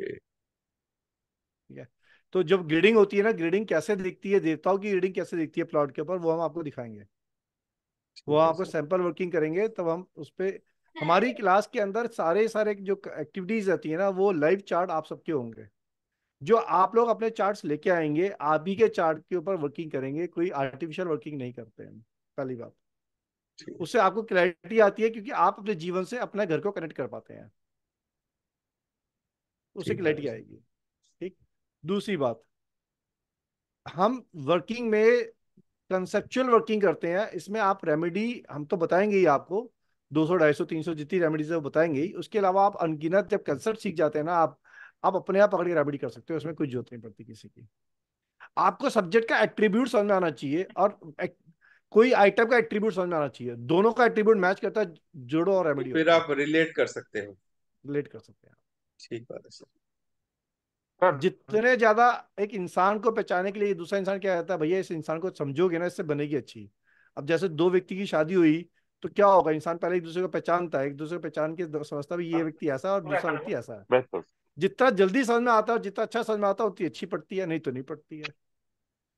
[SPEAKER 2] ठीक है तो जब ग्रीडिंग होती है ना ग्रीडिंग कैसे दिखती है देवताओं की ग्रीडिंग कैसे दिखती है प्लॉट के ऊपर वो हम आपको दिखाएंगे वो आपको सैंपल वर्किंग करेंगे तब हम उस पर हमारी क्लास के अंदर सारे सारे जो एक्टिविटीज रहती है ना वो लाइव चार्ट आप सबके होंगे जो आप लोग अपने चार्ट्स लेके आएंगे आप ही के चार्ट के ऊपर वर्किंग करेंगे कोई आर्टिफिशियल वर्किंग नहीं करते हैं पहली बात उससे आपको क्लैरिटी आती है क्योंकि आप अपने जीवन से अपने घर को कनेक्ट कर पाते हैं उसे क्लैरिटी आएगी ठीक दूसरी बात हम वर्किंग में कंसेप्चुअल वर्किंग करते हैं इसमें आप रेमेडी हम तो बताएंगे ही आपको 200 250 300 जितनी रेमेडीज है वो बताएंगे ही उसके अलावा आप अनगिनत जब कंसेप्ट सीख जाते हैं ना आप आप अपने आप अगली रेमेडी कर सकते हो उसमें कुछ जरूरत नहीं पड़ती किसी की आपको सब्जेक्ट का एट्रीब्यूट समझ में आना चाहिए और एक, कोई आइटम का एट्रीब्यूट समझ में आना चाहिए दोनों का एट्रीब्यूट मैच करता है जोड़ो और रेमेडी तो फिर आप
[SPEAKER 3] रिलेट कर सकते हो रिलेट कर सकते हैं ठीक बात है सर
[SPEAKER 2] जितने ज्यादा एक इंसान को पहचाने के लिए दूसरा इंसान क्या कहता है भैया इस इंसान को समझोगे ना इससे बनेगी अच्छी अब जैसे दो व्यक्ति की शादी हुई तो क्या होगा इंसान पहले एक दूसरे को पहचानता है एक दूसरे को पहचान के समझता है ये व्यक्ति ऐसा और दूसरा व्यक्ति ऐसा है जितना जल्दी समझ में आता है जितना अच्छा समझ में आता है उतनी अच्छी पड़ती है नहीं तो नहीं पड़ती है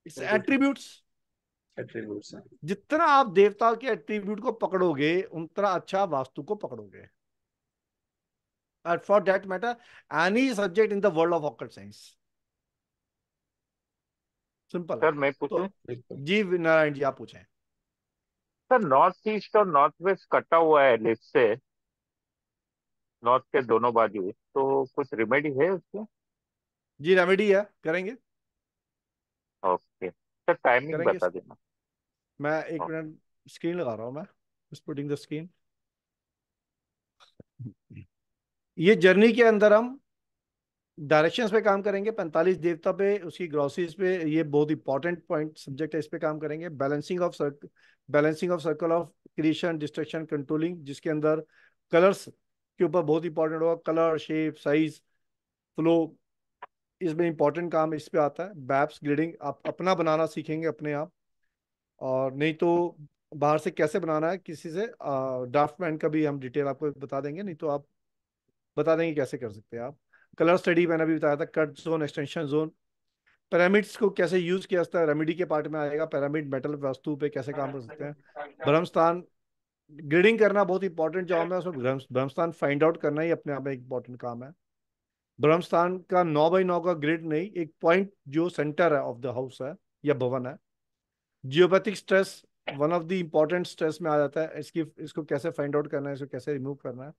[SPEAKER 2] इट्स एट्रीब्यूट्स एट्रीब्यूट्स जितना आप देवताओं के एट्रीब्यूट को पकड़ोगे उतना अच्छा वास्तु को पकड़ोगे or uh, for that matter, any subject in the world of occult science. Simple sir मैं पूछूं तो, जी नारायण जी आप पूछें सर नॉर्थ ईस्ट और नॉर्थ वेस्ट कटा
[SPEAKER 3] हुआ है लिस्ट से नॉर्थ के दोनों बाजू तो कुछ रेमेडी है उसके जी रेमेडी है करेंगे ओके सर टाइमिंग बता देना
[SPEAKER 2] मैं एक मिनट स्क्रीन लगा रहा हूँ मैं पुटिंग द स्क्रीन ये जर्नी के अंदर हम डायरेक्शंस पे काम करेंगे पैंतालीस देवता पे उसकी ग्रॉसीज पे ये बहुत इंपॉर्टेंट पॉइंट सब्जेक्ट है इस पे काम करेंगे balancing of circle balancing of circle of creation destruction controlling जिसके अंदर कलर्स के ऊपर बहुत इंपॉर्टेंट होगा कलर शेप साइज फ्लो इसमें इंपॉर्टेंट काम इस पे आता है बैप्स ग्रेडिंग आप अपना बनाना सीखेंगे अपने आप और नहीं तो बाहर से कैसे बनाना है किसी से ड्राफ्ट मैन का भी हम डिटेल आपको बता देंगे नहीं तो आप बता देंगे कैसे कर सकते हैं आप कलर स्टडी मैंने अभी बताया था cut zone extension zone pyramids को कैसे यूज किया जाता है रेमिडी के पार्ट में आएगा पैरामिड मेटल वस्तु पे कैसे काम कर सकते हैं भ्रमस्थान ग्रेडिंग करना बहुत इंपॉर्टेंट जॉब है उसमें ब्रह्मस्थान फाइंड आउट करना ही अपने आप में इंपॉर्टेंट काम है ब्रह्मस्थान का नौ बाई नौ का ग्रिड नहीं एक पॉइंट जो सेंटर है ऑफ द हाउस है या भवन है geopathic stress one of the important stress में आ जाता है इसकी इसको कैसे फाइंड आउट करना है इसको कैसे रिमूव करना है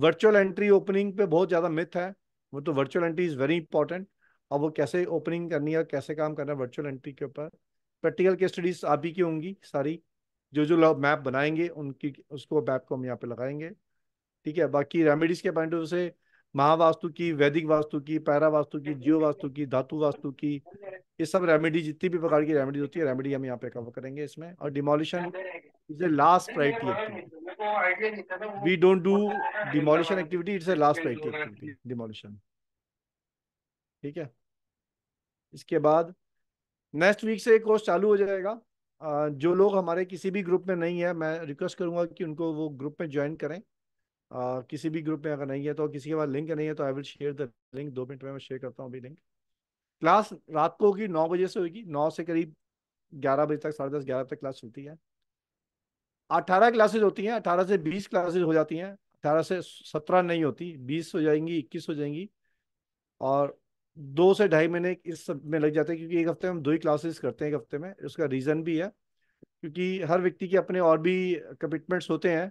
[SPEAKER 2] वर्चुअल एंट्री ओपनिंग पे बहुत ज़्यादा मिथ है वो तो virtual entry is very important अब वो कैसे ओपनिंग करनी है कैसे काम करना है वर्चुअल एंट्री के ऊपर प्रैक्टिकल के स्टडीज आप ही की होंगी सारी जो जो लोग मैप बनाएंगे उनकी उसको मैप को हम यहाँ पे लगाएंगे ठीक है बाकी रेमेडीज के पॉइंट ऑफ से महावास्तु की वैदिक वास्तु की पैरा वास्तु की जीव वास्तु की धातु वास्तु की ये सब रेमेडी जितनी भी प्रकार की रेमेडीज होती है रेमेडी हम यहाँ पे कवर करेंगे इसमें और demolition is a last
[SPEAKER 3] priority we don't
[SPEAKER 2] do demolition activity it's a last priority activity demolition ठीक है इसके बाद नेक्स्ट वीक से एक कोर्स चालू हो जाएगा जो लोग हमारे किसी भी ग्रुप में नहीं है मैं रिक्वेस्ट करूंगा कि उनको वो ग्रुप में ज्वाइन करें किसी भी ग्रुप में अगर नहीं है तो किसी के पास लिंक नहीं है तो I will share the link दो मिनट में मैं शेयर करता हूँ अभी लिंक क्लास रात को होगी नौ बजे से होगी नौ से करीब ग्यारह बजे तक साढ़े दस ग्यारह तक क्लास चलती है अठारह क्लासेज होती हैं अठारह से बीस क्लासेज हो जाती हैं अठारह से सत्रह नहीं होती बीस हो जाएंगी इक्कीस हो जाएंगी और दो से ढाई महीने इस सब में लग जाते हैं क्योंकि एक हफ्ते में हम दो ही क्लासेस करते हैं एक हफ्ते में उसका रीज़न भी है क्योंकि हर व्यक्ति के अपने और भी कमिटमेंट्स होते हैं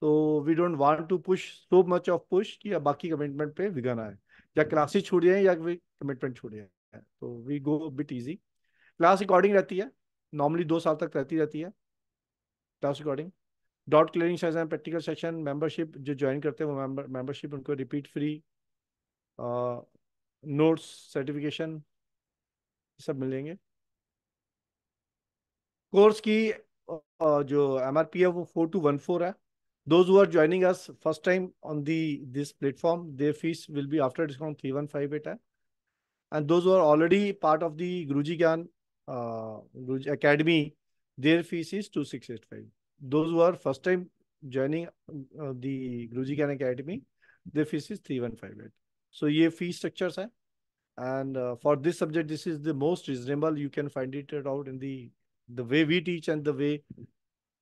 [SPEAKER 2] तो we don't want to push so much of push कि बाकी कमिटमेंट पे विघन आए या क्लासेस हम्म। छूट जाए या कमिटमेंट छूट जाए तो we go bit easy class recording रहती है नॉर्मली दो साल तक रहती रहती है class recording doubt clearing session practical session membership जो ज्वाइन करते हैं वो मेंबरशिप उनको रिपीट फ्री नोट्स सर्टिफिकेशन सब मिल जाएंगे कोर्स की uh, जो एम आर पी है वो फोर टू वन फोर है Those who are joining us first time on the this platform, their fees will be after discount 3158. Eh? And those who are already part of the Guruji Gyan uh, Guruji Academy, their fees is 2685. Those who are first time joining uh, the Guruji Gyan Academy, their fees is 3158. So ये fee structures हैं eh? and uh, for this subject this is the most reasonable you can find it out in the the way we teach and the way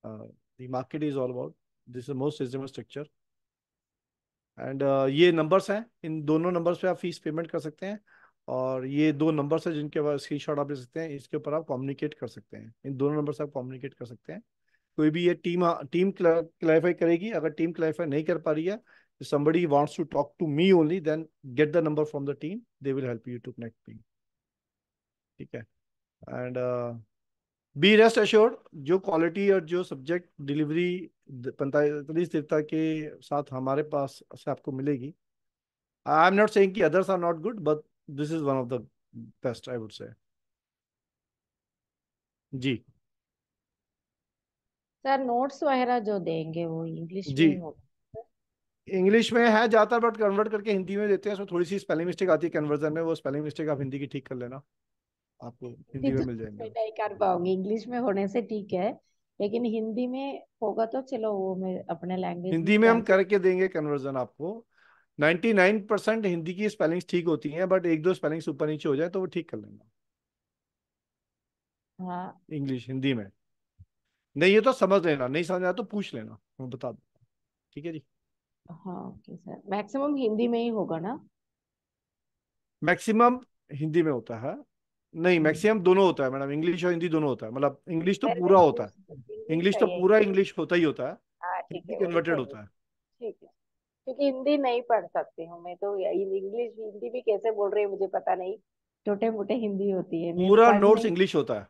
[SPEAKER 2] uh, the market is all about this is most reasonable structure and uh, ये numbers हैं इन दोनों numbers पे आप fees payment कर सकते हैं और ये दो नंबर्स हैं जिनके स्क्रीन शॉट आप ले सकते हैं इसके ऊपर आप कम्युनिकेट कर सकते हैं इन दोनों नंबर से आप कम्युनिकेट कर सकते हैं कोई भी ये टीम टीम क्लैरिफाई करेगी अगर टीम क्लैरिफाई नहीं कर पा रही है somebody wants to talk to me only then get the number from the team they will help you to connect me ठीक है and uh, be rest assured जो क्वालिटी और जो सब्जेक्ट डिलीवरी पैंतालीस देवता के साथ हमारे पास से आपको मिलेगी I am not say others are not good but this is one of the best I would say जी
[SPEAKER 1] सर नोट्स वगैरह जो देंगे वो इंग्लिश जी
[SPEAKER 2] इंग्लिश में है ज्यादातर बट कन्वर्ट करके हिंदी में देते हैं उसमें थोड़ी सी स्पेलिंग मिस्टेक आती है कन्वर्जन में वो स्पेलिंग मिस्टेक आप हिंदी की ठीक कर लेना आपको हिंदी में मिल जाएंगे
[SPEAKER 1] नहीं कर पाऊंगी इंग्लिश में होने से ठीक है लेकिन हिंदी में होगा तो चलो वो मैं अपने लैंग्वेज हिंदी में हम
[SPEAKER 2] करके देंगे कन्वर्जन आपको 99 हिंदी की स्पेलिंग्स ठीक होती हैं बट एक दो स्पेलिंग्स ऊपर नीचे हो जाए तो वो ठीक कर लेना हाँ इंग्लिश हिंदी में नहीं ये तो समझ लेना नहीं समझ आया तो पूछ लेना मैं बता दूंगा ठीक है जी
[SPEAKER 1] हाँ ओके सर मैक्सिमम हिंदी में ही होगा ना
[SPEAKER 2] मैक्सिमम हिंदी में होता है नहीं मैक्सिमम दोनों होता है मैडम इंग्लिश और हिंदी दोनों होता है मतलब इंग्लिश तो पूरा होता
[SPEAKER 1] है इंग्लिश तो पूरा
[SPEAKER 2] इंग्लिश होता ही होता है
[SPEAKER 1] हाँ, कन्वर्टेड तो होता है ठीक है क्योंकि हिंदी नहीं पढ़ सकती हूँ मैं तो इंग्लिश हिंदी भी कैसे बोल रही है मुझे पता नहीं छोटे मोटे हिंदी होती है पूरा नोट्स इंग्लिश होता है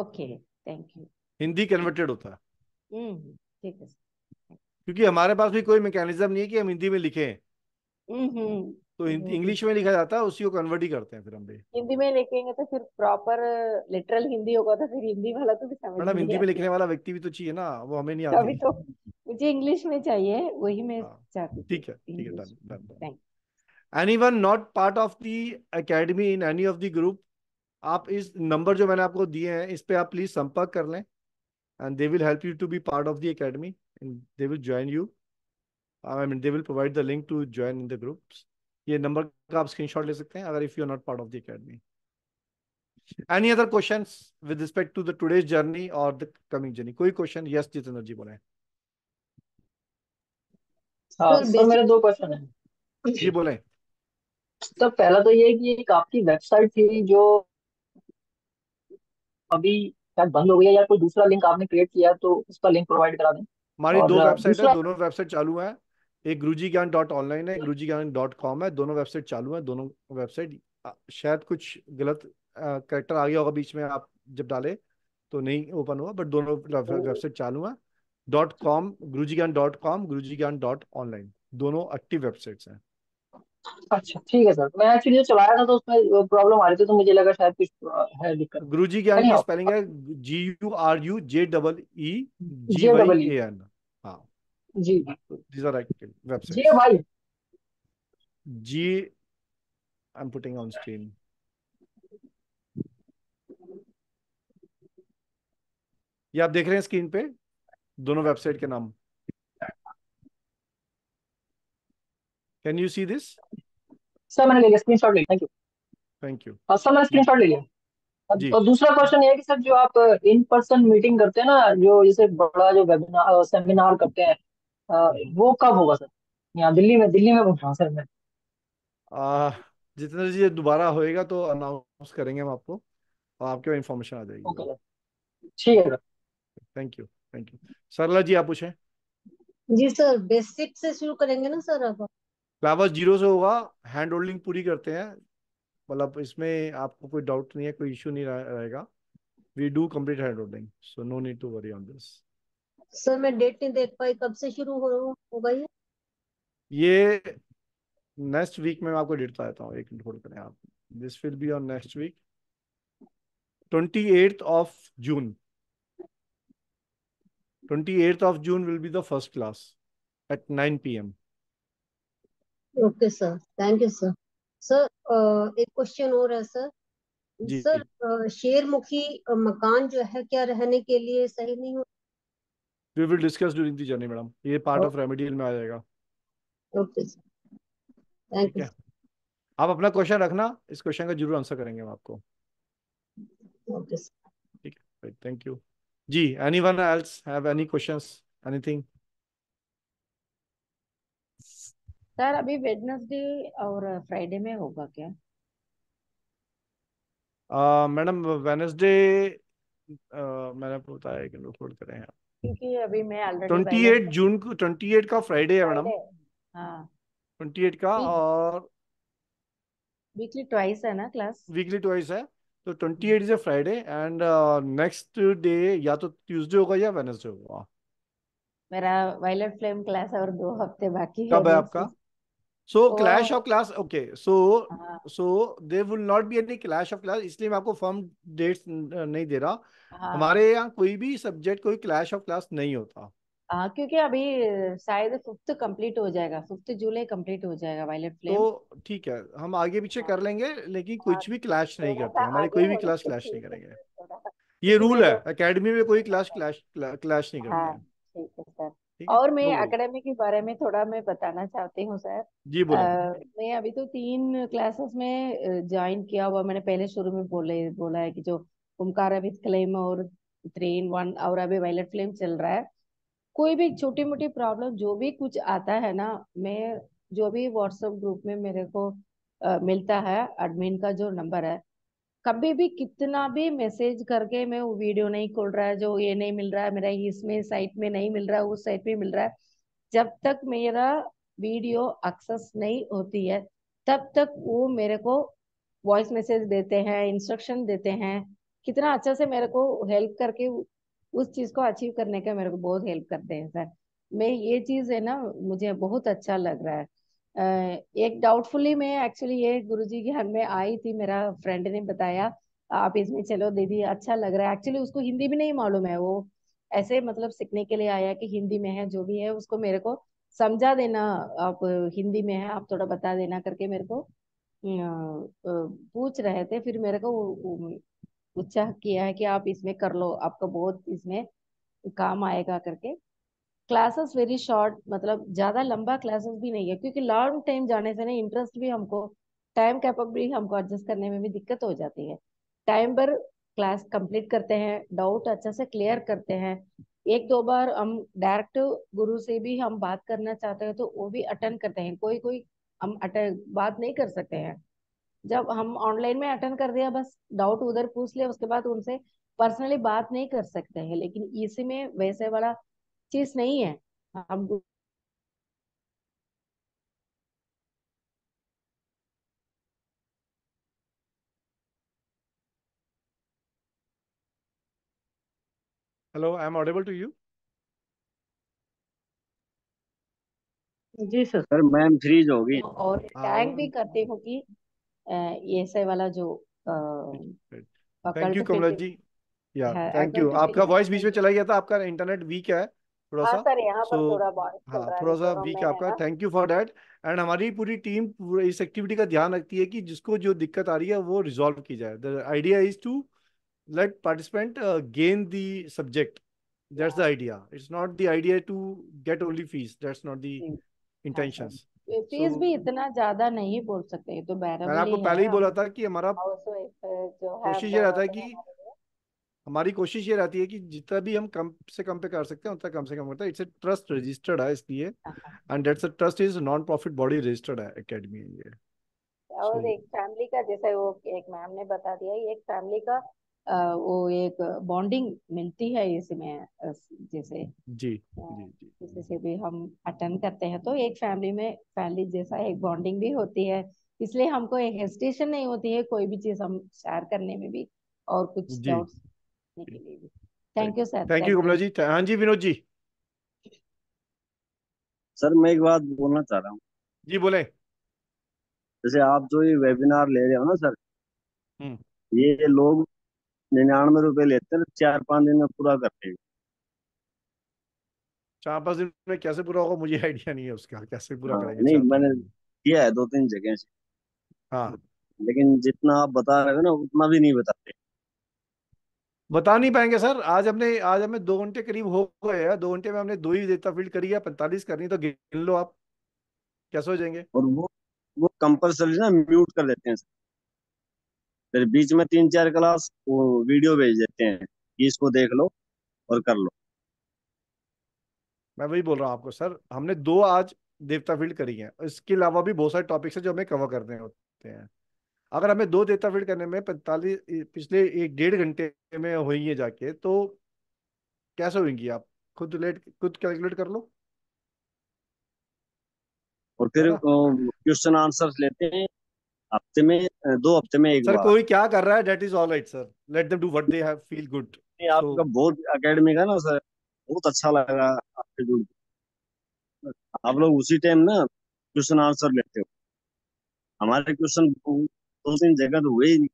[SPEAKER 1] okay thank you
[SPEAKER 2] Hindi converted होता है
[SPEAKER 1] हम्म, ठीक है
[SPEAKER 2] क्योंकि हमारे पास भी कोई मैकेनिज्म नहीं है कि हम हिंदी में लिखें
[SPEAKER 1] हम्म, हम्म.
[SPEAKER 2] तो इंग्लिश में लिखा जाता है उसी को कन्वर्ट ही करते हैं फिर हम भी
[SPEAKER 1] हिंदी में लिखेंगे तो फिर प्रॉपर लिटरल हिंदी होगा तो फिर हिंदी वाला तो भी समझ मैडम हिंदी में लिखने
[SPEAKER 2] वाला व्यक्ति भी तो चाहिए ना वो हमें नहीं आता
[SPEAKER 1] तो मुझे इंग्लिश में चाहिए वही मैं हाँ, चाहती
[SPEAKER 2] ठीक है ठीक है done done anyone not part of the academy in any of the group आप इस नंबर जो मैंने आपको दिए हैं इस पे आप प्लीज संपर्क कर लें and they will help you to be part of the academy and they will join you I mean they will provide the link to join in the groups ये नंबर का आप स्क्रीनशॉट ले सकते हैं अगर if you are not part of the academy any other question with respect to the today's journey और the coming journey कोई question yes Jitendra ji बोले
[SPEAKER 7] हाँ, सर मेरे दो क्वेश्चन हैं जी बोले तो पहला तो ये कि एक आपकी वेबसाइट थी जो अभी शायद बंद हो गई है या कोई दूसरा लिंक आपने क्रिएट किया तो उसका लिंक प्रोवाइड करा दें हमारी दो वेबसाइट है
[SPEAKER 2] दोनों वेबसाइट चालू है एक गुरु जी ज्ञान डॉट ऑनलाइन है गुरु जी ज्ञान डॉट कॉम है दोनों वेबसाइट चालू है दोनों वेबसाइट शायद कुछ गलत करेक्टर आ गया होगा बीच में आप जब डाले तो नहीं ओपन हुआ बट दोनों वेबसाइट तो चालू है dot com Guru ji Gyan dot com Guru ji Gyan dot online दोनों एक्टिव वेबसाइट्स हैं
[SPEAKER 7] अच्छा ठीक है सर मैं एक्चुअली जो चलाया था तो उसमें प्रॉब्लम आ रही थी तो मुझे लगा शायद कुछ है दिक्कत गुरुजी ज्ञान की स्पेलिंग
[SPEAKER 2] है G you R U J double E G double E N putting on screen ये आप देख रहे हैं स्क्रीन पे दोनों वेबसाइट के नाम can you see this
[SPEAKER 7] sir मैंने ले लिया हाँ, स्क्रीनशॉट ले लिया thank you thank you sir मैंने स्क्रीनशॉट ले लिया और दूसरा क्वेश्चन ये है कि सर जो आप इन पर्सन मीटिंग करते हैं ना जो जैसे बड़ा जो वेबिनार सेमिनार करते हैं वो कब होगा सर यहाँ दिल्ली में दिल्ली में पूछ रहा हूँ सर मैं
[SPEAKER 2] आ, जितेंद्र जी दोबारा होएगा तो अनाउंस करेंगे हम आपको और आपके पास इन्फॉर्मेशन आ जाएगी ओके सर ठीक है sir thank you thank you Sarla ji आप पूछें
[SPEAKER 4] जी सर बेसिक से शुरू करेंगे ना सर अब
[SPEAKER 2] क्लावस जीरो से होगा हैंड होल्डिंग पूरी करते हैं मतलब इसमें आपको कोई डाउट नहीं है कोई इश्यू नहीं रहेगा we do complete hand holding so no need to worry on this
[SPEAKER 4] sir मैं डेट नहीं देख पाई कब से शुरू हो होगा ये
[SPEAKER 2] ये नेक्स्ट वीक में मैं आपको डेट बता देता हूं एक मिनट होल्ड करें आप this will be on next week 28th of June 28th of June will be the first class at 9 PM
[SPEAKER 4] okay sir thank you sir sir एक क्वेश्चन और है सर सर uh, शेरमुखी uh, मकान जो है क्या रहने के लिए सही नहीं होता
[SPEAKER 2] we will discuss during the journey madam ये पार्ट ऑफ रेमेडियल में आ जाएगा
[SPEAKER 4] ओके थैंक यू
[SPEAKER 2] आप अपना क्वेश्चन रखना इस क्वेश्चन का जरूर आंसर करेंगे हम आपको ओके ठीक है थैंक यू जी anyone else have any questions anything
[SPEAKER 1] sir अभी वेडनेसडे और फ्राइडे में होगा क्या
[SPEAKER 2] मैडम वेनेसडे मैंने बताया कि लोग करें आप
[SPEAKER 5] क्योंकि अभी मैं ऑलरेडी ट्वेंटी एट जून
[SPEAKER 2] को ट्वेंटी एट का फ्राइडे है मैडम हाँ। ट्वेंटी एट का और
[SPEAKER 1] वीकली ट्वाइस है ना क्लास
[SPEAKER 2] वीकली ट्वाइस है तो twenty eight is a Friday and next day या तो ट्यूसडे होगा या वेनेसडे होगा
[SPEAKER 1] मेरा वायलेट फ्लेम क्लास और दो हफ्ते बाकी कब है, है आपका
[SPEAKER 2] so clash of class okay so so there will not be any clash of class इसलिए मैं आपको फर्म डेट्स नहीं दे रहा
[SPEAKER 1] हाँ. हमारे यहाँ
[SPEAKER 2] कोई भी सब्जेक्ट कोई क्लैश ऑफ क्लास नहीं होता
[SPEAKER 1] हाँ क्योंकि अभी शायद फिफ्थ कंप्लीट हो जाएगा फिफ्थ जुलाई कंप्लीट हो जाएगा वायलेट फ्लेम तो
[SPEAKER 2] ठीक है हम आगे पीछे हाँ। कर लेंगे लेकिन हाँ। कुछ भी क्लैश नहीं करते हमारे कोई भी क्लास क्लैश नहीं
[SPEAKER 1] करेंगे
[SPEAKER 2] ये रूल है अकेडमी में कोई क्लास क्लैश क्लैश नहीं हाँ, करते ठीक है सर ठीक है और मैं
[SPEAKER 1] एकेडमी के बारे में थोड़ा मैं बताना चाहती हूँ सर जी बोलो मैं अभी तो तीन क्लासेस में ज्वाइन किया हुआ मैंने पहले शुरू में बोले बोला है कि जो ओमकार अभी क्लेम और ट्रेन वन और अभी वायलेट फ्लेम चल रहा है कोई भी छोटी मोटी प्रॉब्लम जो भी कुछ आता है ना मैं जो भी व्हाट्सएप ग्रुप में मेरे को आ, मिलता है एडमिन का जो नंबर है कभी भी कितना भी मैसेज करके मैं वो वीडियो नहीं खोल रहा है जो ये नहीं मिल रहा है मेरा इसमें साइट में नहीं मिल रहा है उस साइट में मिल रहा है जब तक मेरा वीडियो एक्सेस नहीं होती है तब तक वो मेरे को वॉइस मैसेज देते हैं इंस्ट्रक्शन देते हैं कितना अच्छा से मेरे को हेल्प करके उस चीज़ को अचीव करने का मेरे को बहुत हेल्प करते हैं सर मैं ये चीज़ है ना मुझे बहुत अच्छा लग रहा है एक डाउटफुली मैं एक्चुअली ये गुरुजी के घर में आई थी मेरा फ्रेंड ने बताया आप इसमें चलो दीदी अच्छा लग रहा है एक्चुअली उसको हिंदी भी नहीं मालूम है वो ऐसे मतलब सीखने के लिए आया कि हिंदी में है जो भी है उसको मेरे को समझा देना आप हिंदी में है आप थोड़ा बता देना करके मेरे को पूछ रहे थे फिर मेरे को उत्साह किया है कि आप इसमें कर लो आपका बहुत इसमें काम आएगा करके क्लासेस वेरी शॉर्ट मतलब ज्यादा लंबा क्लासेस भी नहीं है क्योंकि लॉन्ग टाइम जाने से ना इंटरेस्ट भी हमको टाइम भी हमको एडजस्ट करने में भी दिक्कत हो जाती है टाइम पर क्लास कंप्लीट करते हैं डाउट अच्छे से क्लियर करते हैं एक दो बार हम डायरेक्ट गुरु से भी हम बात करना चाहते हैं तो वो भी अटेंड करते हैं कोई कोई हम अटेंड बात नहीं कर सकते हैं जब हम ऑनलाइन में अटेंड कर दिया बस डाउट उधर पूछ लिया उसके बाद उनसे पर्सनली बात नहीं कर सकते हैं लेकिन इसी में वैसे वाला चीज नहीं है अब
[SPEAKER 2] hello I am audible to you
[SPEAKER 1] जी सर सर मैम फ्रीज होगी और टैग हाँ। भी करते हो कि ऐसे वाला जो थैंक यू कमला जी
[SPEAKER 2] या थैंक यू आपका वॉइस बीच में चला गया था आपका इंटरनेट वीक है हाँ हाँ, थोड़ा सा सो
[SPEAKER 5] हाँ थोड़ा सा वीक है आपका
[SPEAKER 2] thank you for that and हमारी पूरी टीम इस एक्टिविटी का ध्यान रखती है कि जिसको जो दिक्कत आ रही है वो रिजॉल्व की जाए the idea is to let participant gain the subject that's the idea it's not the idea to get only fees that's not the intention
[SPEAKER 1] fees भी इतना ज्यादा नहीं बोल सकते तो मैंने आपको पहले ही बोला था कि हमारा कोशिश ये रहता है
[SPEAKER 2] कि हमारी कोशिश ये रहती है कि जितना भी हम कम से कम पे कर सकते हैं उतना कम से कम होता है इट्स अ ट्रस्ट रजिस्टर्ड है इसलिए and that's a trust is non profit body registered है एकेडमी ये
[SPEAKER 1] और एक फैमिली का जैसे वो एक मैम ने बता दिया ये एक फैमिली का वो एक बॉन्डिंग मिलती है इसमें जैसे जी जी जी से भी हम अटेंड करते हैं तो एक फैमिली में फैमिली जैसा एक बॉन्डिंग भी होती है इसलिए हमको एक हेस्टेशन नहीं होती है कोई भी चीज हम शेयर करने में भी और कुछ doubts
[SPEAKER 2] thank
[SPEAKER 1] you thank you Kamla
[SPEAKER 2] ji हाँ जी विनोद जी सर मैं एक बात बोलना चाह रहा हूँ जी बोले जैसे आप जो ये
[SPEAKER 6] वेबिनार ले रहे हो ना सर हम्म। ये लोग निन्यानवे रुपए लेते हैं चार पांच दिन में पूरा करते हैं
[SPEAKER 2] चार पांच दिन में कैसे पूरा होगा मुझे आइडिया नहीं है उसका कैसे पूरा हाँ, करेंगे नहीं मैंने
[SPEAKER 6] किया है दो तीन जगह से हाँ लेकिन जितना आप बता रहे हो ना उतना भी नहीं बताते
[SPEAKER 2] बता नहीं पाएंगे सर आज हमने आज हमें दो घंटे करीब हो गए हैं दो घंटे में हमने दो ही देता फील्ड करी है पैंतालीस करनी तो गिन लो आप कैसे हो जाएंगे और वो वो कंपल्सरी ना म्यूट
[SPEAKER 6] कर देते हैं फिर बीच में तीन चार क्लास वो वीडियो भेज देते हैं कि इसको देख लो और कर लो
[SPEAKER 2] मैं वही बोल रहा हूँ आपको सर हमने दो आज देवता फील्ड करी है इसके अलावा भी बहुत सारे टॉपिक्स है जो हमें कवर करने होते हैं अगर हमें दो डेटा फीड करने में पैंतालीस पिछले एक डेढ़ घंटे में हुई है जाके तो कैसे होगी आप खुद लेट खुद कैलकुलेट कर लो
[SPEAKER 6] और फिर क्वेश्चन आंसर्स लेते हैं हफ्ते में दो हफ्ते में एक सर बार कोई
[SPEAKER 2] क्या कर रहा है that is all right sir let them do what they have feel good आपका बहुत एकेडमी का ना सर बहुत अच्छा लग लगा आपसे जुड़ के
[SPEAKER 6] आप लोग उसी टाइम ना क्वेश्चन आंसर लेते हो हमारे क्वेश्चन जगह तो हुए ही नहीं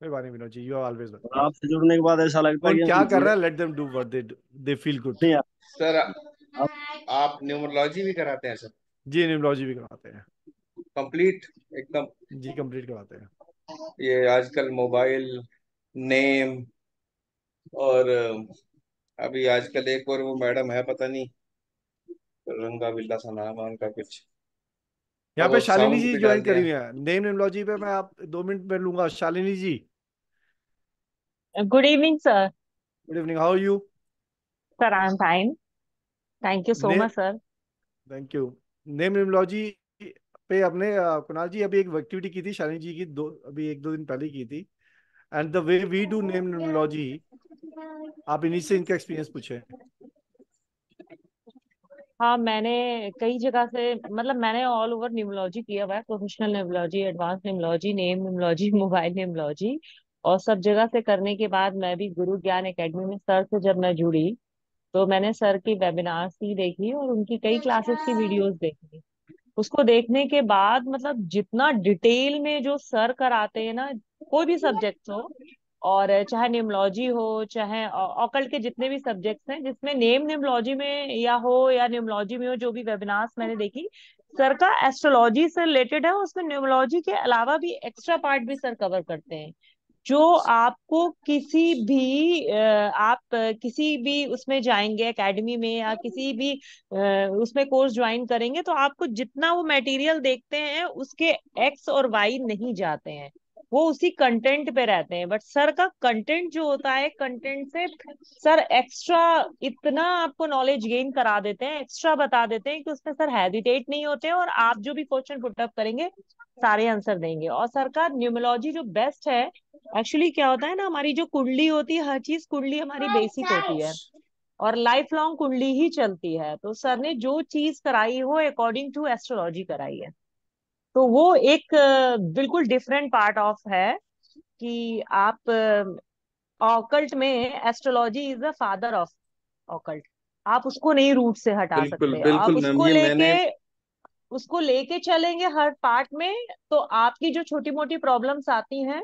[SPEAKER 2] कोई बात नहीं Vinod ji you are always welcome आपसे जुड़ने के बाद ऐसा लगता है क्या कर रहा है let them do what they they feel good
[SPEAKER 3] sir आप, आप न्यूमरोलॉजी भी कराते हैं सर जी न्यूमरोलॉजी भी कराते हैं कंप्लीट एकदम जी कंप्लीट कराते हैं ये आजकल मोबाइल नेम और अभी आजकल एक और वो मैडम है पता नहीं रंगा बिल्ला सा नाम है उनका कुछ यहाँ पे शालिनी जी ज्वाइन करी हुई
[SPEAKER 2] है नेम नेमोलॉजी पे मैं आप दो मिनट में लूंगा Shalini ji
[SPEAKER 8] good evening sir good evening how you sir I am fine thank you so much sir
[SPEAKER 2] thank you name nameology पे अपने कुणाल जी अभी एक एक्टिविटी की थी शालिनी जी की दो अभी एक दो दिन पहले की थी and the way we do name nameology आप इन्हीं से इनका एक्सपीरियंस पूछे
[SPEAKER 8] हाँ मैंने कई जगह से मतलब मैंने ऑल ओवर न्यूमोलॉजी किया हुआ है professional numerology advance numerology name numerology mobile numerology और सब जगह से करने के बाद मैं भी गुरु ज्ञान एकेडमी में सर से जब मैं जुड़ी तो मैंने सर की वेबिनार्स ही देखी और उनकी कई क्लासेस अच्छा। की वीडियोस देखी उसको देखने के बाद मतलब जितना डिटेल में जो सर कराते हैं ना कोई भी सब्जेक्ट हो और चाहे न्यूमोलॉजी हो चाहे ओकल के जितने भी सब्जेक्ट्स हैं जिसमें नेम न्यूमोलॉजी में या हो या न्यूमोलॉजी में हो जो भी वेबिनार्स मैंने देखी सर का एस्ट्रोलॉजी से रिलेटेड है उसमें न्यूमोलॉजी के अलावा भी एक्स्ट्रा पार्ट भी सर कवर करते हैं जो आपको किसी भी आप किसी भी उसमें जाएंगे एकेडमी में या किसी भी उसमें कोर्स ज्वाइन करेंगे तो आपको जितना वो मटेरियल देखते हैं उसके एक्स और वाई नहीं जाते हैं वो उसी कंटेंट पे रहते हैं बट सर का कंटेंट जो होता है कंटेंट से सर एक्स्ट्रा इतना आपको नॉलेज गेन करा देते हैं एक्स्ट्रा बता देते हैं कि उसमें सर हेजिटेट नहीं होते हैं और आप जो भी क्वेश्चन पुटअप करेंगे सारे आंसर देंगे और सर का न्यूमोलॉजी जो बेस्ट है एक्चुअली क्या होता है ना हमारी जो कुंडली होती है हर चीज कुंडली हमारी बेसिक हाँ, होती है और लाइफ लॉन्ग कुंडली ही चलती है तो सर ने जो चीज कराई हो अकॉर्डिंग टू एस्ट्रोलॉजी कराई है तो वो एक बिल्कुल डिफरेंट पार्ट ऑफ है कि आप ऑकल्ट में astrology is the father of occult आप उसको नहीं रूट से हटा बिल्कुल, सकते बिल्कुल, आप उसको लेके मैंने... उसको लेके चलेंगे हर पार्ट में तो आपकी जो छोटी मोटी प्रॉब्लम्स आती हैं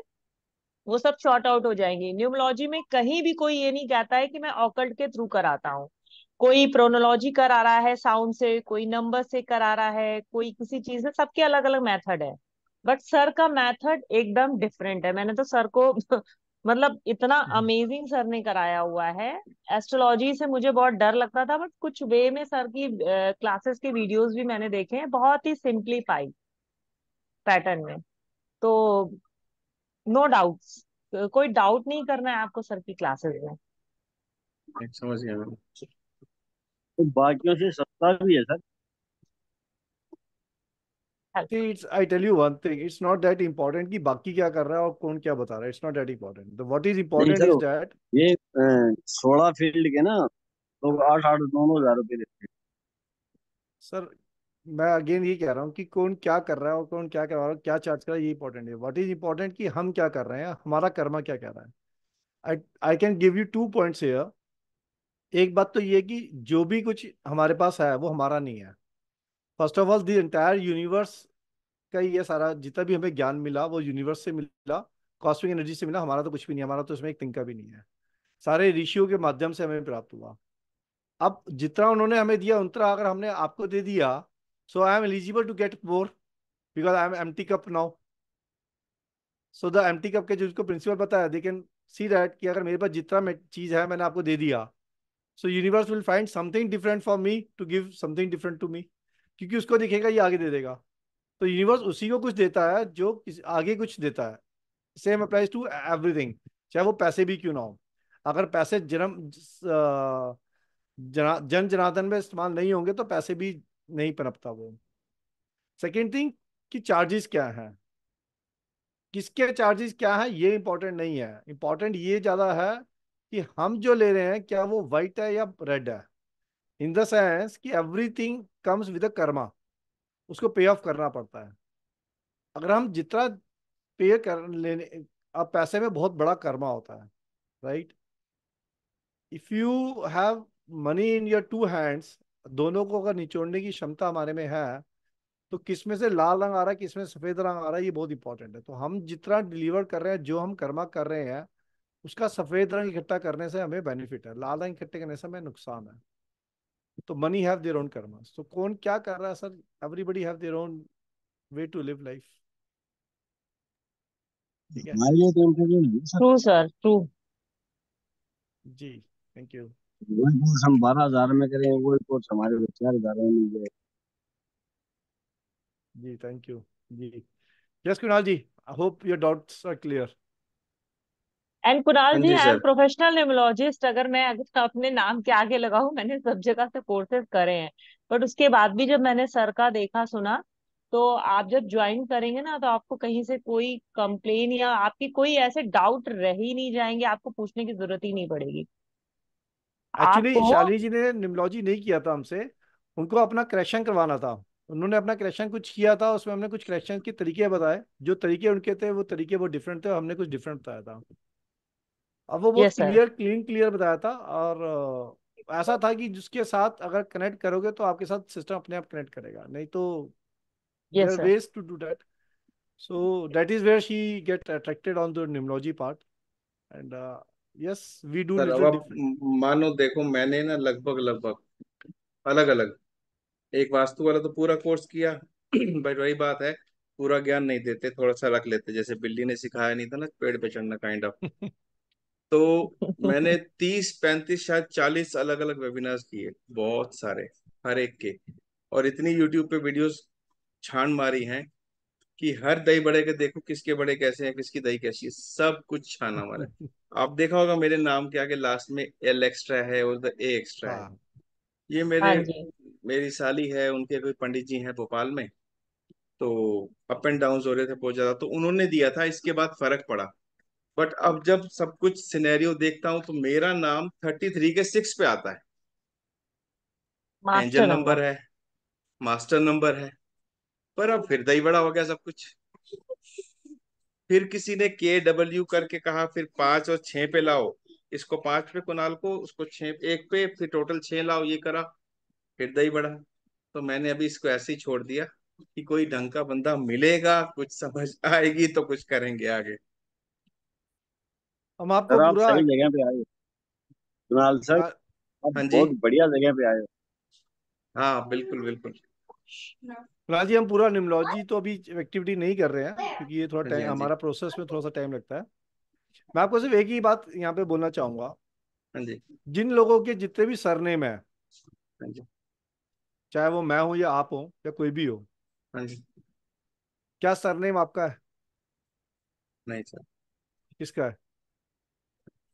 [SPEAKER 8] वो सब शॉर्ट आउट हो जाएंगी न्यूमोलॉजी में कहीं भी कोई ये नहीं कहता है कि मैं ऑकल्ट के थ्रू कराता हूँ कोई प्रोनोलॉजी करा रहा है साउंड से कोई नंबर से करा रहा है कोई किसी चीज से सबके अलग अलग मेथड है बट सर का मेथड एकदम डिफरेंट है मैंने तो सर को *laughs* मतलब इतना अमेजिंग हम्म। सर ने कराया हुआ है एस्ट्रोलॉजी से मुझे बहुत डर लगता था बट कुछ वे में सर की क्लासेस के वीडियोस भी मैंने देखे हैं बहुत ही सिंप्लीफाई पैटर्न में तो नो डाउट्स कोई डाउट नहीं करना है आपको सर की क्लासेस में
[SPEAKER 6] समझ गया
[SPEAKER 2] तो बाकियों से सस्ता भी है sir See, it's I tell you one thing. It's not that कि बाकी क्या कर रहा है और कौन क्या बता रहा है. It's not that important. The what is important is that
[SPEAKER 6] ये सोलह फील्ड के ना लोग आठ आठ नौ हजार रुपए देते हैं.
[SPEAKER 2] सर मैं अगेन ये कह रहा हूँ कि कौन क्या कर रहा है और कौन क्या कर रहा है क्या चार्ज कर रहा है ये इंपॉर्टेंट है. What इज important कि हम क्या कर रहे हैं हमारा कर्मा क्या कह रहा है. आई I can give you two points here. एक बात तो ये कि जो भी कुछ हमारे पास है वो हमारा नहीं है first of all the entire universe का ये सारा जितना भी हमें ज्ञान मिला वो यूनिवर्स से मिला कॉस्मिक एनर्जी से मिला हमारा तो कुछ भी नहीं हमारा तो उसमें एक तिंका भी नहीं है सारे ऋषियों के माध्यम से हमें प्राप्त हुआ अब जितना उन्होंने हमें दिया उतना अगर हमने आपको दे दिया so I am eligible to get more because I am empty cup now so the empty cup के जो उसको प्रिंसिपल बताया दे कैन सी दैट कि अगर मेरे पास जितना चीज़ है मैंने आपको दे दिया so universe will find something different for me to give something different to me क्योंकि उसको दिखेगा ये आगे दे देगा तो यूनिवर्स उसी को कुछ देता है जो आगे कुछ देता है सेम अप्लाइज टू एवरीथिंग चाहे वो पैसे भी क्यों ना हो अगर पैसे जन्म जन जनार्दन में इस्तेमाल नहीं होंगे तो पैसे भी नहीं पनपता वो सेकेंड थिंग कि चार्जेस क्या हैं किसके चार्जेस क्या है ये इंपॉर्टेंट नहीं है इंपॉर्टेंट ये ज़्यादा है कि हम जो ले रहे हैं क्या वो वाइट है या रेड है इन द सेंस कि everything comes with a karma उसको पे ऑफ करना पड़ता है अगर हम जितना पे कर लेने अब पैसे में बहुत बड़ा कर्मा होता है right if you have money in your two hands दोनों को अगर निचोड़ने की क्षमता हमारे में है तो किस में से लाल रंग आ रहा है किस में सफेद रंग आ रहा है ये बहुत इंपॉर्टेंट है तो हम जितना डिलीवर कर रहे हैं जो हम कर्मा कर रहे हैं उसका सफेद रंग इकट्ठा करने से हमें बेनिफिट है लाल रंग इकट्ठे करने से हमें नुकसान है तो money have their own karma तो कौन क्या कर रहा है sir everybody have their own way to live life
[SPEAKER 6] true sir true
[SPEAKER 2] जी थैंक यू वही
[SPEAKER 6] कोर्स हम बारह हजार में करेंगे वही कोर्स हमारे बच्चे हजार में मिल
[SPEAKER 2] जी थैंक यू जी yes Kunal ji I hope your doubts are clear
[SPEAKER 8] and Kunal हाँ जी आई एम प्रोफेशनल न्यूमोलॉजिस्ट अगर मैं अगर अपने नाम के आगे लगाऊ मैंने सब जगह से कोर्सेज करे हैं बट उसके बाद भी जब मैंने सर का देखा सुना तो आप जब ज्वाइन करेंगे ना तो आपको कहीं से कोई कंप्लेन या आपकी कोई ऐसे डाउट रह ही नहीं जाएंगे आपको पूछने की जरूरत ही नहीं पड़ेगी
[SPEAKER 2] एक्चुअली आपको... शालिनी जी ने निमलॉजी नहीं किया था हमसे उनको अपना क्रेशन करवाना था उन्होंने अपना क्रेशन कुछ किया था उसमें हमने कुछ क्रेशन के तरीके बताए जो तरीके उनके थे वो तरीके वो डिफरेंट थे और हमने कुछ डिफरेंट बताया था अब वो बहुत क्लियर क्लीन क्लियर बताया था और ऐसा था कि जिसके साथ अगर कनेक्ट करोगे तो आपके साथ सिस्टम अपने आप कनेक्ट करेगा नहीं तो yes, ways to do that that that is where she get attracted on the numerology part and uh, yes we do sir, अब
[SPEAKER 3] मानो देखो मैंने ना लगभग लगभग अलग अलग एक वास्तु वाला तो पूरा कोर्स किया बट वही बात है पूरा ज्ञान नहीं देते थोड़ा सा रख लेते जैसे बिल्ली ने सिखाया नहीं था ना पेड़ पे चढ़ना काइंड ऑफ तो *laughs* मैंने तीस पैंतीस शायद चालीस अलग अलग वेबिनार्स किए बहुत सारे हर एक के और इतनी यूट्यूब पे वीडियोस छान मारी हैं कि हर दही बड़े के देखो किसके बड़े कैसे हैं किसकी दही कैसी है सब कुछ छाना मारा *laughs* आप देखा होगा मेरे नाम के आगे लास्ट में एल एक्स्ट्रा है और द ए एक्स्ट्रा है हाँ। ये मेरे हाँ मेरी साली है उनके कोई पंडित जी हैं भोपाल में तो अप एंड डाउन हो रहे थे बहुत ज्यादा तो उन्होंने दिया था इसके बाद फर्क पड़ा बट अब जब सब कुछ सिनेरियो देखता हूँ तो मेरा नाम थर्टी थ्री के सिक्स पे आता है एंजल नंबर है मास्टर नंबर है पर अब फिर दही बड़ा हो गया सब कुछ फिर किसी ने के डब्ल्यू करके कहा फिर पांच और छह पे लाओ इसको पांच पे कुनाल को उसको छह एक पे फिर टोटल छह लाओ ये करा फिर दही बड़ा तो मैंने अभी इसको ऐसे ही छोड़ दिया कि कोई ढंग का बंदा मिलेगा कुछ समझ आएगी तो कुछ करेंगे आगे हम
[SPEAKER 6] आपको आप पूरा सही जगह पे आए हो कुणाल सर हाँ,
[SPEAKER 2] आप
[SPEAKER 6] हाँ जी बहुत
[SPEAKER 3] बढ़िया जगह पे आए हाँ बिल्कुल बिल्कुल
[SPEAKER 2] कुणाल जी हम पूरा निमोलॉजी तो अभी एक्टिविटी नहीं कर रहे हैं क्योंकि ये थोड़ा हाँ टाइम हाँ जी। हमारा प्रोसेस में थोड़ा सा टाइम लगता है मैं आपको सिर्फ एक ही बात यहाँ पे बोलना चाहूंगा हाँ जी जिन लोगों के जितने भी सरनेम है हाँ चाहे वो मैं हूँ या आप हो या कोई भी हो हाँ जी क्या सरनेम आपका है नहीं सर किसका है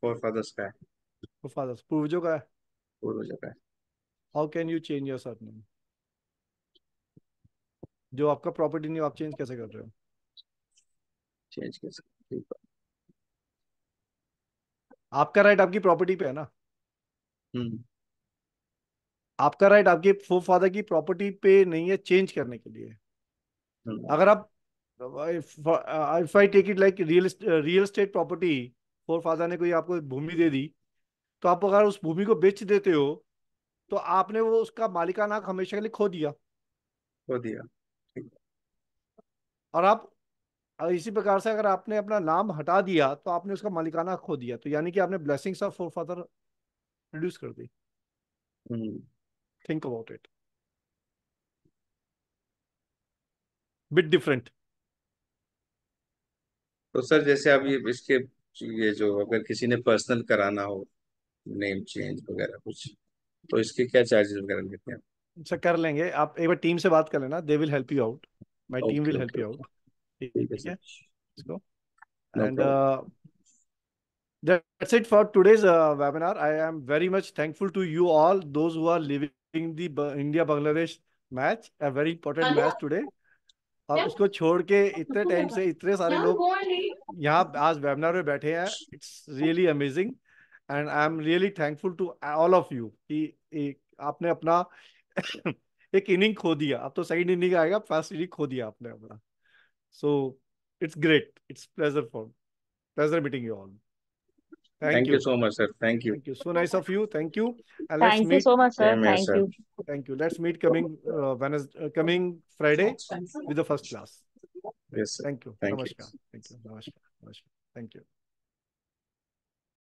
[SPEAKER 3] फादर्स का है
[SPEAKER 2] फादर्स पूर्वजों का है पूर्वजों का है how can you change your surname जो आपका प्रॉपर्टी नहीं आप चेंज कैसे कर रहे हो
[SPEAKER 6] चेंज कैसे
[SPEAKER 2] आपका राइट आपकी प्रॉपर्टी पे है ना हम्म आपका राइट आपके फोर फादर की प्रॉपर्टी पे नहीं है चेंज करने के लिए हम्म। अगर आप if I take it like real real estate property forefather ने कोई आपको भूमि दे दी तो आप अगर उस भूमि को बेच देते हो तो आपने वो उसका मालिकाना हमेशा के लिए खो दिया
[SPEAKER 3] खो दिया
[SPEAKER 2] और आप इसी प्रकार से अगर आपने अपना नाम हटा दिया तो आपने उसका मालिकाना खो दिया तो यानी कि आपने blessings of forefather reduce कर दी think about it bit different
[SPEAKER 3] तो सर जैसे अभी इसके ये जो अगर किसी ने पर्सनल कराना हो नेम चेंज वगैरह कुछ तो इसके क्या चार्जेस वगैरह लेते हैं
[SPEAKER 2] अच्छा कर लेंगे आप एक बार टीम से बात कर लेना they will help you out my team will help you out ठीक है इसको and that's it for today's uh, webinar i am very much thankful to you all those who are living the india bangladesh match a very important match today और उसको छोड़ के इतने time से इतने सारे लोग यहाँ आज वेबिनार में बैठे हैं it's really amazing and I am really thankful to all of you कि आपने अपना *coughs* एक इनिंग खो दिया अब तो सेकंड इनिंग आएगा फर्स्ट इनिंग खो दिया आपने अपना so it's great it's pleasure for pleasure meeting you all
[SPEAKER 3] Thank, Thank you. you. so much, sir. Thank you. Thank
[SPEAKER 2] you. So nice of you. Thank you. And Thank meet... you so much, sir. Thank you. Thank you. Let's meet coming uh, Wednesday, uh, coming Friday with the first class. Yes. Sir. Thank you. Thank Namaskar. You. Thank you. Namaskar. Namaskar. Thank you.